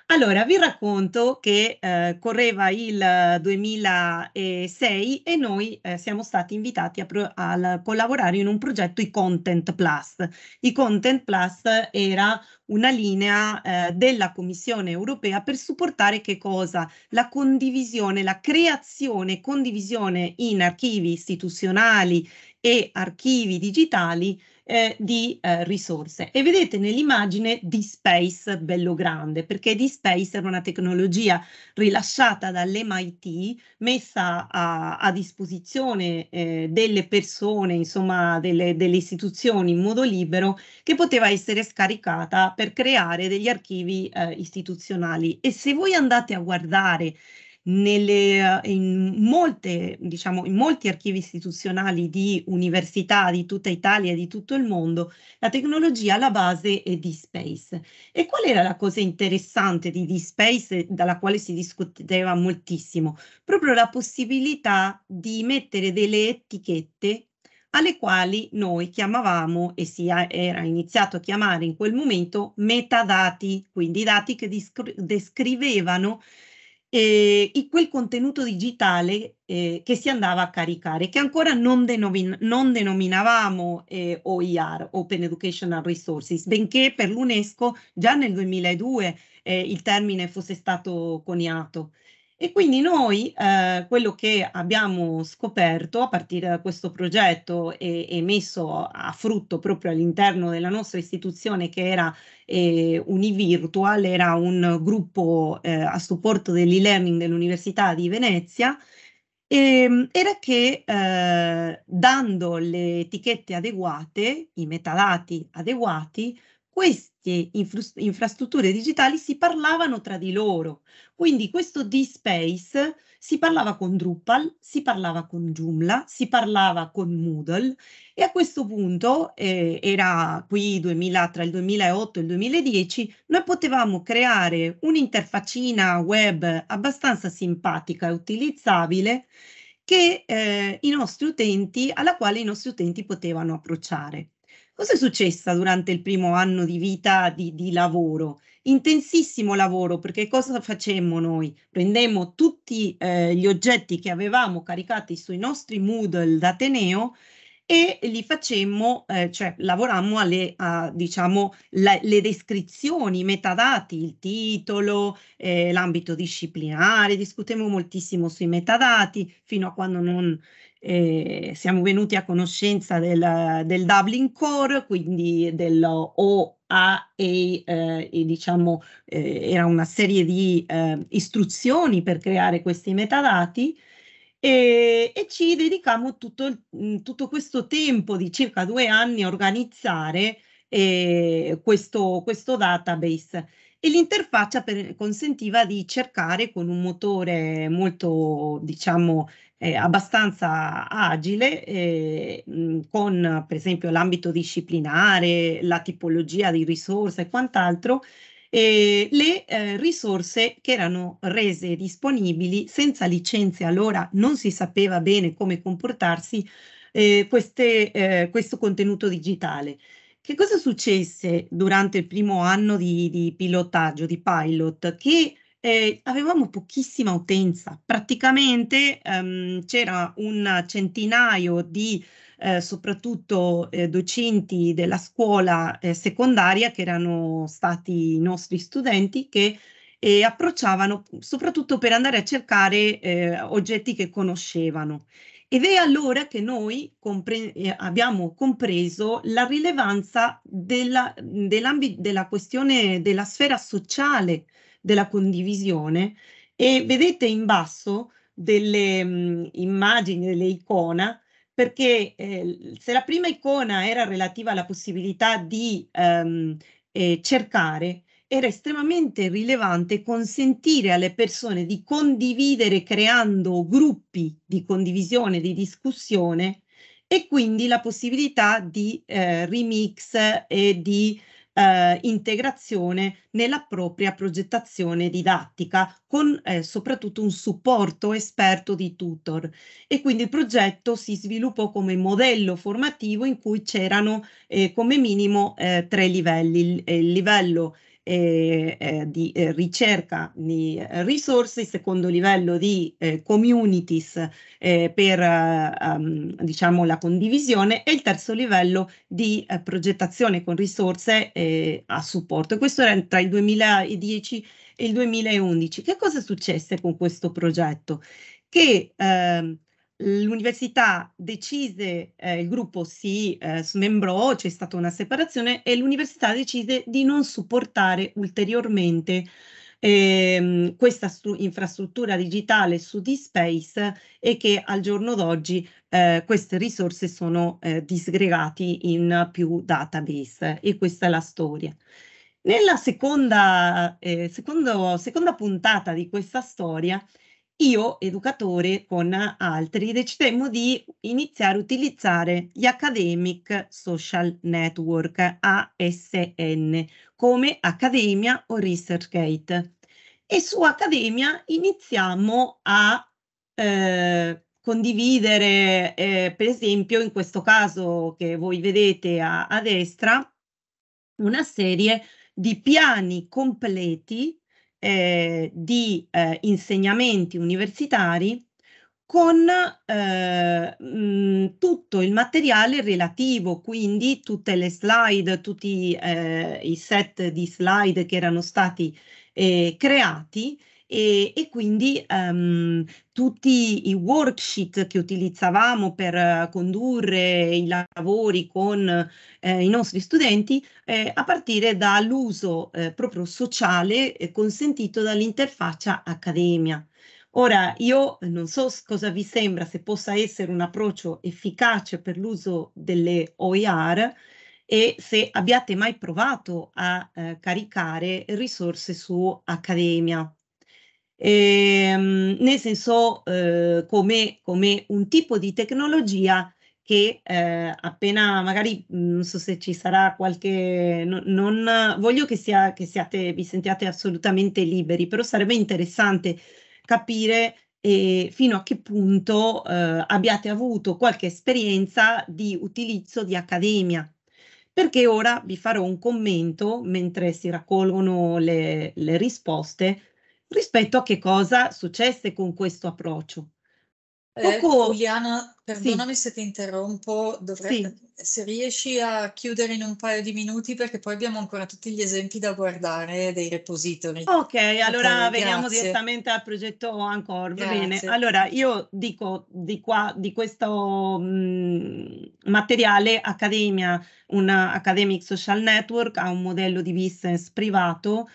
Allora, vi racconto che eh, correva il 2006 e noi eh, siamo stati invitati a, pro- a, collaborare in un progetto i Content Plus. I Content Plus era una linea eh, della Commissione europea per supportare che cosa? La condivisione, la creazione e condivisione in archivi istituzionali e archivi digitali eh, di eh, risorse. E vedete nell'immagine D-Space bello grande, perché D-Space era una tecnologia rilasciata dall'MIT, messa a, a disposizione eh, delle persone, insomma delle, delle istituzioni in modo libero, che poteva essere scaricata per creare degli archivi eh, istituzionali. E se voi andate a guardare nelle, eh, in, molte, diciamo, in molti archivi istituzionali di università di tutta Italia e di tutto il mondo, la tecnologia alla base è di space. E qual era la cosa interessante di di space dalla quale si discuteva moltissimo? Proprio la possibilità di mettere delle etichette alle quali noi chiamavamo e si era iniziato a chiamare in quel momento metadati, quindi dati che descrivevano eh, e quel contenuto digitale eh, che si andava a caricare, che ancora non, denomin- non denominavamo eh, OER, Open Educational Resources, benché per l'UNESCO già nel 2002 eh, il termine fosse stato coniato. E quindi noi eh, quello che abbiamo scoperto a partire da questo progetto e, e messo a frutto proprio all'interno della nostra istituzione che era eh, Univirtual, era un gruppo eh, a supporto dell'e-learning dell'Università di Venezia, e, ehm, era che eh, dando le etichette adeguate, i metadati adeguati, queste infrastrutture digitali si parlavano tra di loro. Quindi questo D-Space si parlava con Drupal, si parlava con Joomla, si parlava con Moodle e a questo punto, eh, era qui 2000, tra il 2008 e il 2010, noi potevamo creare un'interfaccina web abbastanza simpatica e utilizzabile che eh, i nostri utenti, alla quale i nostri utenti potevano approcciare. Cosa è successo durante il primo anno di vita di, di lavoro? Intensissimo lavoro, perché cosa facemmo noi? Prendemmo tutti eh, gli oggetti che avevamo caricati sui nostri Moodle d'Ateneo e li facemmo, eh, cioè lavorammo alle, a, diciamo, la, le descrizioni, i metadati, il titolo, eh, l'ambito disciplinare, discutemmo moltissimo sui metadati fino a quando non eh, siamo venuti a conoscenza del, del Dublin Core, quindi dell'OAE, eh, diciamo, eh, era una serie di eh, istruzioni per creare questi metadati. E, e ci dedicamo tutto, mm, tutto, questo tempo di circa due anni a organizzare eh, questo, questo database e l'interfaccia per, consentiva di cercare con un motore molto diciamo eh, abbastanza agile, eh, con per esempio l'ambito disciplinare, la tipologia di risorse e quant'altro, eh, le eh, risorse che erano rese disponibili senza licenze, allora non si sapeva bene come comportarsi eh, queste, eh, questo contenuto digitale. Che cosa successe durante il primo anno di, di pilotaggio, di pilot? Che eh, avevamo pochissima utenza, praticamente ehm, c'era un centinaio di eh, soprattutto eh, docenti della scuola eh, secondaria che erano stati i nostri studenti che e eh, approcciavano soprattutto per andare a cercare eh, oggetti che conoscevano. Ed è allora che noi compre eh, abbiamo compreso la rilevanza della, della questione della sfera sociale della condivisione e vedete in basso delle mh, mm, immagini, delle icona, perché eh, se la prima icona era relativa alla possibilità di ehm, eh, cercare, era estremamente rilevante consentire alle persone di condividere creando gruppi di condivisione, di discussione e quindi la possibilità di eh, remix e di eh, integrazione nella propria progettazione didattica con eh, soprattutto un supporto esperto di tutor e quindi il progetto si sviluppò come modello formativo in cui c'erano eh, come minimo eh, tre livelli, il, eh, il livello eh, di eh, ricerca di eh, risorse, il secondo livello di eh, communities per ehm, diciamo la condivisione e il terzo livello di progettazione con risorse a supporto. E questo era tra il 2010 e il 2011. Che cosa successe con questo progetto? Che ehm, l'università decise, eh, il gruppo si eh, smembrò, c'è stata una separazione e l'università decise di non supportare ulteriormente ehm, questa infrastruttura digitale su D-Space e che al giorno d'oggi eh, queste risorse sono eh, disgregate in più database e questa è la storia. Nella seconda, eh, secondo, seconda puntata di questa storia io, educatore, con altri decidemmo di iniziare a utilizzare gli Academic Social Network, ASN, come Accademia o ResearchGate. E su Accademia iniziamo a eh, condividere, eh, per esempio, in questo caso che voi vedete a, a destra, una serie di piani completi eh, di eh, insegnamenti universitari con eh, mh, tutto il materiale relativo, quindi tutte le slide, tutti eh, i set di slide che erano stati eh, creati e, e quindi um, tutti i worksheet che utilizzavamo per eh, condurre i lavori con eh, i nostri studenti eh, a partire dall'uso eh, proprio sociale eh, consentito dall'interfaccia accademia. Ora, io non so cosa vi sembra se possa essere un approccio efficace per l'uso delle OER e se abbiate mai provato a eh, caricare risorse su Accademia ehm, nel senso eh, come, come, un tipo di tecnologia che eh, appena magari mm, non so se ci sarà qualche no, non voglio che, sia, che siate, vi sentiate assolutamente liberi però sarebbe interessante capire eh, fino a che punto eh, abbiate avuto qualche esperienza di utilizzo di accademia perché ora vi farò un commento mentre si raccolgono le, le risposte rispetto a che cosa successe con questo approccio. Eh, Poco... Eh, Giuliana, perdonami sì. se ti interrompo, dovrei, sì. se riesci a chiudere in un paio di minuti perché poi abbiamo ancora tutti gli esempi da guardare dei repository. Ok, allora okay, veniamo grazie. direttamente al progetto Ancore, va bene. Allora io dico di qua, di questo mh, mm, materiale, Accademia, un Academic Social Network ha un modello di business privato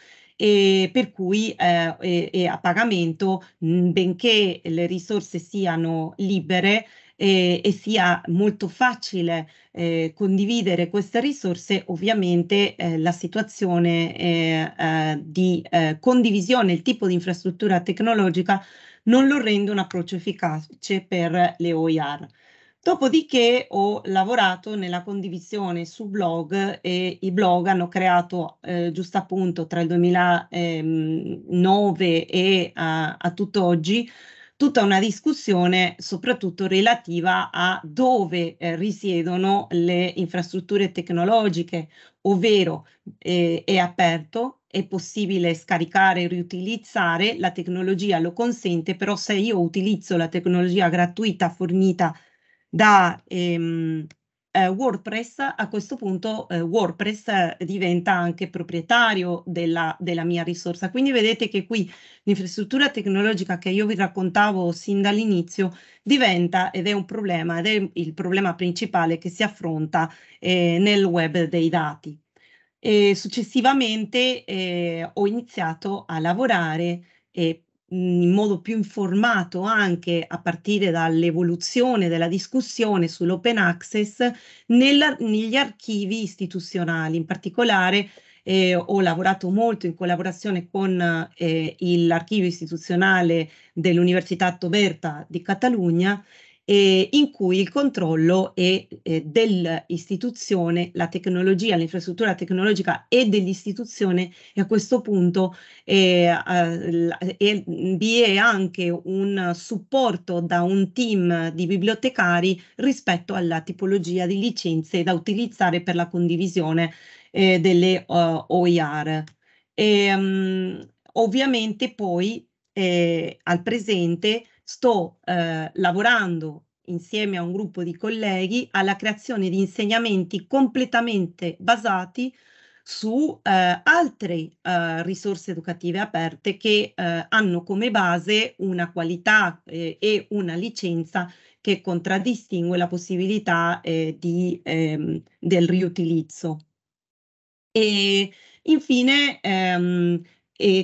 e per cui eh, è, e a pagamento, mh, mm, benché le risorse siano libere, e, eh, e, sia molto facile eh, condividere queste risorse, ovviamente eh, la situazione eh, eh di eh, condivisione, il tipo di infrastruttura tecnologica non lo rende un approccio efficace per le OIR. Dopodiché ho lavorato nella condivisione su blog e i blog hanno creato eh, giusto appunto tra il 2009 ehm, e a, a tutt'oggi tutta una discussione soprattutto relativa a dove eh, risiedono le infrastrutture tecnologiche, ovvero eh, è aperto, è possibile scaricare e riutilizzare, la tecnologia lo consente, però se io utilizzo la tecnologia gratuita fornita da ehm, eh, WordPress, a questo punto eh, WordPress eh, diventa anche proprietario della, della, mia risorsa. Quindi vedete che qui l'infrastruttura tecnologica che io vi raccontavo sin dall'inizio diventa ed è un problema ed è il problema principale che si affronta eh, nel web dei dati. E successivamente eh, ho iniziato a lavorare in modo più informato anche a partire dall'evoluzione della discussione sull'open access nella, negli archivi istituzionali, in particolare eh, ho lavorato molto in collaborazione con eh, l'archivio istituzionale dell'Università Toberta di Catalogna eh, in cui il controllo è eh, dell'istituzione, la tecnologia, l'infrastruttura tecnologica è dell'istituzione e a questo punto eh, eh, eh, vi è anche un supporto da un team di bibliotecari rispetto alla tipologia di licenze da utilizzare per la condivisione eh, delle uh, eh, OER. E, um, ovviamente poi eh, al presente sto eh, lavorando insieme a un gruppo di colleghi alla creazione di insegnamenti completamente basati su eh, altre eh, risorse educative aperte che eh, hanno come base una qualità eh, e una licenza che contraddistingue la possibilità eh, di, ehm, del riutilizzo. E infine ehm,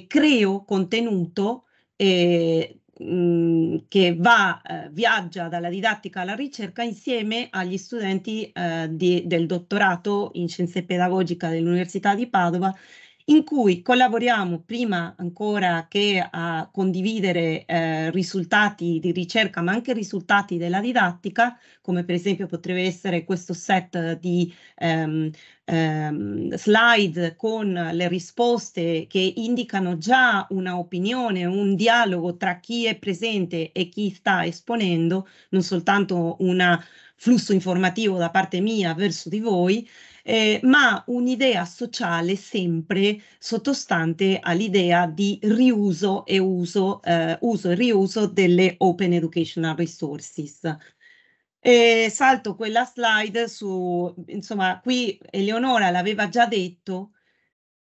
creo contenuto eh, Mm, che va, eh, viaggia dalla didattica alla ricerca insieme agli studenti eh, di, del dottorato in scienze pedagogiche dell'Università di Padova, in cui collaboriamo prima ancora che a condividere eh, risultati di ricerca, ma anche risultati della didattica, come per esempio potrebbe essere questo set di ehm, ehm, slide con le risposte che indicano già un'opinione, un dialogo tra chi è presente e chi sta esponendo, non soltanto un flusso informativo da parte mia verso di voi, eh, ma un'idea sociale sempre sottostante all'idea di riuso e uso, eh, uso e riuso delle open educational resources. E salto quella slide su, insomma, qui Eleonora l'aveva già detto,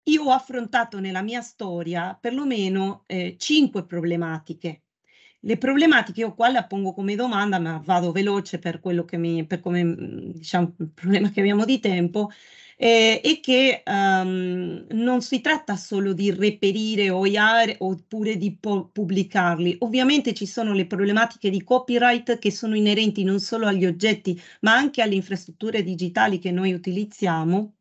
io ho affrontato nella mia storia perlomeno eh, cinque problematiche. Le problematiche io qua le pongo come domanda, ma vado veloce per quello che mi, per come, mm, diciamo, il problema che abbiamo di tempo eh, e che um, non si tratta solo di reperire OIR oppure di po- pubblicarli. Ovviamente ci sono le problematiche di copyright che sono inerenti non solo agli oggetti ma anche alle infrastrutture digitali che noi utilizziamo.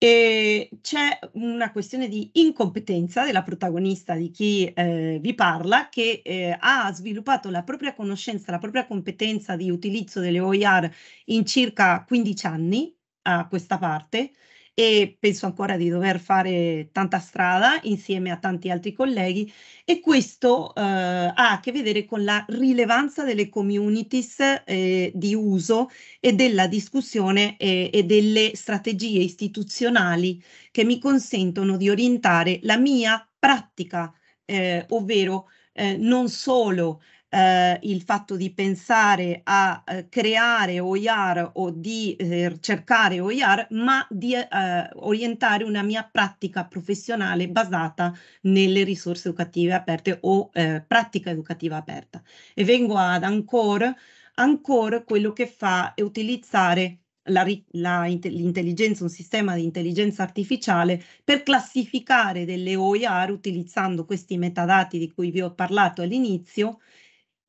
E c'è una questione di incompetenza della protagonista di chi eh, vi parla che eh, ha sviluppato la propria conoscenza, la propria competenza di utilizzo delle OIR in circa 15 anni a questa parte e penso ancora di dover fare tanta strada insieme a tanti altri colleghi e questo eh, ha a che vedere con la rilevanza delle communities eh, di uso e della discussione eh, e delle strategie istituzionali che mi consentono di orientare la mia pratica, eh, ovvero eh, non solo eh, il fatto di pensare a eh, creare OIR o di eh, cercare OIR, ma di eh, orientare una mia pratica professionale basata nelle risorse educative aperte o eh, pratica educativa aperta. E vengo ad ancora, ancora quello che fa è utilizzare l'intelligenza, un sistema di intelligenza artificiale per classificare delle OIR utilizzando questi metadati di cui vi ho parlato all'inizio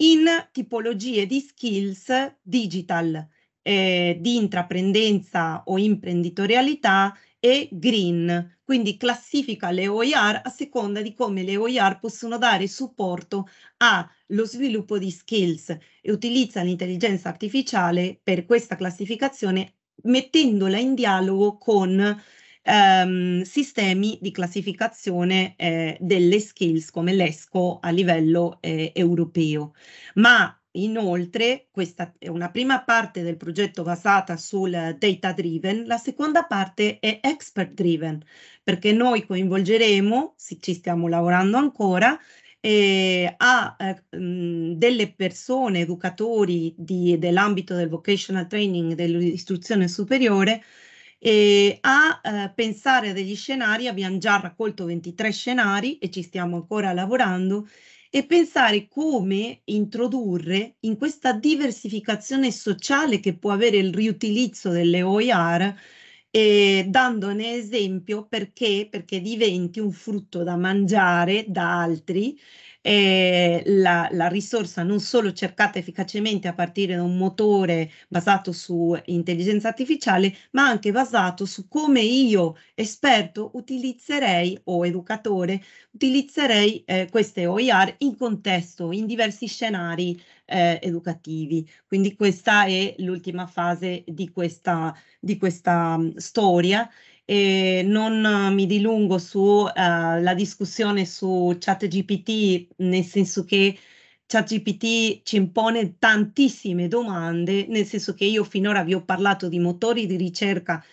in tipologie di skills digital, eh, di intraprendenza o imprenditorialità e green, quindi classifica le OIR a seconda di come le OIR possono dare supporto allo sviluppo di skills e utilizza l'intelligenza artificiale per questa classificazione mettendola in dialogo con ehm, sistemi di classificazione eh, delle skills come l'ESCO a livello eh, europeo. Ma Inoltre, questa è una prima parte del progetto basata sul data driven, la seconda parte è expert driven, perché noi coinvolgeremo, ci stiamo lavorando ancora, e a eh, delle persone, educatori dell'ambito del vocational training dell'istruzione superiore, e a eh, pensare a degli scenari, abbiamo già raccolto 23 scenari e ci stiamo ancora lavorando, e pensare come introdurre in questa diversificazione sociale che può avere il riutilizzo delle OIR, eh, dandone esempio perché, perché diventi un frutto da mangiare da altri eh, la, la, risorsa non solo cercata efficacemente a partire da un motore basato su intelligenza artificiale, ma anche basato su come io, esperto, utilizzerei o educatore, utilizzerei eh, queste OIR in contesto, in diversi scenari eh, educativi. Quindi questa è l'ultima fase di questa, di questa mh, mm, storia e non eh, mi dilungo sulla eh, uh, discussione su ChatGPT, nel senso che ChatGPT ci impone tantissime domande, nel senso che io finora vi ho parlato di motori di ricerca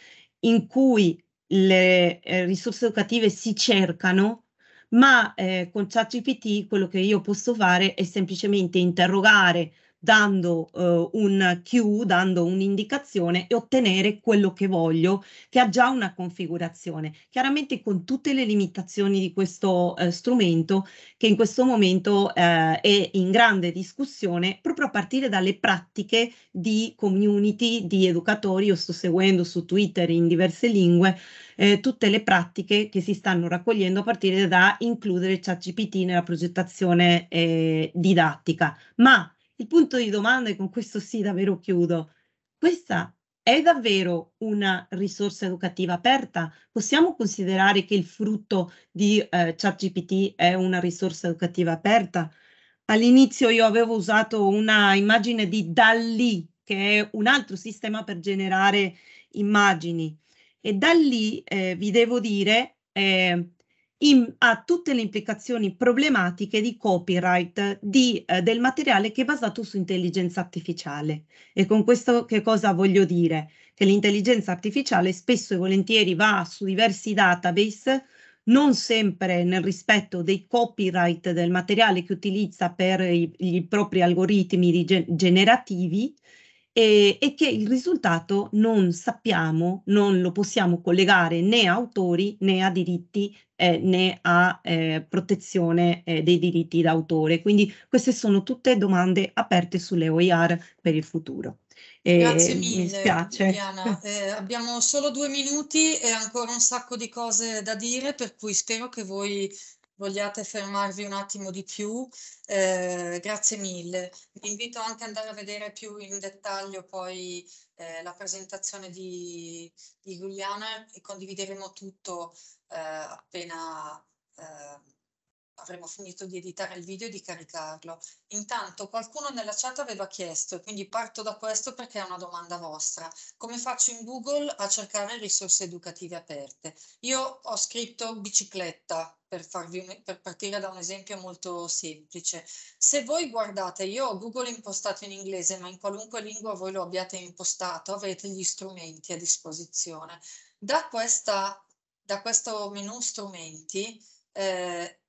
in cui le eh, risorse educative si cercano, ma eh, con ChatGPT quello che io posso fare è semplicemente interrogare dando eh, un cue, dando un'indicazione e ottenere quello che voglio, che ha già una configurazione, chiaramente con tutte le limitazioni di questo eh, strumento che in questo momento eh, è in grande discussione proprio a partire dalle pratiche di community, di educatori, io sto seguendo su Twitter in diverse lingue eh, tutte le pratiche che si stanno raccogliendo a partire da includere ChatGPT nella progettazione eh, didattica, ma il punto di domanda, e con questo sì davvero chiudo, questa è davvero una risorsa educativa aperta? Possiamo considerare che il frutto di eh, ChatGPT è una risorsa educativa aperta? All'inizio io avevo usato una immagine di Dalli, che è un altro sistema per generare immagini, e da lì eh, vi devo dire eh, in, a tutte le implicazioni problematiche di copyright di, eh, del materiale che è basato su intelligenza artificiale. E con questo che cosa voglio dire? Che l'intelligenza artificiale spesso e volentieri va su diversi database, non sempre nel rispetto dei copyright del materiale che utilizza per i, i propri algoritmi generativi, e, e, che il risultato non sappiamo, non lo possiamo collegare né a autori né a diritti eh, né a eh, protezione eh, dei diritti d'autore. Quindi queste sono tutte domande aperte sulle OIR per il futuro. Grazie mille, Diana. Eh, abbiamo solo due minuti e ancora un sacco di cose da dire, per cui spero che voi vogliate fermarvi un attimo di più, eh, grazie mille. Vi invito anche ad andare a vedere più in dettaglio poi eh, la presentazione di, di Giuliana e condivideremo tutto eh, appena... Eh, avremo finito di editare il video e di caricarlo. Intanto qualcuno nella chat aveva chiesto, quindi parto da questo perché è una domanda vostra, come faccio in Google a cercare risorse educative aperte? Io ho scritto bicicletta per, farvi, per partire da un esempio molto semplice. Se voi guardate, io ho Google impostato in inglese, ma in qualunque lingua voi lo abbiate impostato, avete gli strumenti a disposizione. Da, questa, da questo menu strumenti, eh,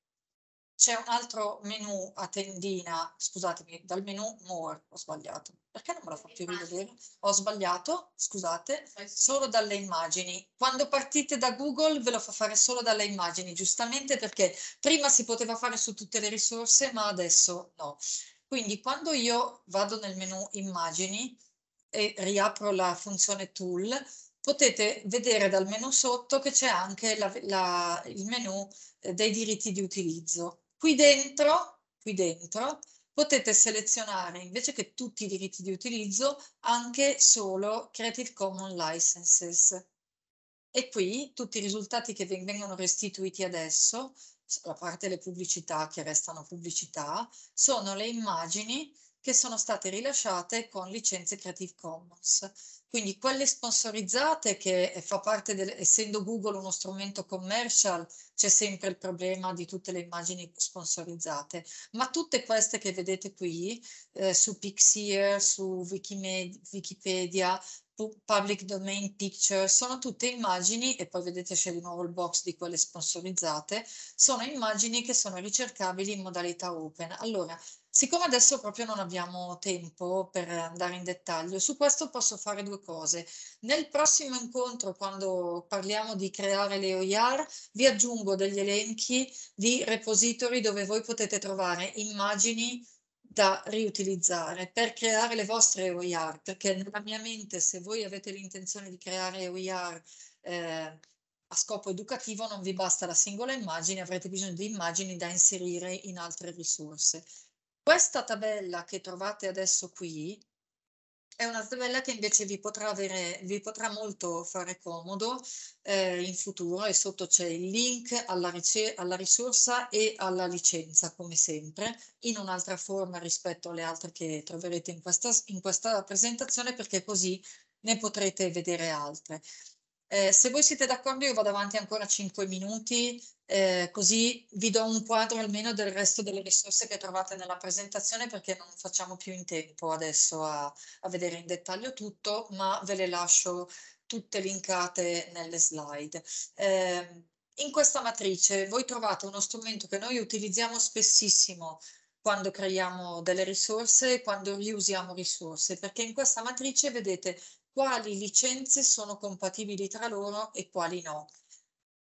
c'è un altro menu a tendina, scusatemi, dal menu More, ho sbagliato. Perché non me lo fa più rivedere? Ho sbagliato, scusate, solo dalle immagini. Quando partite da Google ve lo fa fare solo dalle immagini, giustamente perché prima si poteva fare su tutte le risorse, ma adesso no. Quindi quando io vado nel menu Immagini e riapro la funzione Tool, potete vedere dal menu sotto che c'è anche la, la, il menu eh, dei diritti di utilizzo. Qui dentro, qui dentro potete selezionare invece che tutti i diritti di utilizzo anche solo Creative Commons Licenses. E qui tutti i risultati che vengono restituiti adesso, a parte le pubblicità che restano pubblicità, sono le immagini che sono state rilasciate con licenze Creative Commons. Quindi quelle sponsorizzate che fa parte del, essendo Google uno strumento commercial, c'è sempre il problema di tutte le immagini sponsorizzate, ma tutte queste che vedete qui eh, su Pixir, su Wikimed Wikipedia, Public Domain Picture, sono tutte immagini, e poi vedete c'è di nuovo il box di quelle sponsorizzate, sono immagini che sono ricercabili in modalità open. Allora, Siccome adesso proprio non abbiamo tempo per andare in dettaglio, su questo posso fare due cose. Nel prossimo incontro, quando parliamo di creare le OIR, vi aggiungo degli elenchi di repository dove voi potete trovare immagini da riutilizzare per creare le vostre OIR, perché nella mia mente se voi avete l'intenzione di creare OIR eh, a scopo educativo non vi basta la singola immagine, avrete bisogno di immagini da inserire in altre risorse. Questa tabella che trovate adesso qui è una tabella che invece vi potrà, avere, vi potrà molto fare comodo eh, in futuro e sotto c'è il link alla, alla, risorsa e alla licenza come sempre in un'altra forma rispetto alle altre che troverete in questa, in questa presentazione perché così ne potrete vedere altre. Eh, se voi siete d'accordo io vado avanti ancora 5 minuti, eh, così vi do un quadro almeno del resto delle risorse che trovate nella presentazione perché non facciamo più in tempo adesso a, a vedere in dettaglio tutto, ma ve le lascio tutte linkate nelle slide. Eh, in questa matrice voi trovate uno strumento che noi utilizziamo spessissimo quando creiamo delle risorse e quando riusiamo risorse, perché in questa matrice vedete quali licenze sono compatibili tra loro e quali no.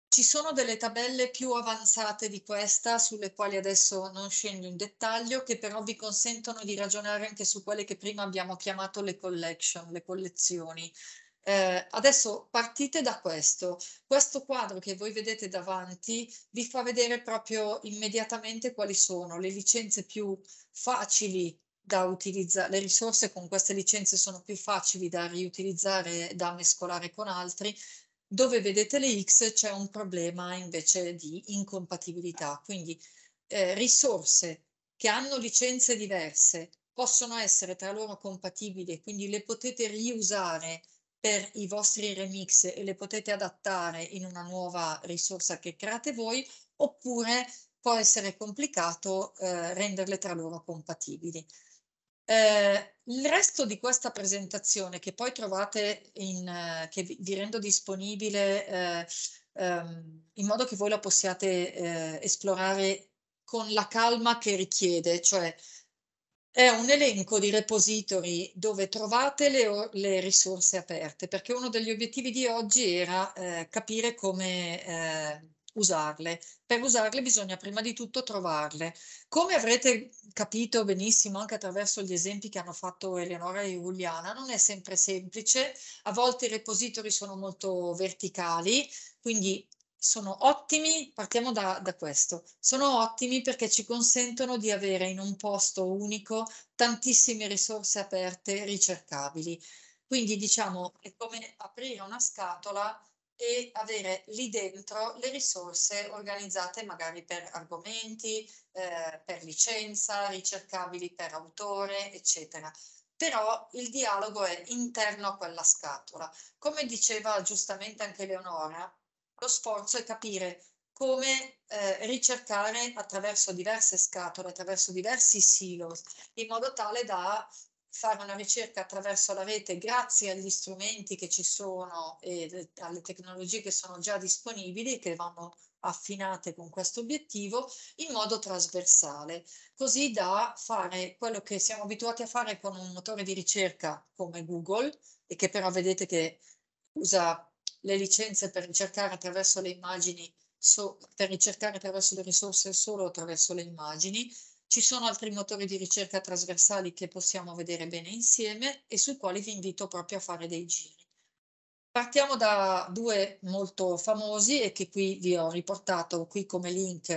Ci sono delle tabelle più avanzate di questa, sulle quali adesso non scendo in dettaglio, che però vi consentono di ragionare anche su quelle che prima abbiamo chiamato le collection, le collezioni. Eh, adesso partite da questo. Questo quadro che voi vedete davanti vi fa vedere proprio immediatamente quali sono le licenze più facili da utilizzare, le risorse con queste licenze sono più facili da riutilizzare e da mescolare con altri. Dove vedete le X c'è un problema invece di incompatibilità, quindi eh, risorse che hanno licenze diverse possono essere tra loro compatibili, quindi le potete riusare per i vostri remix e le potete adattare in una nuova risorsa che create voi, oppure può essere complicato eh, renderle tra loro compatibili. Eh, il resto di questa presentazione che poi trovate in, eh, che vi, vi, rendo disponibile eh, ehm, in modo che voi la possiate eh, esplorare con la calma che richiede, cioè è un elenco di repository dove trovate le, le risorse aperte, perché uno degli obiettivi di oggi era eh, capire come eh, usarle. Per usarle bisogna prima di tutto trovarle. Come avrete capito benissimo anche attraverso gli esempi che hanno fatto Eleonora e Giuliana, non è sempre semplice, a volte i repository sono molto verticali, quindi sono ottimi, partiamo da, da, questo, sono ottimi perché ci consentono di avere in un posto unico tantissime risorse aperte ricercabili. Quindi diciamo è come aprire una scatola e avere lì dentro le risorse organizzate magari per argomenti, eh, per licenza, ricercabili per autore, eccetera. Però il dialogo è interno a quella scatola. Come diceva giustamente anche Leonora, lo sforzo è capire come eh, ricercare attraverso diverse scatole, attraverso diversi silos, in modo tale da fare una ricerca attraverso la rete grazie agli strumenti che ci sono e eh, alle tecnologie che sono già disponibili che vanno affinate con questo obiettivo in modo trasversale, così da fare quello che siamo abituati a fare con un motore di ricerca come Google e che però vedete che usa le licenze per ricercare attraverso le immagini, so, per ricercare attraverso le risorse solo attraverso le immagini, ci sono altri motori di ricerca trasversali che possiamo vedere bene insieme e sui quali vi invito proprio a fare dei giri. Partiamo da due molto famosi e che qui vi ho riportato qui come link,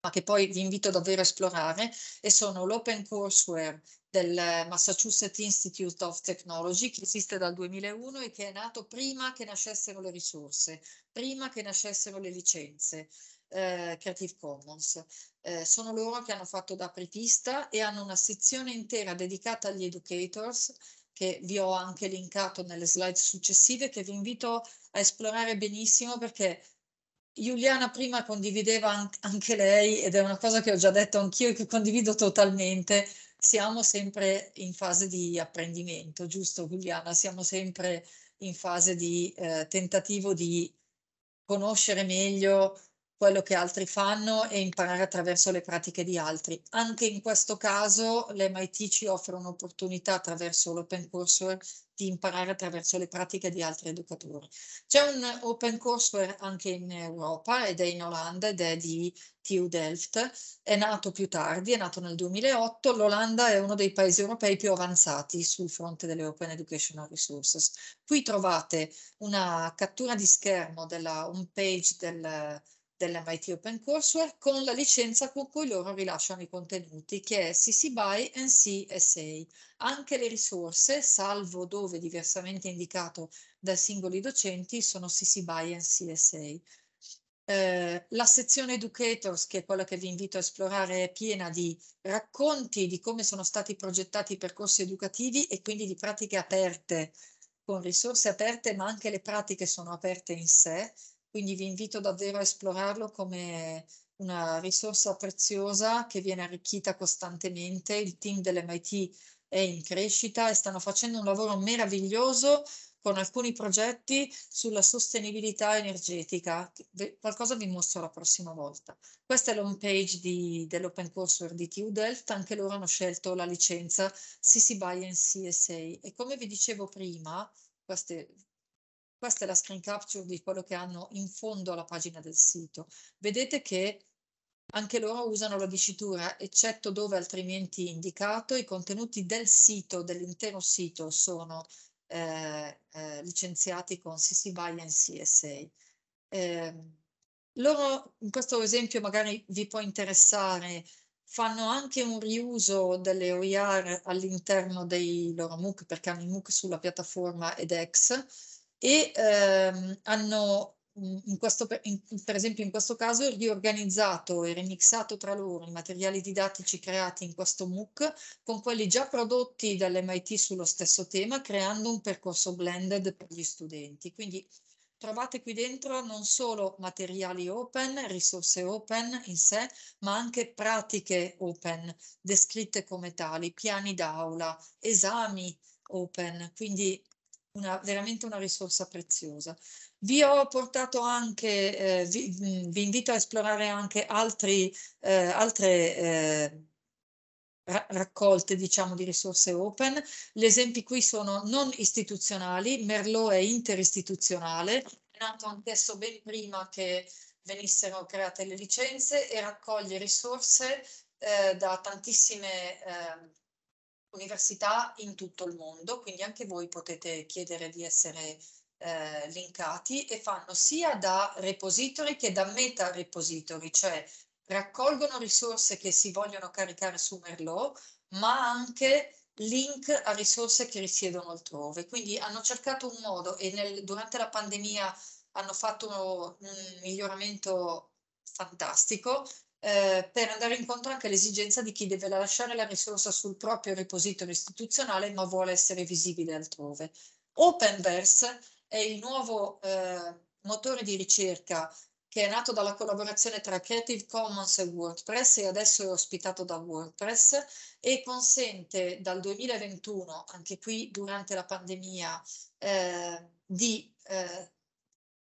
ma che poi vi invito davvero a esplorare, e sono Courseware del Massachusetts Institute of Technology, che esiste dal 2001 e che è nato prima che nascessero le risorse, prima che nascessero le licenze eh, Creative Commons. Eh, sono loro che hanno fatto da apripista e hanno una sezione intera dedicata agli educators che vi ho anche linkato nelle slide successive che vi invito a esplorare benissimo perché Giuliana prima condivideva anche lei ed è una cosa che ho già detto anch'io e che condivido totalmente. Siamo sempre in fase di apprendimento, giusto Giuliana? Siamo sempre in fase di eh, tentativo di conoscere meglio quello che altri fanno e imparare attraverso le pratiche di altri. Anche in questo caso l'MIT ci offre un'opportunità attraverso l'open courseware di imparare attraverso le pratiche di altri educatori. C'è un open courseware anche in Europa ed è in Olanda ed è di TU Delft, è nato più tardi, è nato nel 2008, l'Olanda è uno dei paesi europei più avanzati sul fronte delle Open Educational Resources. Qui trovate una cattura di schermo della home page del dell'MIT Open Courseware con la licenza con cui loro rilasciano i contenuti, che è CC BY and CSA. Anche le risorse, salvo dove diversamente indicato dai singoli docenti, sono CC BY and CSA. Eh, la sezione Educators, che è quella che vi invito a esplorare, è piena di racconti di come sono stati progettati i percorsi educativi e quindi di pratiche aperte, con risorse aperte, ma anche le pratiche sono aperte in sé quindi vi invito davvero a esplorarlo come una risorsa preziosa che viene arricchita costantemente. Il team dell'MIT è in crescita e stanno facendo un lavoro meraviglioso con alcuni progetti sulla sostenibilità energetica. Qualcosa vi mostro la prossima volta. Questa è l'home page di, dell'Open Courseware di TU Delft, anche loro hanno scelto la licenza CC BY and CSA e come vi dicevo prima, queste questa è la screen capture di quello che hanno in fondo alla pagina del sito. Vedete che anche loro usano la dicitura, eccetto dove altrimenti indicato, i contenuti del sito, dell'intero sito, sono eh, eh, licenziati con CC BY e CSA. Eh, loro, in questo esempio magari vi può interessare, fanno anche un riuso delle OER all'interno dei loro MOOC, perché hanno i MOOC sulla piattaforma edX, e ehm, hanno mhmm, in questo, in, per esempio in questo caso riorganizzato e remixato tra loro i materiali didattici creati in questo MOOC con quelli già prodotti dall'MIT sullo stesso tema, creando un percorso blended per gli studenti. Quindi trovate qui dentro non solo materiali open, risorse open in sé, ma anche pratiche open, descritte come tali, piani d'aula, esami open, quindi una, veramente una risorsa preziosa. Vi ho portato anche, eh, vi, mm, vi, invito a esplorare anche altri, eh, altre eh, raccolte diciamo di risorse open. Gli esempi qui sono non istituzionali, Merlot è interistituzionale, è nato anch'esso ben prima che venissero create le licenze e raccoglie risorse eh, da tantissime ehm, università in tutto il mondo, quindi anche voi potete chiedere di essere eh, linkati e fanno sia da repository che da meta repository, cioè raccolgono risorse che si vogliono caricare su Merlot, ma anche link a risorse che risiedono altrove. Quindi hanno cercato un modo e nel, durante la pandemia hanno fatto un miglioramento fantastico eh, per andare incontro anche all'esigenza di chi deve lasciare la risorsa sul proprio repository istituzionale ma vuole essere visibile altrove. Openverse è il nuovo eh, motore di ricerca che è nato dalla collaborazione tra Creative Commons e WordPress e adesso è ospitato da WordPress e consente dal 2021, anche qui durante la pandemia, eh, di eh,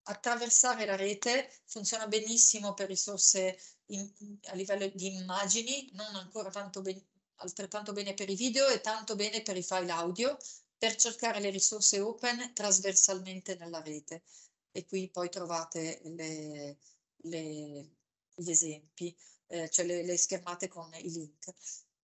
attraversare la rete funziona benissimo per risorse in, a livello di immagini, non ancora tanto ben, altrettanto bene per i video e tanto bene per i file audio, per cercare le risorse open trasversalmente nella rete. E qui poi trovate le, le, gli esempi, eh, cioè le, le schermate con i link.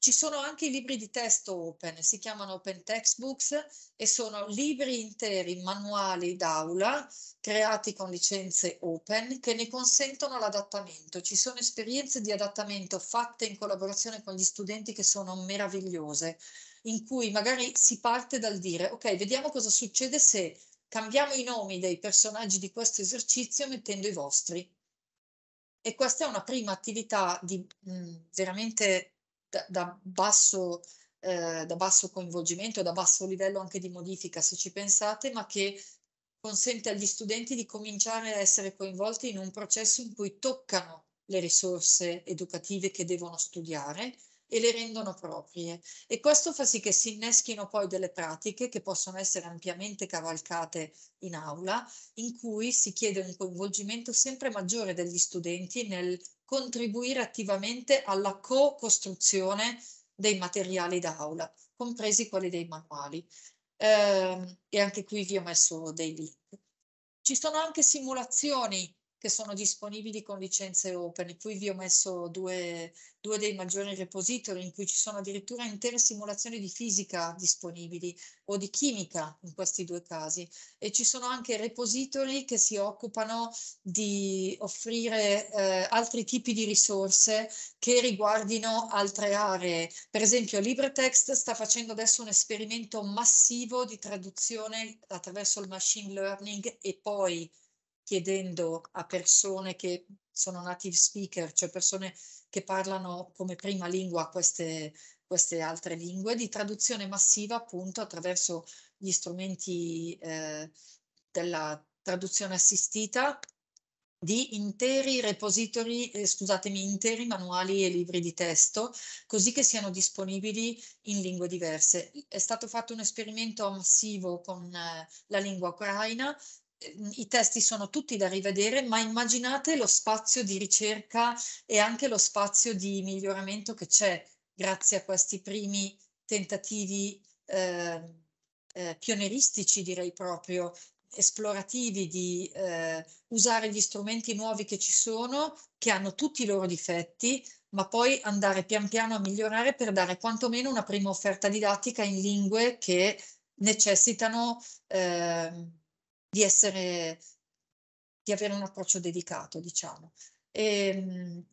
Ci sono anche i libri di testo open, si chiamano Open Textbooks e sono libri interi, manuali d'aula, creati con licenze open, che ne consentono l'adattamento. Ci sono esperienze di adattamento fatte in collaborazione con gli studenti che sono meravigliose, in cui magari si parte dal dire, ok, vediamo cosa succede se cambiamo i nomi dei personaggi di questo esercizio mettendo i vostri. E questa è una prima attività di, mh, veramente da, da, basso, eh, da basso coinvolgimento, da basso livello anche di modifica, se ci pensate, ma che consente agli studenti di cominciare a essere coinvolti in un processo in cui toccano le risorse educative che devono studiare e le rendono proprie. E questo fa sì che si inneschino poi delle pratiche che possono essere ampiamente cavalcate in aula, in cui si chiede un coinvolgimento sempre maggiore degli studenti nel contribuire attivamente alla co-costruzione dei materiali d'aula, compresi quelli dei manuali. Eh, e anche qui vi ho messo dei link. Ci sono anche simulazioni che sono disponibili con licenze open. Qui vi ho messo due, due dei maggiori repository in cui ci sono addirittura intere simulazioni di fisica disponibili o di chimica in questi due casi e ci sono anche repository che si occupano di offrire eh, altri tipi di risorse che riguardino altre aree. Per esempio LibreText sta facendo adesso un esperimento massivo di traduzione attraverso il machine learning e poi chiedendo a persone che sono native speaker, cioè persone che parlano come prima lingua queste, queste altre lingue, di traduzione massiva appunto attraverso gli strumenti eh, della traduzione assistita di interi repository, eh, scusatemi, interi manuali e libri di testo, così che siano disponibili in lingue diverse. È stato fatto un esperimento massivo con eh, la lingua ucraina i testi sono tutti da rivedere, ma immaginate lo spazio di ricerca e anche lo spazio di miglioramento che c'è grazie a questi primi tentativi eh, eh, pionieristici, direi proprio, esplorativi di eh, usare gli strumenti nuovi che ci sono, che hanno tutti i loro difetti, ma poi andare pian piano a migliorare per dare quantomeno una prima offerta didattica in lingue che necessitano Eh, di essere, di avere un approccio dedicato, diciamo. E, ehm,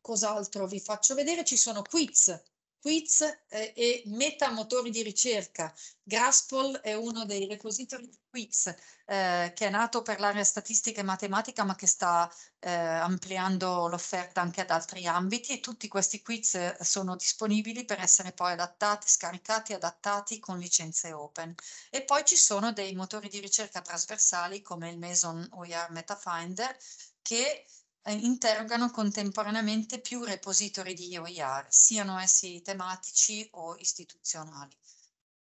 cos'altro vi faccio vedere? Ci sono quiz quiz eh, e metamotori di ricerca. Graspol è uno dei repository di quiz eh, che è nato per l'area statistica e matematica ma che sta eh, ampliando l'offerta anche ad altri ambiti e tutti questi quiz eh, sono disponibili per essere poi adattati, scaricati, adattati con licenze open. E poi ci sono dei motori di ricerca trasversali come il Mason OER MetaFinder che eh, interrogano contemporaneamente più repository di OER, siano essi tematici o istituzionali.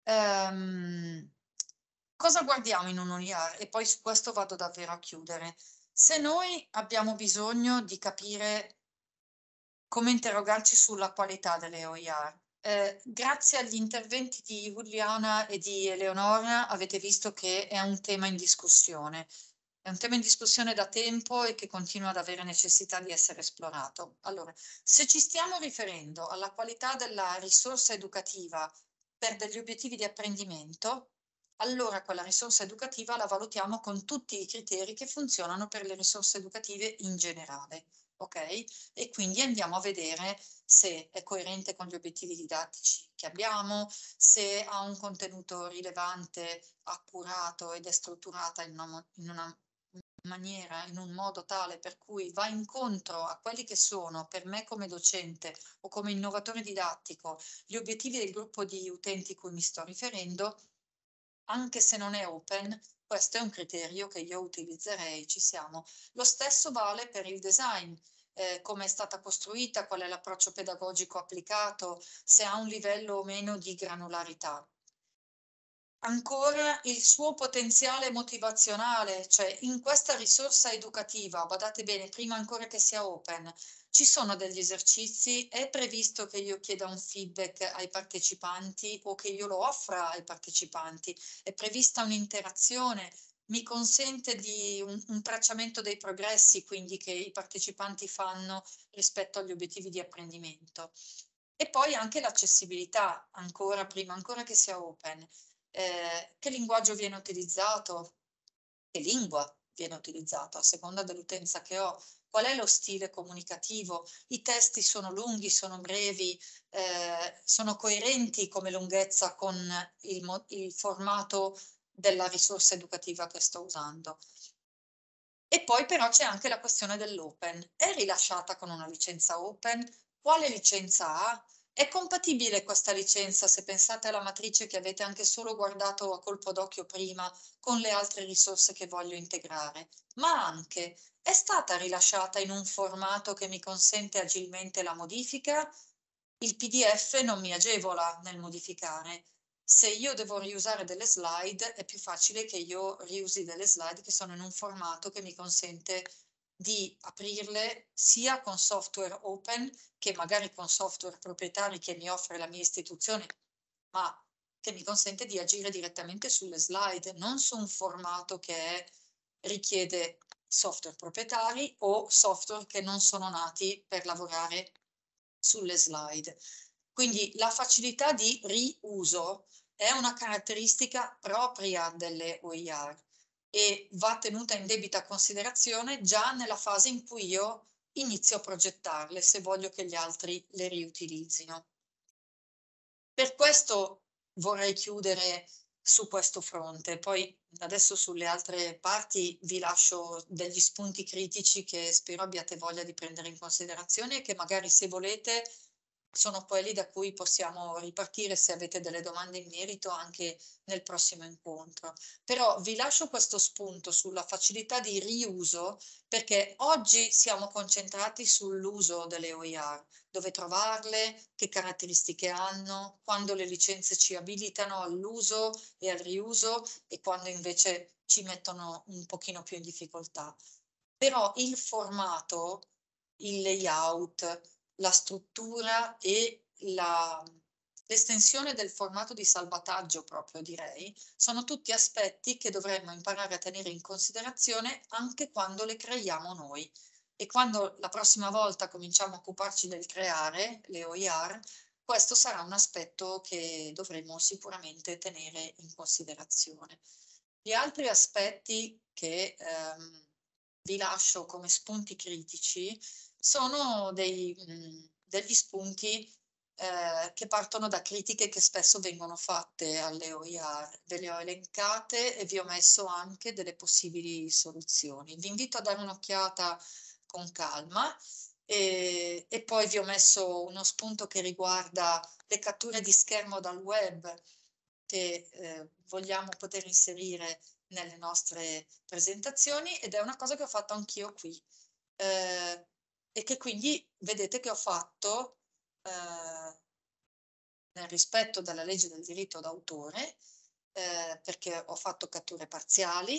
Ehm, cosa guardiamo in un OER? E poi su questo vado davvero a chiudere. Se noi abbiamo bisogno di capire come interrogarci sulla qualità delle OER, eh, grazie agli interventi di Giuliana e di Eleonora avete visto che è un tema in discussione. È un tema in discussione da tempo e che continua ad avere necessità di essere esplorato. Allora, se ci stiamo riferendo alla qualità della risorsa educativa per degli obiettivi di apprendimento, allora quella risorsa educativa la valutiamo con tutti i criteri che funzionano per le risorse educative in generale. Ok? E quindi andiamo a vedere se è coerente con gli obiettivi didattici che abbiamo, se ha un contenuto rilevante, accurato ed è strutturata in una, in una maniera, in un modo tale per cui va incontro a quelli che sono per me come docente o come innovatore didattico gli obiettivi del gruppo di utenti cui mi sto riferendo, anche se non è open, questo è un criterio che io utilizzerei, ci siamo. Lo stesso vale per il design. Eh, come è stata costruita, qual è l'approccio pedagogico applicato, se ha un livello o meno di granularità ancora il suo potenziale motivazionale, cioè in questa risorsa educativa, badate bene, prima ancora che sia open, ci sono degli esercizi, è previsto che io chieda un feedback ai partecipanti o che io lo offra ai partecipanti, è prevista un'interazione, mi consente di un, un tracciamento dei progressi quindi che i partecipanti fanno rispetto agli obiettivi di apprendimento. E poi anche l'accessibilità, ancora prima, ancora che sia open eh, che linguaggio viene utilizzato, che lingua viene utilizzata a seconda dell'utenza che ho, qual è lo stile comunicativo, i testi sono lunghi, sono brevi, eh, sono coerenti come lunghezza con il, il formato della risorsa educativa che sto usando. E poi però c'è anche la questione dell'open. È rilasciata con una licenza open? Quale licenza ha? È compatibile questa licenza, se pensate alla matrice che avete anche solo guardato a colpo d'occhio prima, con le altre risorse che voglio integrare, ma anche è stata rilasciata in un formato che mi consente agilmente la modifica? Il PDF non mi agevola nel modificare. Se io devo riusare delle slide, è più facile che io riusi delle slide che sono in un formato che mi consente di aprirle sia con software open che magari con software proprietari che mi offre la mia istituzione, ma che mi consente di agire direttamente sulle slide, non su un formato che richiede software proprietari o software che non sono nati per lavorare sulle slide. Quindi la facilità di riuso è una caratteristica propria delle OER e va tenuta in debita considerazione già nella fase in cui io inizio a progettarle se voglio che gli altri le riutilizzino. Per questo vorrei chiudere su questo fronte, poi adesso sulle altre parti vi lascio degli spunti critici che spero abbiate voglia di prendere in considerazione e che magari se volete sono quelli da cui possiamo ripartire se avete delle domande in merito anche nel prossimo incontro. Però vi lascio questo spunto sulla facilità di riuso perché oggi siamo concentrati sull'uso delle OER, dove trovarle, che caratteristiche hanno, quando le licenze ci abilitano all'uso e al riuso e quando invece ci mettono un pochino più in difficoltà. Però il formato, il layout, la struttura e la, l'estensione del formato di salvataggio proprio direi, sono tutti aspetti che dovremmo imparare a tenere in considerazione anche quando le creiamo noi e quando la prossima volta cominciamo a occuparci del creare le OIR, questo sarà un aspetto che dovremo sicuramente tenere in considerazione. Gli altri aspetti che ehm, vi lascio come spunti critici sono dei, degli spunti eh, che partono da critiche che spesso vengono fatte alle OIR. Ve le ho elencate e vi ho messo anche delle possibili soluzioni. Vi invito a dare un'occhiata con calma e, e poi vi ho messo uno spunto che riguarda le catture di schermo dal web che eh, vogliamo poter inserire nelle nostre presentazioni ed è una cosa che ho fatto anch'io qui. Eh, e che quindi vedete che ho fatto eh, nel rispetto della legge del diritto d'autore, eh, perché ho fatto catture parziali,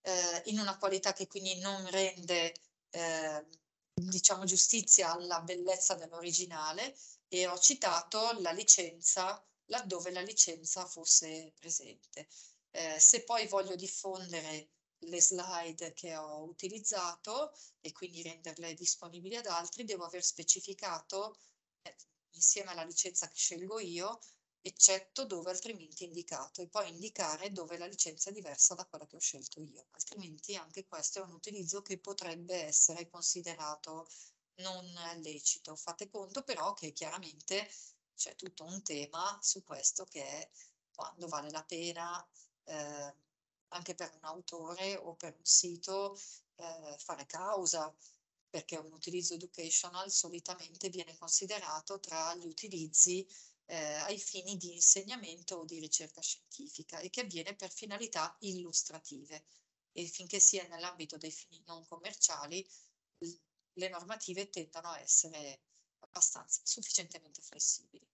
eh, in una qualità che quindi non rende eh, diciamo giustizia alla bellezza dell'originale e ho citato la licenza laddove la licenza fosse presente. Eh, se poi voglio diffondere le slide che ho utilizzato e quindi renderle disponibili ad altri, devo aver specificato eh, insieme alla licenza che scelgo io, eccetto dove altrimenti indicato, e poi indicare dove la licenza è diversa da quella che ho scelto io, altrimenti anche questo è un utilizzo che potrebbe essere considerato non lecito. Fate conto però che chiaramente c'è tutto un tema su questo che è quando vale la pena. Eh, anche per un autore o per un sito eh, fare causa, perché un utilizzo educational solitamente viene considerato tra gli utilizzi eh, ai fini di insegnamento o di ricerca scientifica e che avviene per finalità illustrative. E finché sia nell'ambito dei fini non commerciali, le normative tendono a essere abbastanza sufficientemente flessibili.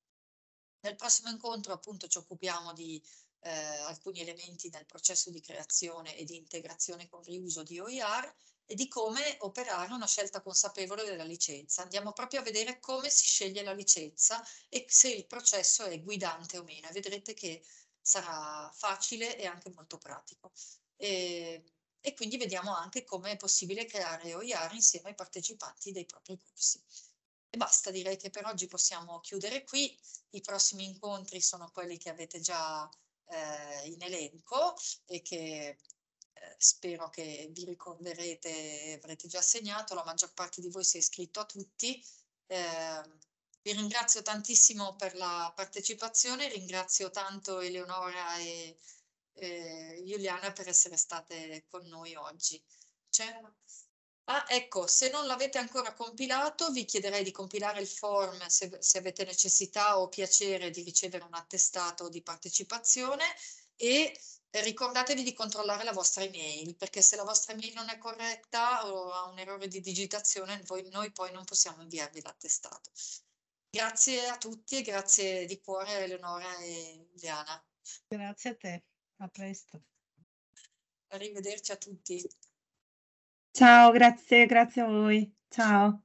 Nel prossimo incontro appunto ci occupiamo di eh, alcuni elementi del processo di creazione e di integrazione con riuso di OER e di come operare una scelta consapevole della licenza. Andiamo proprio a vedere come si sceglie la licenza e se il processo è guidante o meno. Vedrete che sarà facile e anche molto pratico. E, e quindi vediamo anche come è possibile creare OER insieme ai partecipanti dei propri corsi. E basta, direi che per oggi possiamo chiudere qui. I prossimi incontri sono quelli che avete già eh, in elenco e che eh, spero che vi ricorderete, avrete già segnato, la maggior parte di voi si è iscritto a tutti. Eh, vi ringrazio tantissimo per la partecipazione, ringrazio tanto Eleonora e eh, Giuliana per essere state con noi oggi. Ciao. Ah, ecco, se non l'avete ancora compilato, vi chiederei di compilare il form se, se avete necessità o piacere di ricevere un attestato di partecipazione e ricordatevi di controllare la vostra email, perché se la vostra email non è corretta o ha un errore di digitazione, voi, noi poi non possiamo inviarvi l'attestato. Grazie a tutti e grazie di cuore Eleonora e Diana. Grazie a te, a presto. Arrivederci a tutti. Ciao, grazie, grazie a voi. Ciao.